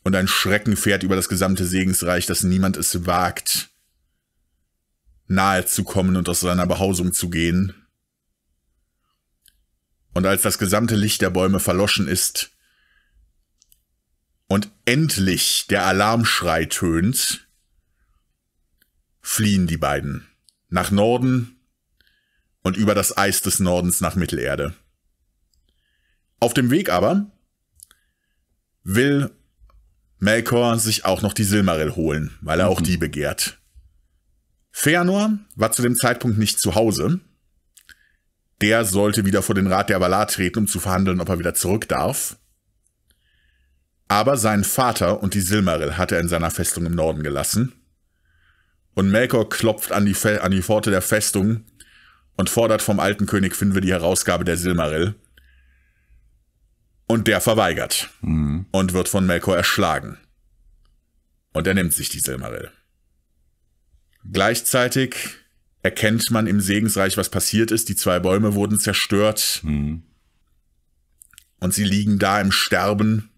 Und ein Schrecken fährt über das gesamte Segensreich, dass niemand es wagt, nahe zu kommen und aus seiner Behausung zu gehen. Und als das gesamte Licht der Bäume verloschen ist und endlich der Alarmschrei tönt, fliehen die beiden nach Norden und über das Eis des Nordens nach Mittelerde. Auf dem Weg aber will Melkor sich auch noch die Silmaril holen, weil er mhm. auch die begehrt. Feanor war zu dem Zeitpunkt nicht zu Hause. Der sollte wieder vor den Rat der Valar treten, um zu verhandeln, ob er wieder zurück darf. Aber seinen Vater und die Silmaril hat er in seiner Festung im Norden gelassen. Und Melkor klopft an die, an die Pforte der Festung und fordert vom alten König Finwe die Herausgabe der Silmarill. Und der verweigert mhm. und wird von Melkor erschlagen. Und er nimmt sich die Silmarill. Gleichzeitig erkennt man im Segensreich, was passiert ist. Die zwei Bäume wurden zerstört. Mhm. Und sie liegen da im Sterben.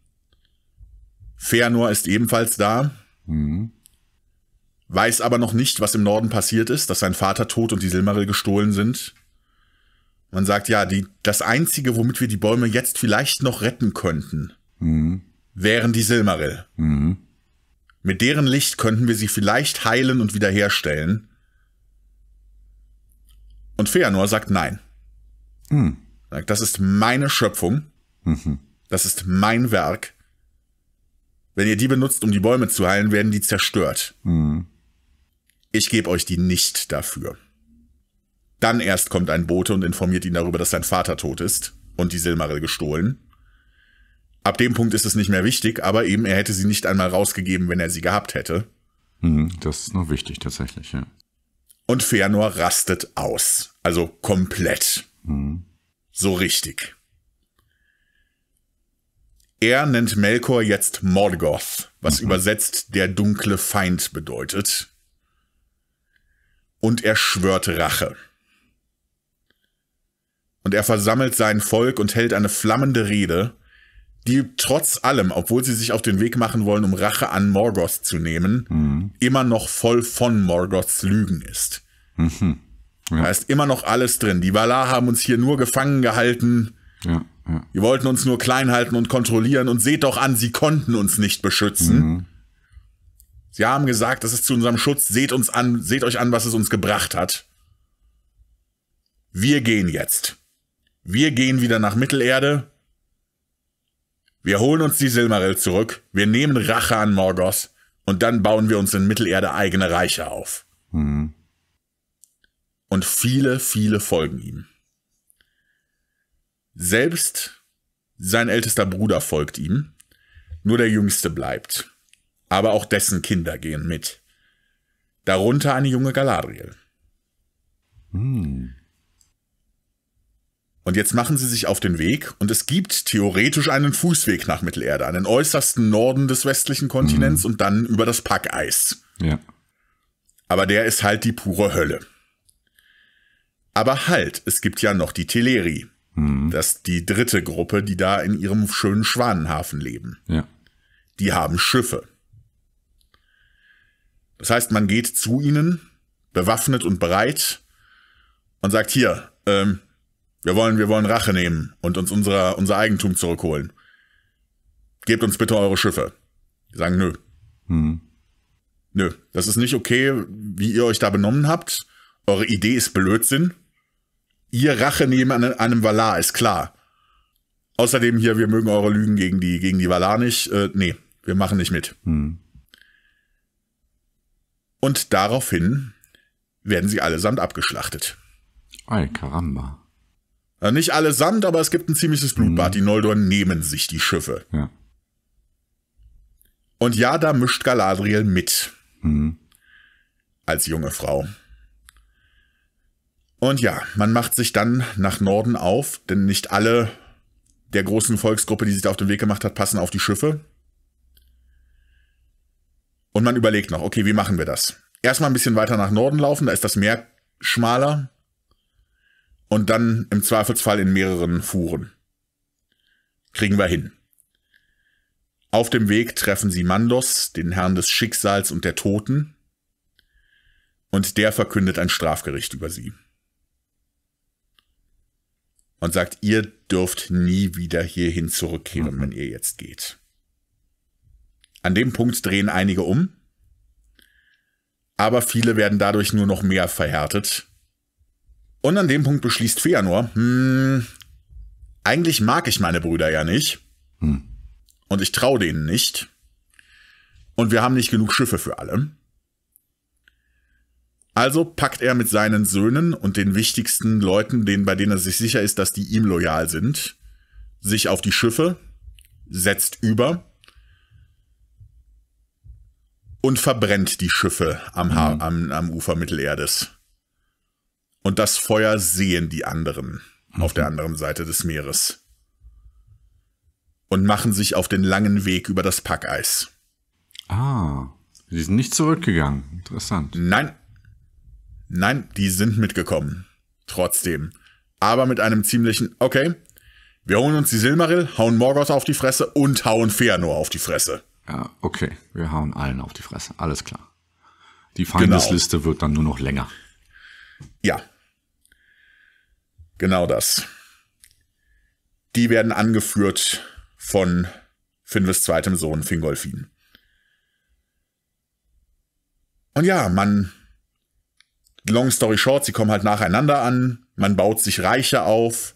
Feanor ist ebenfalls da. Mhm weiß aber noch nicht, was im Norden passiert ist, dass sein Vater tot und die Silmaril gestohlen sind. Man sagt, ja, die, das Einzige, womit wir die Bäume jetzt vielleicht noch retten könnten, mhm. wären die Silmaril. Mhm. Mit deren Licht könnten wir sie vielleicht heilen und wiederherstellen. Und Feanor sagt nein. Mhm. Sagt, das ist meine Schöpfung. Mhm. Das ist mein Werk. Wenn ihr die benutzt, um die Bäume zu heilen, werden die zerstört. Mhm ich gebe euch die nicht dafür. Dann erst kommt ein Bote und informiert ihn darüber, dass sein Vater tot ist und die Silmaril gestohlen. Ab dem Punkt ist es nicht mehr wichtig, aber eben er hätte sie nicht einmal rausgegeben, wenn er sie gehabt hätte. Hm, das ist noch wichtig tatsächlich, ja. Und Fëanor rastet aus. Also komplett. Mhm. So richtig. Er nennt Melkor jetzt Morgoth, was mhm. übersetzt der dunkle Feind bedeutet und er schwört Rache. Und er versammelt sein Volk und hält eine flammende Rede, die trotz allem, obwohl sie sich auf den Weg machen wollen, um Rache an Morgoth zu nehmen, mhm. immer noch voll von Morgoths Lügen ist. Mhm. Ja. Da ist immer noch alles drin. Die Valar haben uns hier nur gefangen gehalten. Ja, ja. Die wollten uns nur klein halten und kontrollieren und seht doch an, sie konnten uns nicht beschützen. Mhm. Sie haben gesagt, das ist zu unserem Schutz. Seht uns an, seht euch an, was es uns gebracht hat. Wir gehen jetzt. Wir gehen wieder nach Mittelerde. Wir holen uns die Silmaril zurück. Wir nehmen Rache an Morgoth. Und dann bauen wir uns in Mittelerde eigene Reiche auf. Mhm. Und viele, viele folgen ihm. Selbst sein ältester Bruder folgt ihm. Nur der Jüngste bleibt aber auch dessen Kinder gehen mit. Darunter eine junge Galadriel. Hm. Und jetzt machen sie sich auf den Weg und es gibt theoretisch einen Fußweg nach Mittelerde, an den äußersten Norden des westlichen Kontinents mhm. und dann über das Packeis. Ja. Aber der ist halt die pure Hölle. Aber halt, es gibt ja noch die Teleri. Mhm. Das ist die dritte Gruppe, die da in ihrem schönen Schwanenhafen leben. Ja. Die haben Schiffe. Das heißt, man geht zu ihnen, bewaffnet und bereit, und sagt, hier, ähm, wir wollen, wir wollen Rache nehmen und uns unser, unser Eigentum zurückholen. Gebt uns bitte eure Schiffe. Die sagen, nö. Hm. Nö, das ist nicht okay, wie ihr euch da benommen habt. Eure Idee ist Blödsinn. Ihr Rache nehmen an, einem Valar, ist klar. Außerdem hier, wir mögen eure Lügen gegen die, gegen die Valar nicht. Äh, nee, wir machen nicht mit. Hm. Und daraufhin werden sie allesamt abgeschlachtet. Ei, Karamba. Nicht allesamt, aber es gibt ein ziemliches Blutbad. Mhm. Die Noldor nehmen sich die Schiffe. Ja. Und ja, da mischt Galadriel mit. Mhm. Als junge Frau. Und ja, man macht sich dann nach Norden auf, denn nicht alle der großen Volksgruppe, die sich da auf den Weg gemacht hat, passen auf die Schiffe. Und man überlegt noch, okay, wie machen wir das? Erstmal ein bisschen weiter nach Norden laufen, da ist das Meer schmaler. Und dann im Zweifelsfall in mehreren Fuhren. Kriegen wir hin. Auf dem Weg treffen sie Mandos, den Herrn des Schicksals und der Toten. Und der verkündet ein Strafgericht über sie. Und sagt, ihr dürft nie wieder hierhin zurückkehren, mhm. wenn ihr jetzt geht. An dem Punkt drehen einige um, aber viele werden dadurch nur noch mehr verhärtet. Und an dem Punkt beschließt Feanor, hm, eigentlich mag ich meine Brüder ja nicht. Hm. Und ich traue denen nicht. Und wir haben nicht genug Schiffe für alle. Also packt er mit seinen Söhnen und den wichtigsten Leuten, denen, bei denen er sich sicher ist, dass die ihm loyal sind, sich auf die Schiffe, setzt über und verbrennt die Schiffe am, mhm. am, am Ufer Mittelerdes. Und das Feuer sehen die anderen mhm. auf der anderen Seite des Meeres und machen sich auf den langen Weg über das Packeis. Ah, die sind nicht zurückgegangen. Interessant. Nein. Nein, die sind mitgekommen. Trotzdem. Aber mit einem ziemlichen, okay, wir holen uns die Silmaril, hauen Morgoth auf die Fresse und hauen Feanor auf die Fresse. Ja, okay, wir hauen allen auf die Fresse. Alles klar. Die Feindesliste genau. wird dann nur noch länger. Ja. Genau das. Die werden angeführt von Finves zweitem Sohn Fingolfin. Und ja, man, long story short, sie kommen halt nacheinander an, man baut sich Reiche auf,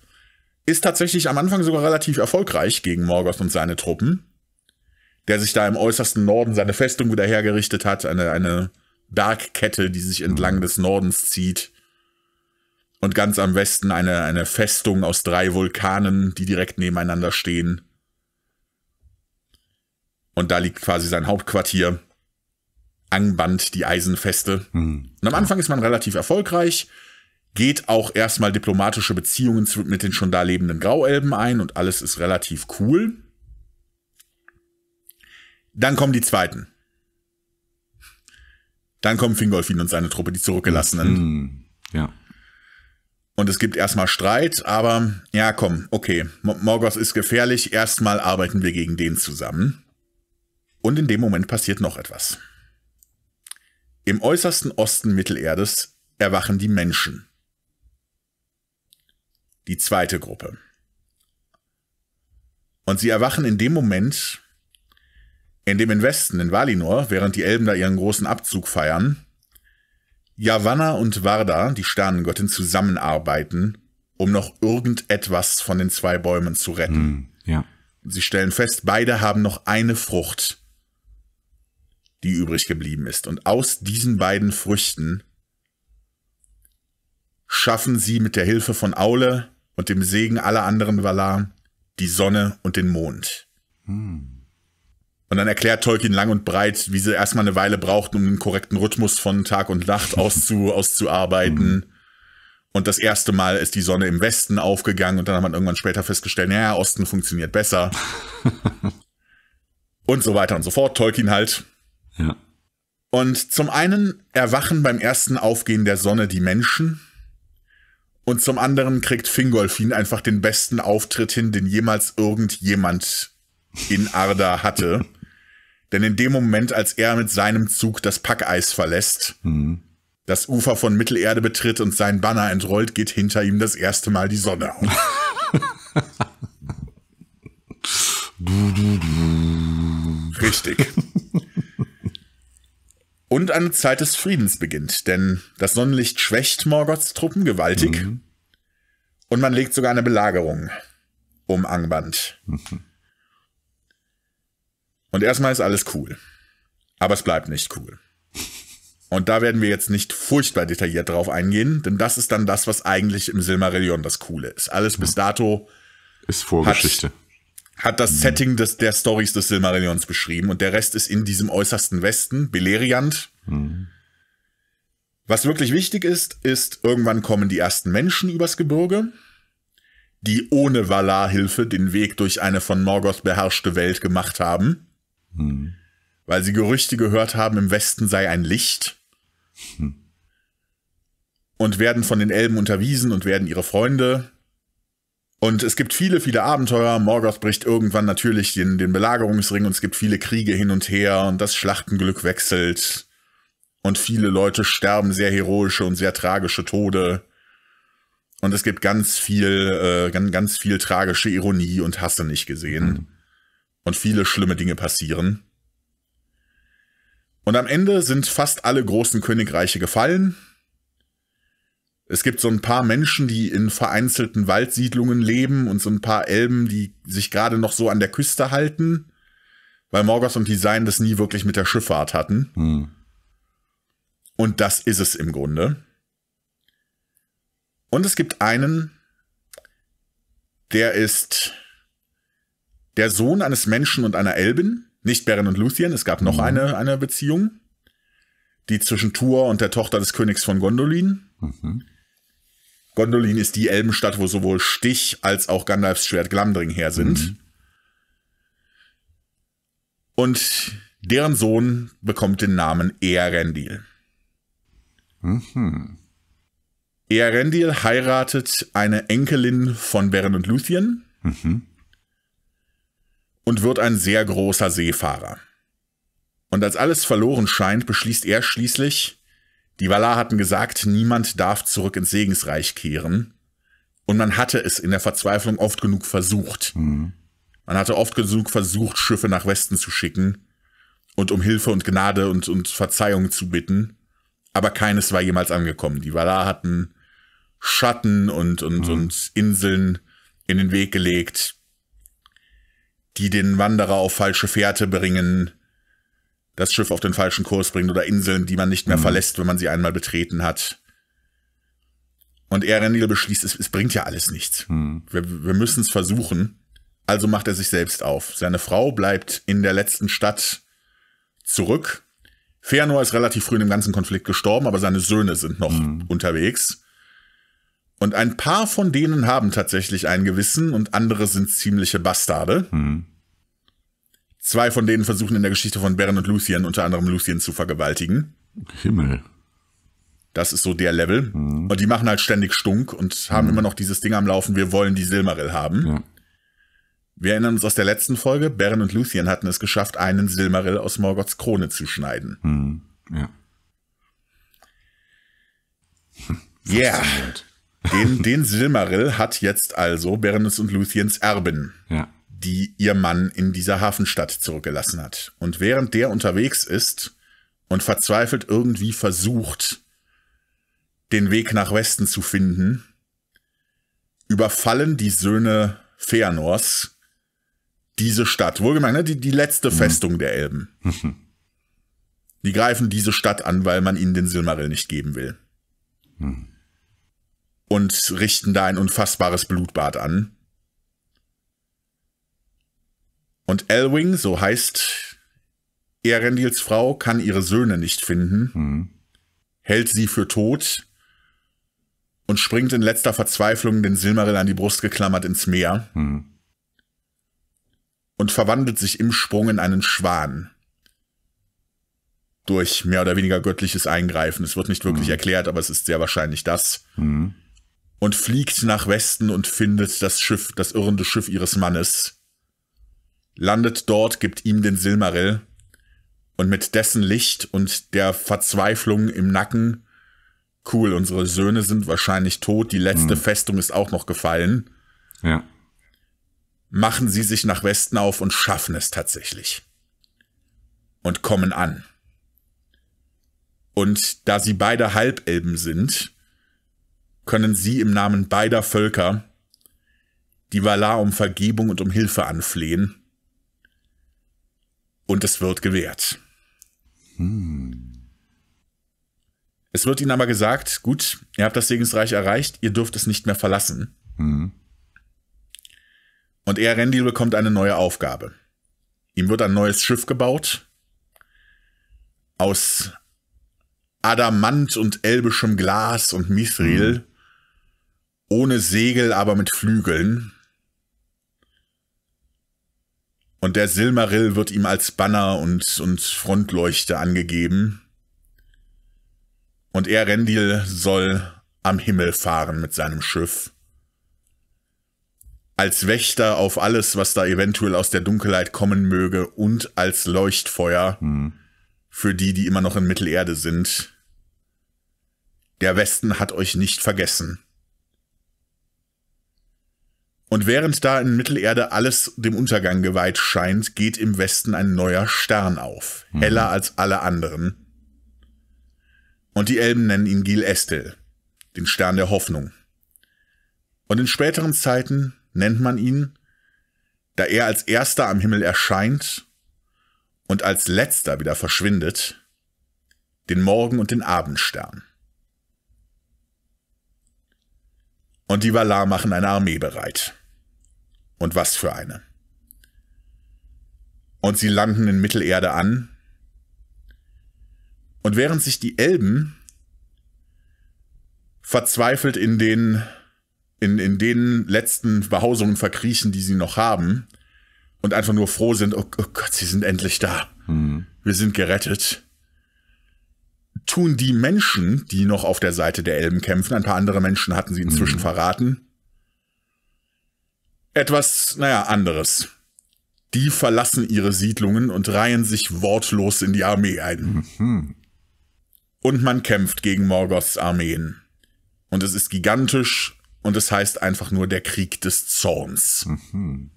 ist tatsächlich am Anfang sogar relativ erfolgreich gegen Morgoth und seine Truppen der sich da im äußersten Norden seine Festung wieder hergerichtet hat, eine, eine Bergkette, die sich entlang mhm. des Nordens zieht. Und ganz am Westen eine, eine Festung aus drei Vulkanen, die direkt nebeneinander stehen. Und da liegt quasi sein Hauptquartier. Angband, die Eisenfeste. Mhm. Und am Anfang ist man relativ erfolgreich, geht auch erstmal diplomatische Beziehungen mit den schon da lebenden Grauelben ein und alles ist relativ cool. Dann kommen die Zweiten. Dann kommen Fingolfin und seine Truppe, die zurückgelassenen. Mhm. Ja. Und es gibt erstmal Streit, aber ja, komm, okay. Morgoth ist gefährlich, erstmal arbeiten wir gegen den zusammen. Und in dem Moment passiert noch etwas. Im äußersten Osten Mittelerdes erwachen die Menschen. Die zweite Gruppe. Und sie erwachen in dem Moment, in dem im Westen, in Valinor, während die Elben da ihren großen Abzug feiern, Javanna und Varda, die Sternengöttin, zusammenarbeiten, um noch irgendetwas von den zwei Bäumen zu retten. Hm, ja. Sie stellen fest, beide haben noch eine Frucht, die übrig geblieben ist. Und aus diesen beiden Früchten schaffen sie mit der Hilfe von Aule und dem Segen aller anderen Valar die Sonne und den Mond. Hm. Und dann erklärt Tolkien lang und breit, wie sie erstmal eine Weile brauchten, um den korrekten Rhythmus von Tag und Nacht auszu, auszuarbeiten. Und das erste Mal ist die Sonne im Westen aufgegangen und dann hat man irgendwann später festgestellt, naja, Osten funktioniert besser. und so weiter und so fort. Tolkien halt. Ja. Und zum einen erwachen beim ersten Aufgehen der Sonne die Menschen. Und zum anderen kriegt Fingolfin einfach den besten Auftritt hin, den jemals irgendjemand in Arda hatte. Denn in dem Moment, als er mit seinem Zug das Packeis verlässt, mhm. das Ufer von Mittelerde betritt und sein Banner entrollt, geht hinter ihm das erste Mal die Sonne auf. Richtig. Und eine Zeit des Friedens beginnt, denn das Sonnenlicht schwächt Morgoths Truppen gewaltig mhm. und man legt sogar eine Belagerung um Angband. Mhm. Und erstmal ist alles cool. Aber es bleibt nicht cool. Und da werden wir jetzt nicht furchtbar detailliert drauf eingehen, denn das ist dann das, was eigentlich im Silmarillion das Coole ist. Alles bis dato ist Vorgeschichte. Hat, hat das mhm. Setting des, der Stories des Silmarillions beschrieben und der Rest ist in diesem äußersten Westen, Beleriand. Mhm. Was wirklich wichtig ist, ist, irgendwann kommen die ersten Menschen übers Gebirge, die ohne Valar-Hilfe den Weg durch eine von Morgoth beherrschte Welt gemacht haben hm. Weil sie Gerüchte gehört haben, im Westen sei ein Licht. Hm. Und werden von den Elben unterwiesen und werden ihre Freunde. Und es gibt viele, viele Abenteuer. Morgoth bricht irgendwann natürlich den, den Belagerungsring und es gibt viele Kriege hin und her und das Schlachtenglück wechselt. Und viele Leute sterben sehr heroische und sehr tragische Tode. Und es gibt ganz viel, äh, ganz, ganz viel tragische Ironie und Hasse nicht gesehen. Mhm und viele schlimme Dinge passieren. Und am Ende sind fast alle großen Königreiche gefallen. Es gibt so ein paar Menschen, die in vereinzelten Waldsiedlungen leben und so ein paar Elben, die sich gerade noch so an der Küste halten, weil Morgoth und Design das nie wirklich mit der Schifffahrt hatten. Hm. Und das ist es im Grunde. Und es gibt einen, der ist der Sohn eines Menschen und einer Elbin, nicht Beren und Luthien, es gab noch mhm. eine, eine Beziehung, die zwischen Tur und der Tochter des Königs von Gondolin. Mhm. Gondolin ist die Elbenstadt, wo sowohl Stich als auch Gandalfs Schwert Glamdring her sind. Mhm. Und deren Sohn bekommt den Namen Earendil. Mhm. Earendil heiratet eine Enkelin von Beren und Luthien. Mhm und wird ein sehr großer Seefahrer. Und als alles verloren scheint, beschließt er schließlich, die Valar hatten gesagt, niemand darf zurück ins Segensreich kehren. Und man hatte es in der Verzweiflung oft genug versucht. Mhm. Man hatte oft genug versucht, Schiffe nach Westen zu schicken und um Hilfe und Gnade und, und Verzeihung zu bitten. Aber keines war jemals angekommen. Die Valar hatten Schatten und, und, mhm. und Inseln in den Weg gelegt, die den Wanderer auf falsche Fährte bringen, das Schiff auf den falschen Kurs bringen oder Inseln, die man nicht mehr mhm. verlässt, wenn man sie einmal betreten hat. Und Erenil beschließt, es, es, bringt ja alles nichts. Mhm. Wir, wir müssen es versuchen. Also macht er sich selbst auf. Seine Frau bleibt in der letzten Stadt zurück. Fëanor ist relativ früh in dem ganzen Konflikt gestorben, aber seine Söhne sind noch mhm. unterwegs. Und ein paar von denen haben tatsächlich ein Gewissen und andere sind ziemliche Bastarde. Mhm. Zwei von denen versuchen in der Geschichte von Beren und Lucien unter anderem Lucien zu vergewaltigen. Himmel. Das ist so der Level. Mhm. Und die machen halt ständig Stunk und haben mhm. immer noch dieses Ding am Laufen, wir wollen die Silmaril haben. Ja. Wir erinnern uns aus der letzten Folge, Beren und Lucien hatten es geschafft, einen Silmaril aus Morgoths Krone zu schneiden. Mhm. Ja. Yeah. Den, den Silmaril hat jetzt also Berenice und Luthiens Erbin, ja. die ihr Mann in dieser Hafenstadt zurückgelassen hat. Und während der unterwegs ist und verzweifelt irgendwie versucht, den Weg nach Westen zu finden, überfallen die Söhne Feanors diese Stadt. Wohlgemerkt, ne? die, die letzte mhm. Festung der Elben. Mhm. Die greifen diese Stadt an, weil man ihnen den Silmaril nicht geben will. Mhm und richten da ein unfassbares Blutbad an. Und Elwing, so heißt Erendils Frau, kann ihre Söhne nicht finden, mhm. hält sie für tot und springt in letzter Verzweiflung den Silmaril an die Brust geklammert ins Meer mhm. und verwandelt sich im Sprung in einen Schwan durch mehr oder weniger göttliches Eingreifen. Es wird nicht wirklich mhm. erklärt, aber es ist sehr wahrscheinlich das. Mhm und fliegt nach Westen und findet das Schiff, das irrende Schiff ihres Mannes. Landet dort, gibt ihm den Silmaril und mit dessen Licht und der Verzweiflung im Nacken, cool, unsere Söhne sind wahrscheinlich tot, die letzte mhm. Festung ist auch noch gefallen. Ja. Machen sie sich nach Westen auf und schaffen es tatsächlich. Und kommen an. Und da sie beide Halbelben sind, können sie im Namen beider Völker die Valar um Vergebung und um Hilfe anflehen. Und es wird gewährt. Hm. Es wird ihnen aber gesagt, gut, ihr habt das Segensreich erreicht, ihr dürft es nicht mehr verlassen. Hm. Und er, Rendil, bekommt eine neue Aufgabe. Ihm wird ein neues Schiff gebaut. Aus Adamant und elbischem Glas und Mithril. Hm ohne Segel, aber mit Flügeln. Und der Silmarill wird ihm als Banner und, und Frontleuchte angegeben. Und er, Rendil, soll am Himmel fahren mit seinem Schiff. Als Wächter auf alles, was da eventuell aus der Dunkelheit kommen möge und als Leuchtfeuer hm. für die, die immer noch in Mittelerde sind. Der Westen hat euch nicht vergessen. Und während da in Mittelerde alles dem Untergang geweiht scheint, geht im Westen ein neuer Stern auf, mhm. heller mhm. als alle anderen. Und die Elben nennen ihn Gil Estel, den Stern der Hoffnung. Und in späteren Zeiten nennt man ihn, da er als erster am Himmel erscheint und als letzter wieder verschwindet, den Morgen- und den Abendstern. Und die Valar machen eine Armee bereit. Und was für eine. Und sie landen in Mittelerde an. Und während sich die Elben verzweifelt in den, in, in den letzten Behausungen verkriechen, die sie noch haben, und einfach nur froh sind, oh, oh Gott, sie sind endlich da. Mhm. Wir sind gerettet. Tun die Menschen, die noch auf der Seite der Elben kämpfen, ein paar andere Menschen hatten sie inzwischen mhm. verraten, etwas, naja, anderes. Die verlassen ihre Siedlungen und reihen sich wortlos in die Armee ein. Mhm. Und man kämpft gegen Morgoths Armeen. Und es ist gigantisch und es heißt einfach nur der Krieg des Zorns. Mhm.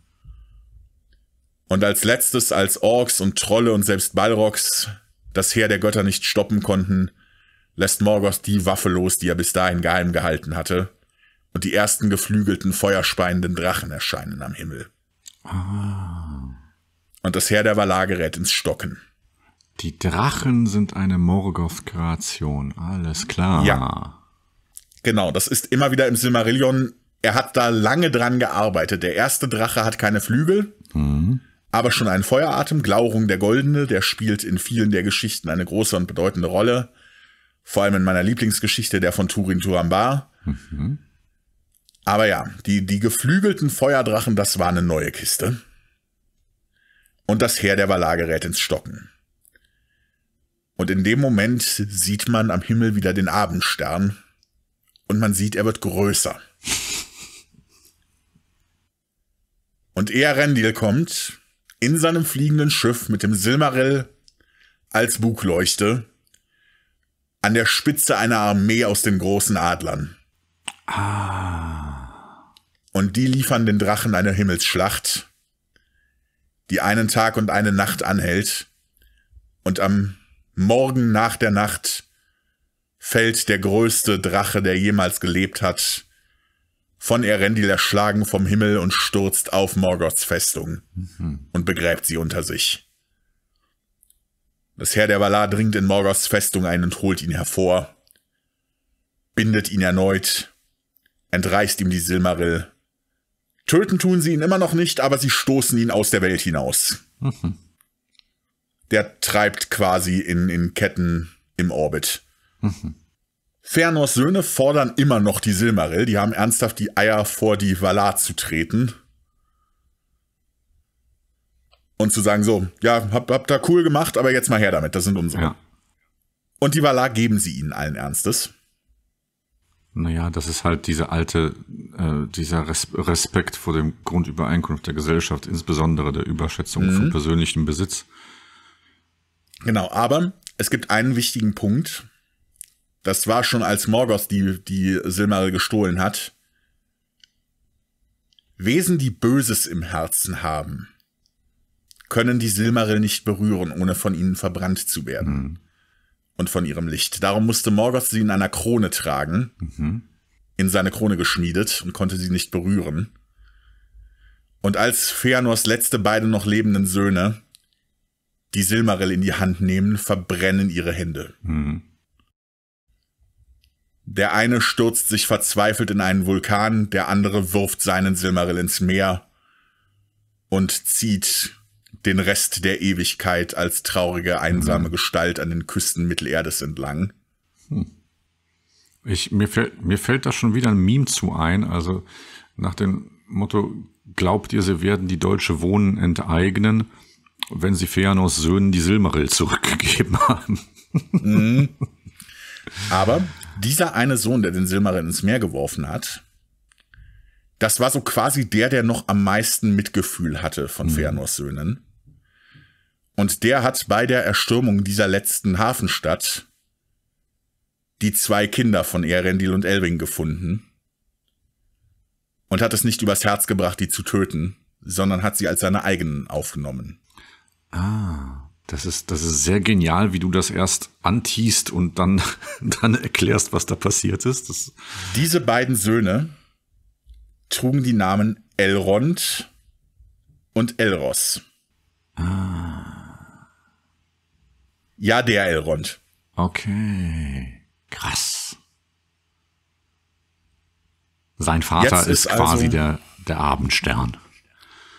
Und als letztes, als Orks und Trolle und selbst Balrogs das Heer der Götter nicht stoppen konnten, lässt Morgoth die Waffe los, die er bis dahin geheim gehalten hatte und die ersten geflügelten, feuerspeienden Drachen erscheinen am Himmel. Ah. Und das Heer der Valar gerät ins Stocken. Die Drachen sind eine morgoth kreation alles klar. Ja. Genau, das ist immer wieder im Silmarillion. Er hat da lange dran gearbeitet. Der erste Drache hat keine Flügel, mhm. aber schon einen Feueratem. Glaurung der Goldene, der spielt in vielen der Geschichten eine große und bedeutende Rolle. Vor allem in meiner Lieblingsgeschichte, der von Turin Turambar. Mhm. Aber ja, die, die geflügelten Feuerdrachen, das war eine neue Kiste. Und das Heer der Valar gerät ins Stocken. Und in dem Moment sieht man am Himmel wieder den Abendstern. Und man sieht, er wird größer. Und eher Rendil kommt, in seinem fliegenden Schiff mit dem Silmarill als Bugleuchte, an der Spitze einer Armee aus den großen Adlern. Ah. Und die liefern den Drachen eine Himmelsschlacht, die einen Tag und eine Nacht anhält. Und am Morgen nach der Nacht fällt der größte Drache, der jemals gelebt hat, von Erendil erschlagen vom Himmel und stürzt auf Morgoths Festung mhm. und begräbt sie unter sich. Das Herr der Valar dringt in Morgoths Festung ein und holt ihn hervor, bindet ihn erneut, entreißt ihm die Silmarill Töten tun sie ihn immer noch nicht, aber sie stoßen ihn aus der Welt hinaus. Mhm. Der treibt quasi in, in Ketten im Orbit. Mhm. Fernors Söhne fordern immer noch die Silmaril. Die haben ernsthaft die Eier vor die Valar zu treten. Und zu sagen so, ja, habt hab da cool gemacht, aber jetzt mal her damit, das sind unsere. Ja. Und die Valar geben sie ihnen allen Ernstes. Naja, das ist halt diese alte, äh, dieser Respekt vor dem Grundübereinkunft der Gesellschaft, insbesondere der Überschätzung mhm. von persönlichem Besitz. Genau, aber es gibt einen wichtigen Punkt. Das war schon, als Morgoth die, die Silmaril gestohlen hat. Wesen, die Böses im Herzen haben, können die Silmaril nicht berühren, ohne von ihnen verbrannt zu werden. Mhm und von ihrem Licht. Darum musste Morgoth sie in einer Krone tragen, mhm. in seine Krone geschmiedet und konnte sie nicht berühren. Und als Feanors letzte beide noch lebenden Söhne die Silmarill in die Hand nehmen, verbrennen ihre Hände. Mhm. Der eine stürzt sich verzweifelt in einen Vulkan, der andere wirft seinen Silmaril ins Meer und zieht den Rest der Ewigkeit als traurige, einsame mhm. Gestalt an den Küsten Mittelerdes entlang. Hm. Ich, mir, fällt, mir fällt da schon wieder ein Meme zu ein, also nach dem Motto, glaubt ihr, sie werden die deutsche Wohnen enteignen, wenn sie Feanos Söhnen die Silmaril zurückgegeben haben? Mhm. Aber dieser eine Sohn, der den Silmaril ins Meer geworfen hat, das war so quasi der, der noch am meisten Mitgefühl hatte von mhm. Feanors Söhnen. Und der hat bei der Erstürmung dieser letzten Hafenstadt die zwei Kinder von Erendil und Elwing gefunden und hat es nicht übers Herz gebracht, die zu töten, sondern hat sie als seine eigenen aufgenommen. Ah, das ist, das ist sehr genial, wie du das erst antiest und dann, dann erklärst, was da passiert ist. Das Diese beiden Söhne trugen die Namen Elrond und Elros. Ah. Ja, der Elrond. Okay. Krass. Sein Vater Jetzt ist, quasi also der, der Abendstern.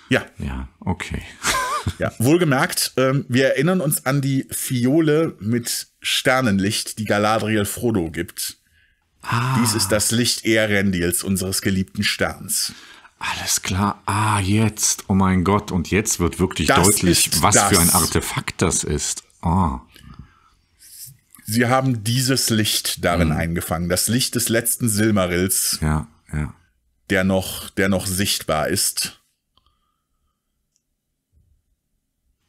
Ja. Ja, okay. Ja, wohlgemerkt, ähm, wir erinnern uns an die Fiole mit Sternenlicht, die Galadriel Frodo gibt. Ah. Dies ist das Licht Ehrendils, unseres geliebten Sterns. Alles klar. Ah, jetzt. Oh mein Gott. Und jetzt wird wirklich das deutlich, was das. für ein Artefakt das ist. Oh. Sie haben dieses Licht darin mhm. eingefangen, das Licht des letzten Silmarils. Ja, ja. Der noch, der noch sichtbar ist.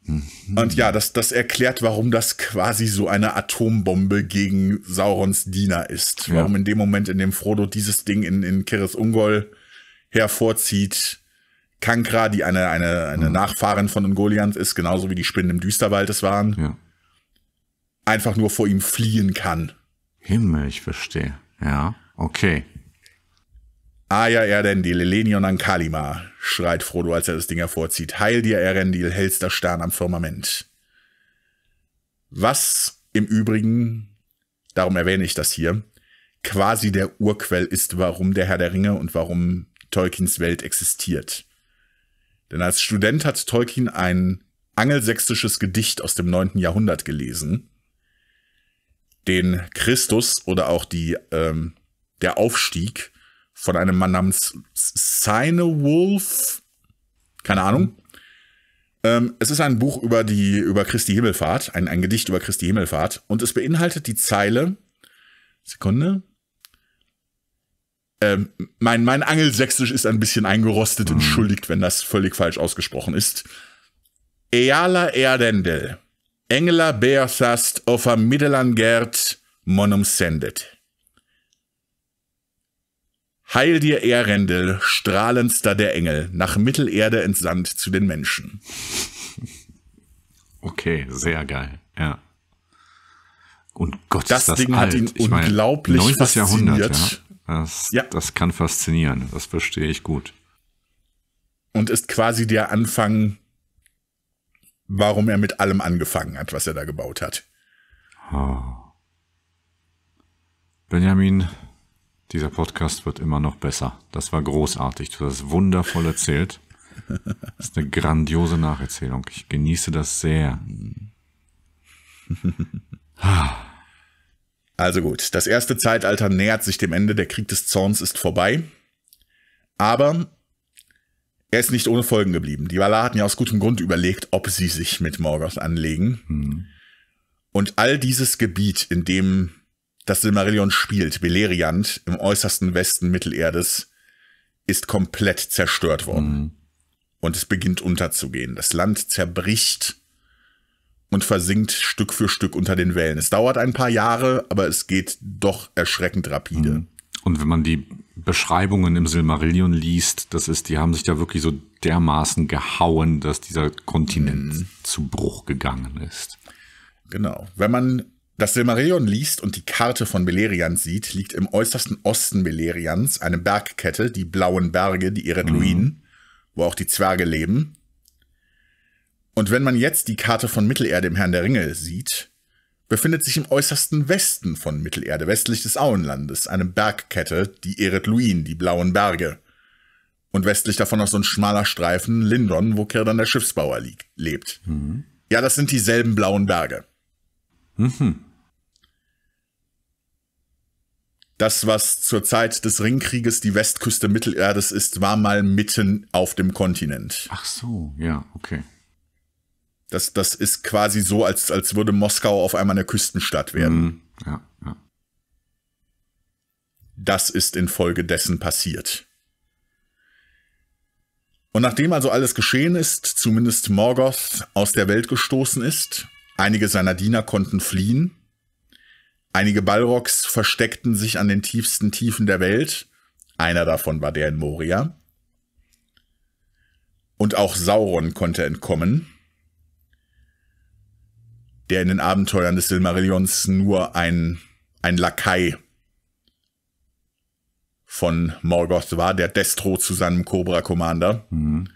Mhm. Und ja, das, das erklärt, warum das quasi so eine Atombombe gegen Saurons Diener ist. Ja. Warum in dem Moment, in dem Frodo dieses Ding in, in Kiris Ungol hervorzieht, Kankra, die eine, eine, eine mhm. Nachfahrin von Ungoliant ist, genauso wie die Spinnen im Düsterwald es waren, ja einfach nur vor ihm fliehen kann. Himmel, ich verstehe. Ja, okay. Ah Aya Erendil, an Kalima, schreit Frodo, als er das Ding hervorzieht. Heil dir, Erendil, hellster Stern am Firmament. Was im Übrigen, darum erwähne ich das hier, quasi der Urquell ist, warum der Herr der Ringe und warum Tolkiens Welt existiert. Denn als Student hat Tolkien ein angelsächsisches Gedicht aus dem neunten Jahrhundert gelesen den Christus oder auch die, ähm, der Aufstieg von einem Mann namens Wolf. Keine Ahnung. Ähm, es ist ein Buch über die, über Christi Himmelfahrt, ein, ein Gedicht über Christi Himmelfahrt und es beinhaltet die Zeile, Sekunde, ähm, mein, mein Angelsächsisch ist ein bisschen eingerostet, mhm. entschuldigt, wenn das völlig falsch ausgesprochen ist. Eala Erdendel. Engela beasast ofa Mittelangert monum sendet. Heil dir, Ehrendel, strahlendster der Engel, nach Mittelerde entsandt zu den Menschen. Okay, sehr geil, ja. Und Gott, das, das Ding alt. hat ihn ich unglaublich meine, 9. fasziniert. Jahrhundert, ja? Das, ja. das kann faszinieren, das verstehe ich gut. Und ist quasi der Anfang warum er mit allem angefangen hat, was er da gebaut hat. Benjamin, dieser Podcast wird immer noch besser. Das war großartig. Du hast wundervoll erzählt. Das ist eine grandiose Nacherzählung. Ich genieße das sehr. Also gut, das erste Zeitalter nähert sich dem Ende, der Krieg des Zorns ist vorbei. Aber er ist nicht ohne Folgen geblieben. Die Valar hatten ja aus gutem Grund überlegt, ob sie sich mit Morgoth anlegen. Mhm. Und all dieses Gebiet, in dem das Silmarillion spielt, Beleriand, im äußersten Westen Mittelerdes, ist komplett zerstört worden. Mhm. Und es beginnt unterzugehen. Das Land zerbricht und versinkt Stück für Stück unter den Wellen. Es dauert ein paar Jahre, aber es geht doch erschreckend rapide. Mhm. Und wenn man die Beschreibungen im Silmarillion liest, das ist, die haben sich da wirklich so dermaßen gehauen, dass dieser Kontinent mhm. zu Bruch gegangen ist. Genau. Wenn man das Silmarillion liest und die Karte von Beleriand sieht, liegt im äußersten Osten Beleriands eine Bergkette, die blauen Berge, die ihren mhm. wo auch die Zwerge leben. Und wenn man jetzt die Karte von Mittelerde im Herrn der Ringe sieht, befindet sich im äußersten Westen von Mittelerde, westlich des Auenlandes, eine Bergkette, die Eretluin, die Blauen Berge. Und westlich davon noch so ein schmaler Streifen, Lindon, wo Kirdan der Schiffsbauer liegt, lebt. Mhm. Ja, das sind dieselben Blauen Berge. Mhm. Das, was zur Zeit des Ringkrieges die Westküste Mittelerdes ist, war mal mitten auf dem Kontinent. Ach so, ja, okay. Das, das ist quasi so, als, als würde Moskau auf einmal eine Küstenstadt werden. Mhm. Ja, ja. Das ist infolgedessen passiert. Und nachdem also alles geschehen ist, zumindest Morgoth aus der Welt gestoßen ist, einige seiner Diener konnten fliehen, einige Balrogs versteckten sich an den tiefsten Tiefen der Welt, einer davon war der in Moria, und auch Sauron konnte entkommen, der in den Abenteuern des Silmarillions nur ein, ein Lakai von Morgoth war, der Destro zu seinem Cobra Commander. Mhm.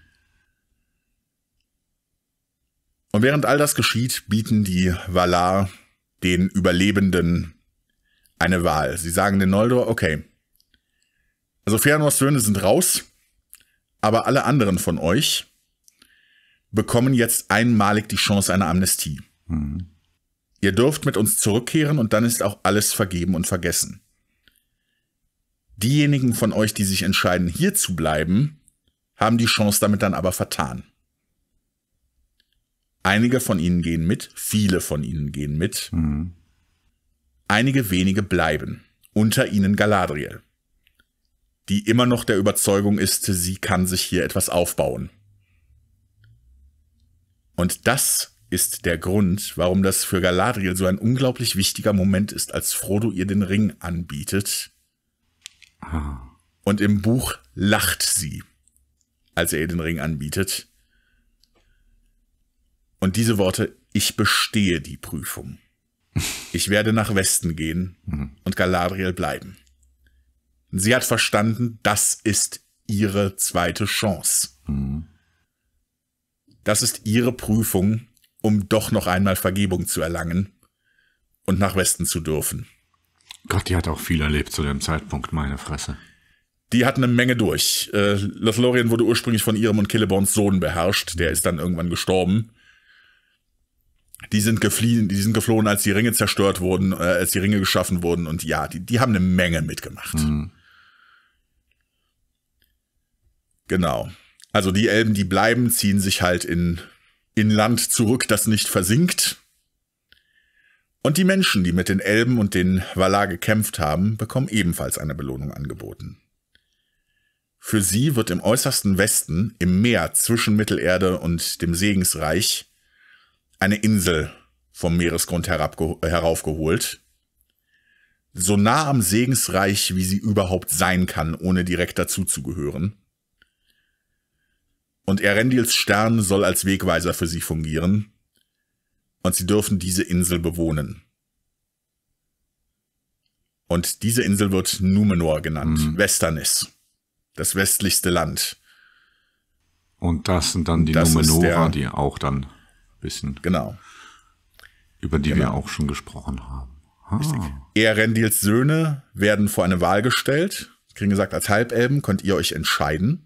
Und während all das geschieht, bieten die Valar den Überlebenden eine Wahl. Sie sagen den Noldor, okay, also Fëanors Söhne sind raus, aber alle anderen von euch bekommen jetzt einmalig die Chance einer Amnestie. Hm. Ihr dürft mit uns zurückkehren und dann ist auch alles vergeben und vergessen. Diejenigen von euch, die sich entscheiden, hier zu bleiben, haben die Chance damit dann aber vertan. Einige von ihnen gehen mit, viele von ihnen gehen mit. Mhm. Einige wenige bleiben, unter ihnen Galadriel, die immer noch der Überzeugung ist, sie kann sich hier etwas aufbauen. Und das ist der Grund, warum das für Galadriel so ein unglaublich wichtiger Moment ist, als Frodo ihr den Ring anbietet. Ah. Und im Buch lacht sie, als er ihr den Ring anbietet. Und diese Worte, ich bestehe die Prüfung. Ich werde nach Westen gehen mhm. und Galadriel bleiben. Sie hat verstanden, das ist ihre zweite Chance. Mhm. Das ist ihre Prüfung, um doch noch einmal Vergebung zu erlangen und nach Westen zu dürfen. Gott, die hat auch viel erlebt zu dem Zeitpunkt, meine Fresse. Die hat eine Menge durch. Äh, Lothlorien wurde ursprünglich von ihrem und Killeborns Sohn beherrscht, der ist dann irgendwann gestorben. Die sind gefliehen, die sind geflohen, als die Ringe zerstört wurden, äh, als die Ringe geschaffen wurden und ja, die, die haben eine Menge mitgemacht. Mhm. Genau. Also die Elben, die bleiben, ziehen sich halt in in Land zurück, das nicht versinkt. Und die Menschen, die mit den Elben und den Valar gekämpft haben, bekommen ebenfalls eine Belohnung angeboten. Für sie wird im äußersten Westen, im Meer zwischen Mittelerde und dem Segensreich, eine Insel vom Meeresgrund äh, heraufgeholt. So nah am Segensreich, wie sie überhaupt sein kann, ohne direkt dazuzugehören und Erendils Stern soll als Wegweiser für sie fungieren, und sie dürfen diese Insel bewohnen. Und diese Insel wird Numenor genannt, mhm. Westernis, das westlichste Land. Und das sind dann die das Numenora, der, die auch dann wissen. Genau. Über die genau. wir auch schon gesprochen haben. Ah. Erendils Söhne werden vor eine Wahl gestellt, kriegen gesagt, als Halbelben könnt ihr euch entscheiden.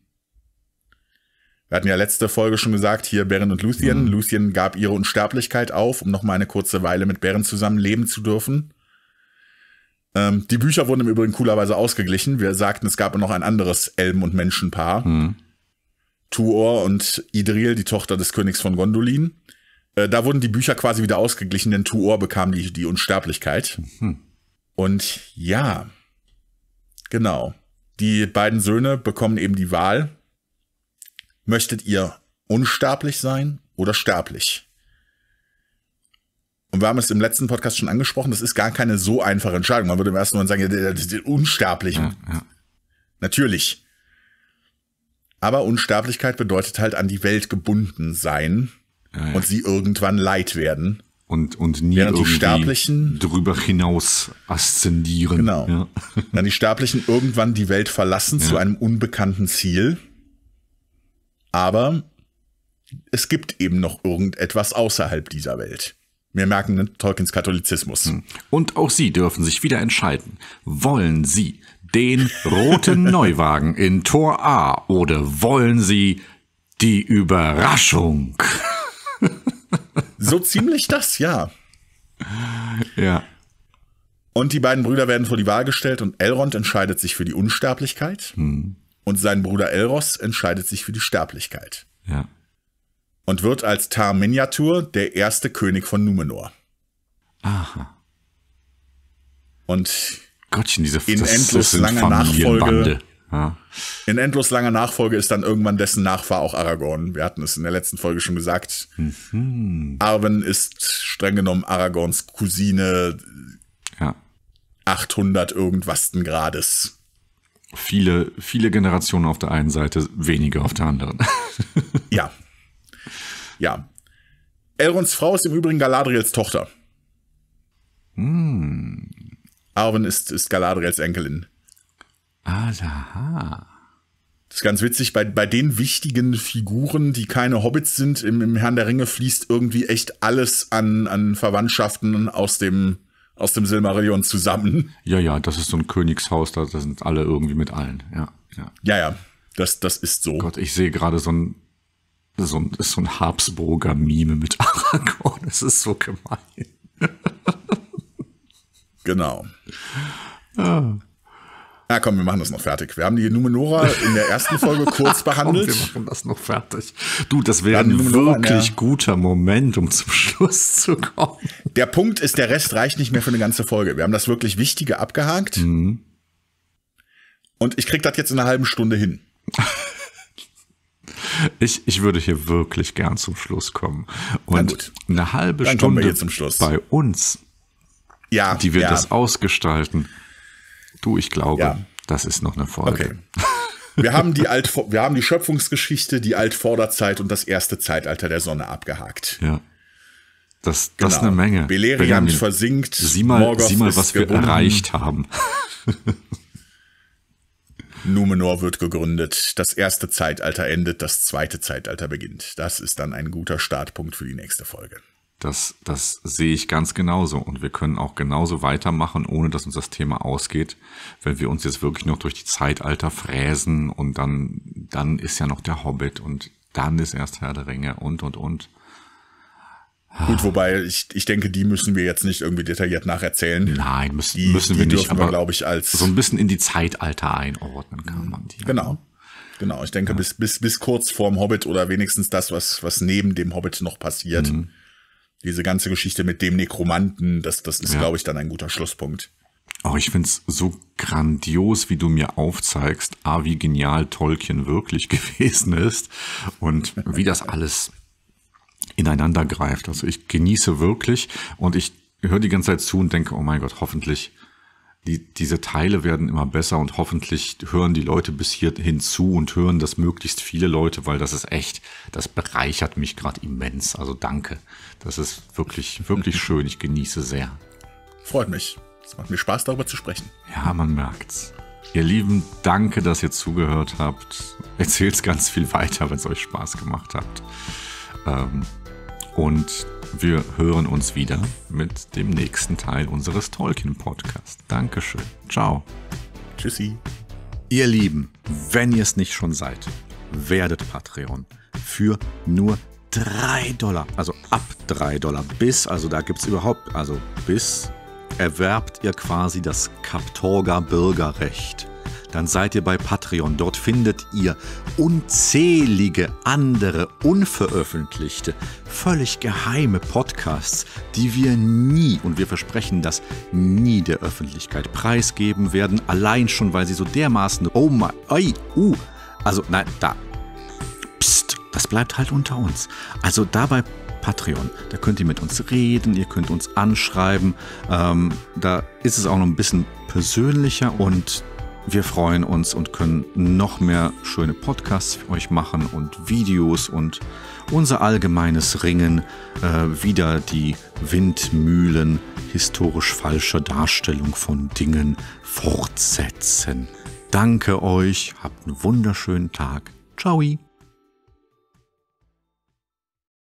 Wir hatten ja letzte Folge schon gesagt, hier Beren und Lucien. Mhm. Lucien gab ihre Unsterblichkeit auf, um noch mal eine kurze Weile mit Beren zusammen leben zu dürfen. Ähm, die Bücher wurden im Übrigen coolerweise ausgeglichen. Wir sagten, es gab noch ein anderes Elben- und Menschenpaar. Mhm. Tuor und Idril, die Tochter des Königs von Gondolin. Äh, da wurden die Bücher quasi wieder ausgeglichen, denn Tuor bekam die, die Unsterblichkeit. Mhm. Und ja, genau. Die beiden Söhne bekommen eben die Wahl, Möchtet ihr unsterblich sein oder sterblich? Und wir haben es im letzten Podcast schon angesprochen, das ist gar keine so einfache Entscheidung. Man würde im ersten Moment sagen, ja, das ist unsterblich. Ja, ja. Natürlich. Aber Unsterblichkeit bedeutet halt an die Welt gebunden sein ja, und sie irgendwann leid werden. Und, und nie Während irgendwie die Sterblichen, drüber hinaus aszendieren. Genau. Dann die Sterblichen irgendwann die Welt verlassen zu einem unbekannten Ziel aber es gibt eben noch irgendetwas außerhalb dieser Welt. Wir merken ne, Tolkiens Katholizismus. Hm. Und auch Sie dürfen sich wieder entscheiden. Wollen Sie den roten Neuwagen in Tor A oder wollen Sie die Überraschung? so ziemlich das, ja. Ja. Und die beiden Brüder werden vor die Wahl gestellt und Elrond entscheidet sich für die Unsterblichkeit. Hm und sein Bruder Elros entscheidet sich für die Sterblichkeit. Ja. Und wird als Tar Miniatur der erste König von Numenor. Aha. Und Gottchen, diese, in das, endlos das langer Nachfolge. Ja. In endlos langer Nachfolge ist dann irgendwann dessen Nachfahr auch Aragorn. Wir hatten es in der letzten Folge schon gesagt. Mhm. Arwen ist streng genommen Aragorns Cousine ja. 800 irgendwas Grades. Viele, viele Generationen auf der einen Seite, weniger auf der anderen. ja. Ja. Elrons Frau ist im Übrigen Galadriels Tochter. Hm. Arwen ist, ist Galadriels Enkelin. Aha. Das ist ganz witzig, bei, bei den wichtigen Figuren, die keine Hobbits sind, im, im Herrn der Ringe fließt irgendwie echt alles an, an Verwandtschaften aus dem, aus dem Silmarillion zusammen. Ja, ja, das ist so ein Königshaus, da sind alle irgendwie mit allen. Ja, ja. Ja, ja, das, das ist so. Gott, ich sehe gerade so ein, so ein, so ein Habsburger Mime mit Aragorn. Das ist so gemein. genau. Ja. Ah. Na komm, wir machen das noch fertig. Wir haben die Numenora in der ersten Folge kurz behandelt. Und wir machen das noch fertig. Du, das wäre ein Numenora wirklich guter Moment, um zum Schluss zu kommen. Der Punkt ist, der Rest reicht nicht mehr für eine ganze Folge. Wir haben das wirklich Wichtige abgehakt. Mhm. Und ich krieg das jetzt in einer halben Stunde hin. Ich, ich würde hier wirklich gern zum Schluss kommen. Und eine halbe Dann Stunde bei uns, ja, die wir ja. das ausgestalten, Du, ich glaube, ja. das ist noch eine Folge. Okay. Wir haben, die Alt wir haben die Schöpfungsgeschichte, die Altvorderzeit und das erste Zeitalter der Sonne abgehakt. Ja. Das, das ist genau. eine Menge. Beleriand Benjamin, versinkt. Sieh mal, sieh mal was gebunden. wir erreicht haben. Numenor wird gegründet, das erste Zeitalter endet, das zweite Zeitalter beginnt. Das ist dann ein guter Startpunkt für die nächste Folge. Das, das sehe ich ganz genauso. Und wir können auch genauso weitermachen, ohne dass uns das Thema ausgeht. Wenn wir uns jetzt wirklich noch durch die Zeitalter fräsen und dann, dann ist ja noch der Hobbit und dann ist erst Herr der Ringe und, und, und. Gut, wobei ich, ich denke, die müssen wir jetzt nicht irgendwie detailliert nacherzählen. Nein, müssen, die, müssen wir nicht, aber glaube ich als so ein bisschen in die Zeitalter einordnen kann man die. Genau. Genau, ich denke ja. bis bis bis kurz vorm Hobbit oder wenigstens das was was neben dem Hobbit noch passiert. Mhm. Diese ganze Geschichte mit dem Nekromanten, das, das ist, ja. glaube ich, dann ein guter Schlusspunkt. Oh, ich finde es so grandios, wie du mir aufzeigst, A, ah, wie genial Tolkien wirklich gewesen ist und wie das alles ineinander greift. Also ich genieße wirklich und ich höre die ganze Zeit zu und denke, oh mein Gott, hoffentlich die, diese Teile werden immer besser und hoffentlich hören die Leute bis hierhin zu und hören das möglichst viele Leute, weil das ist echt, das bereichert mich gerade immens. Also danke. Das ist wirklich, wirklich schön. Ich genieße sehr. Freut mich. Es macht mir Spaß, darüber zu sprechen. Ja, man merkt's. Ihr Lieben, danke, dass ihr zugehört habt. Erzählt's ganz viel weiter, wenn es euch Spaß gemacht hat. Ähm, und wir hören uns wieder mit dem nächsten Teil unseres Tolkien-Podcasts. Dankeschön. Ciao. Tschüssi. Ihr Lieben, wenn ihr es nicht schon seid, werdet Patreon für nur 3 Dollar, also ab 3 Dollar bis, also da gibt es überhaupt, also bis erwerbt ihr quasi das Kaptorga Bürgerrecht dann seid ihr bei Patreon. Dort findet ihr unzählige andere unveröffentlichte, völlig geheime Podcasts, die wir nie, und wir versprechen das, nie der Öffentlichkeit preisgeben werden. Allein schon, weil sie so dermaßen, oh mein, oi, uh, also nein, da, Psst, das bleibt halt unter uns. Also dabei Patreon. Da könnt ihr mit uns reden, ihr könnt uns anschreiben. Ähm, da ist es auch noch ein bisschen persönlicher und wir freuen uns und können noch mehr schöne Podcasts für euch machen und Videos und unser allgemeines Ringen äh, wieder die Windmühlen historisch falscher Darstellung von Dingen fortsetzen. Danke euch, habt einen wunderschönen Tag. Ciao.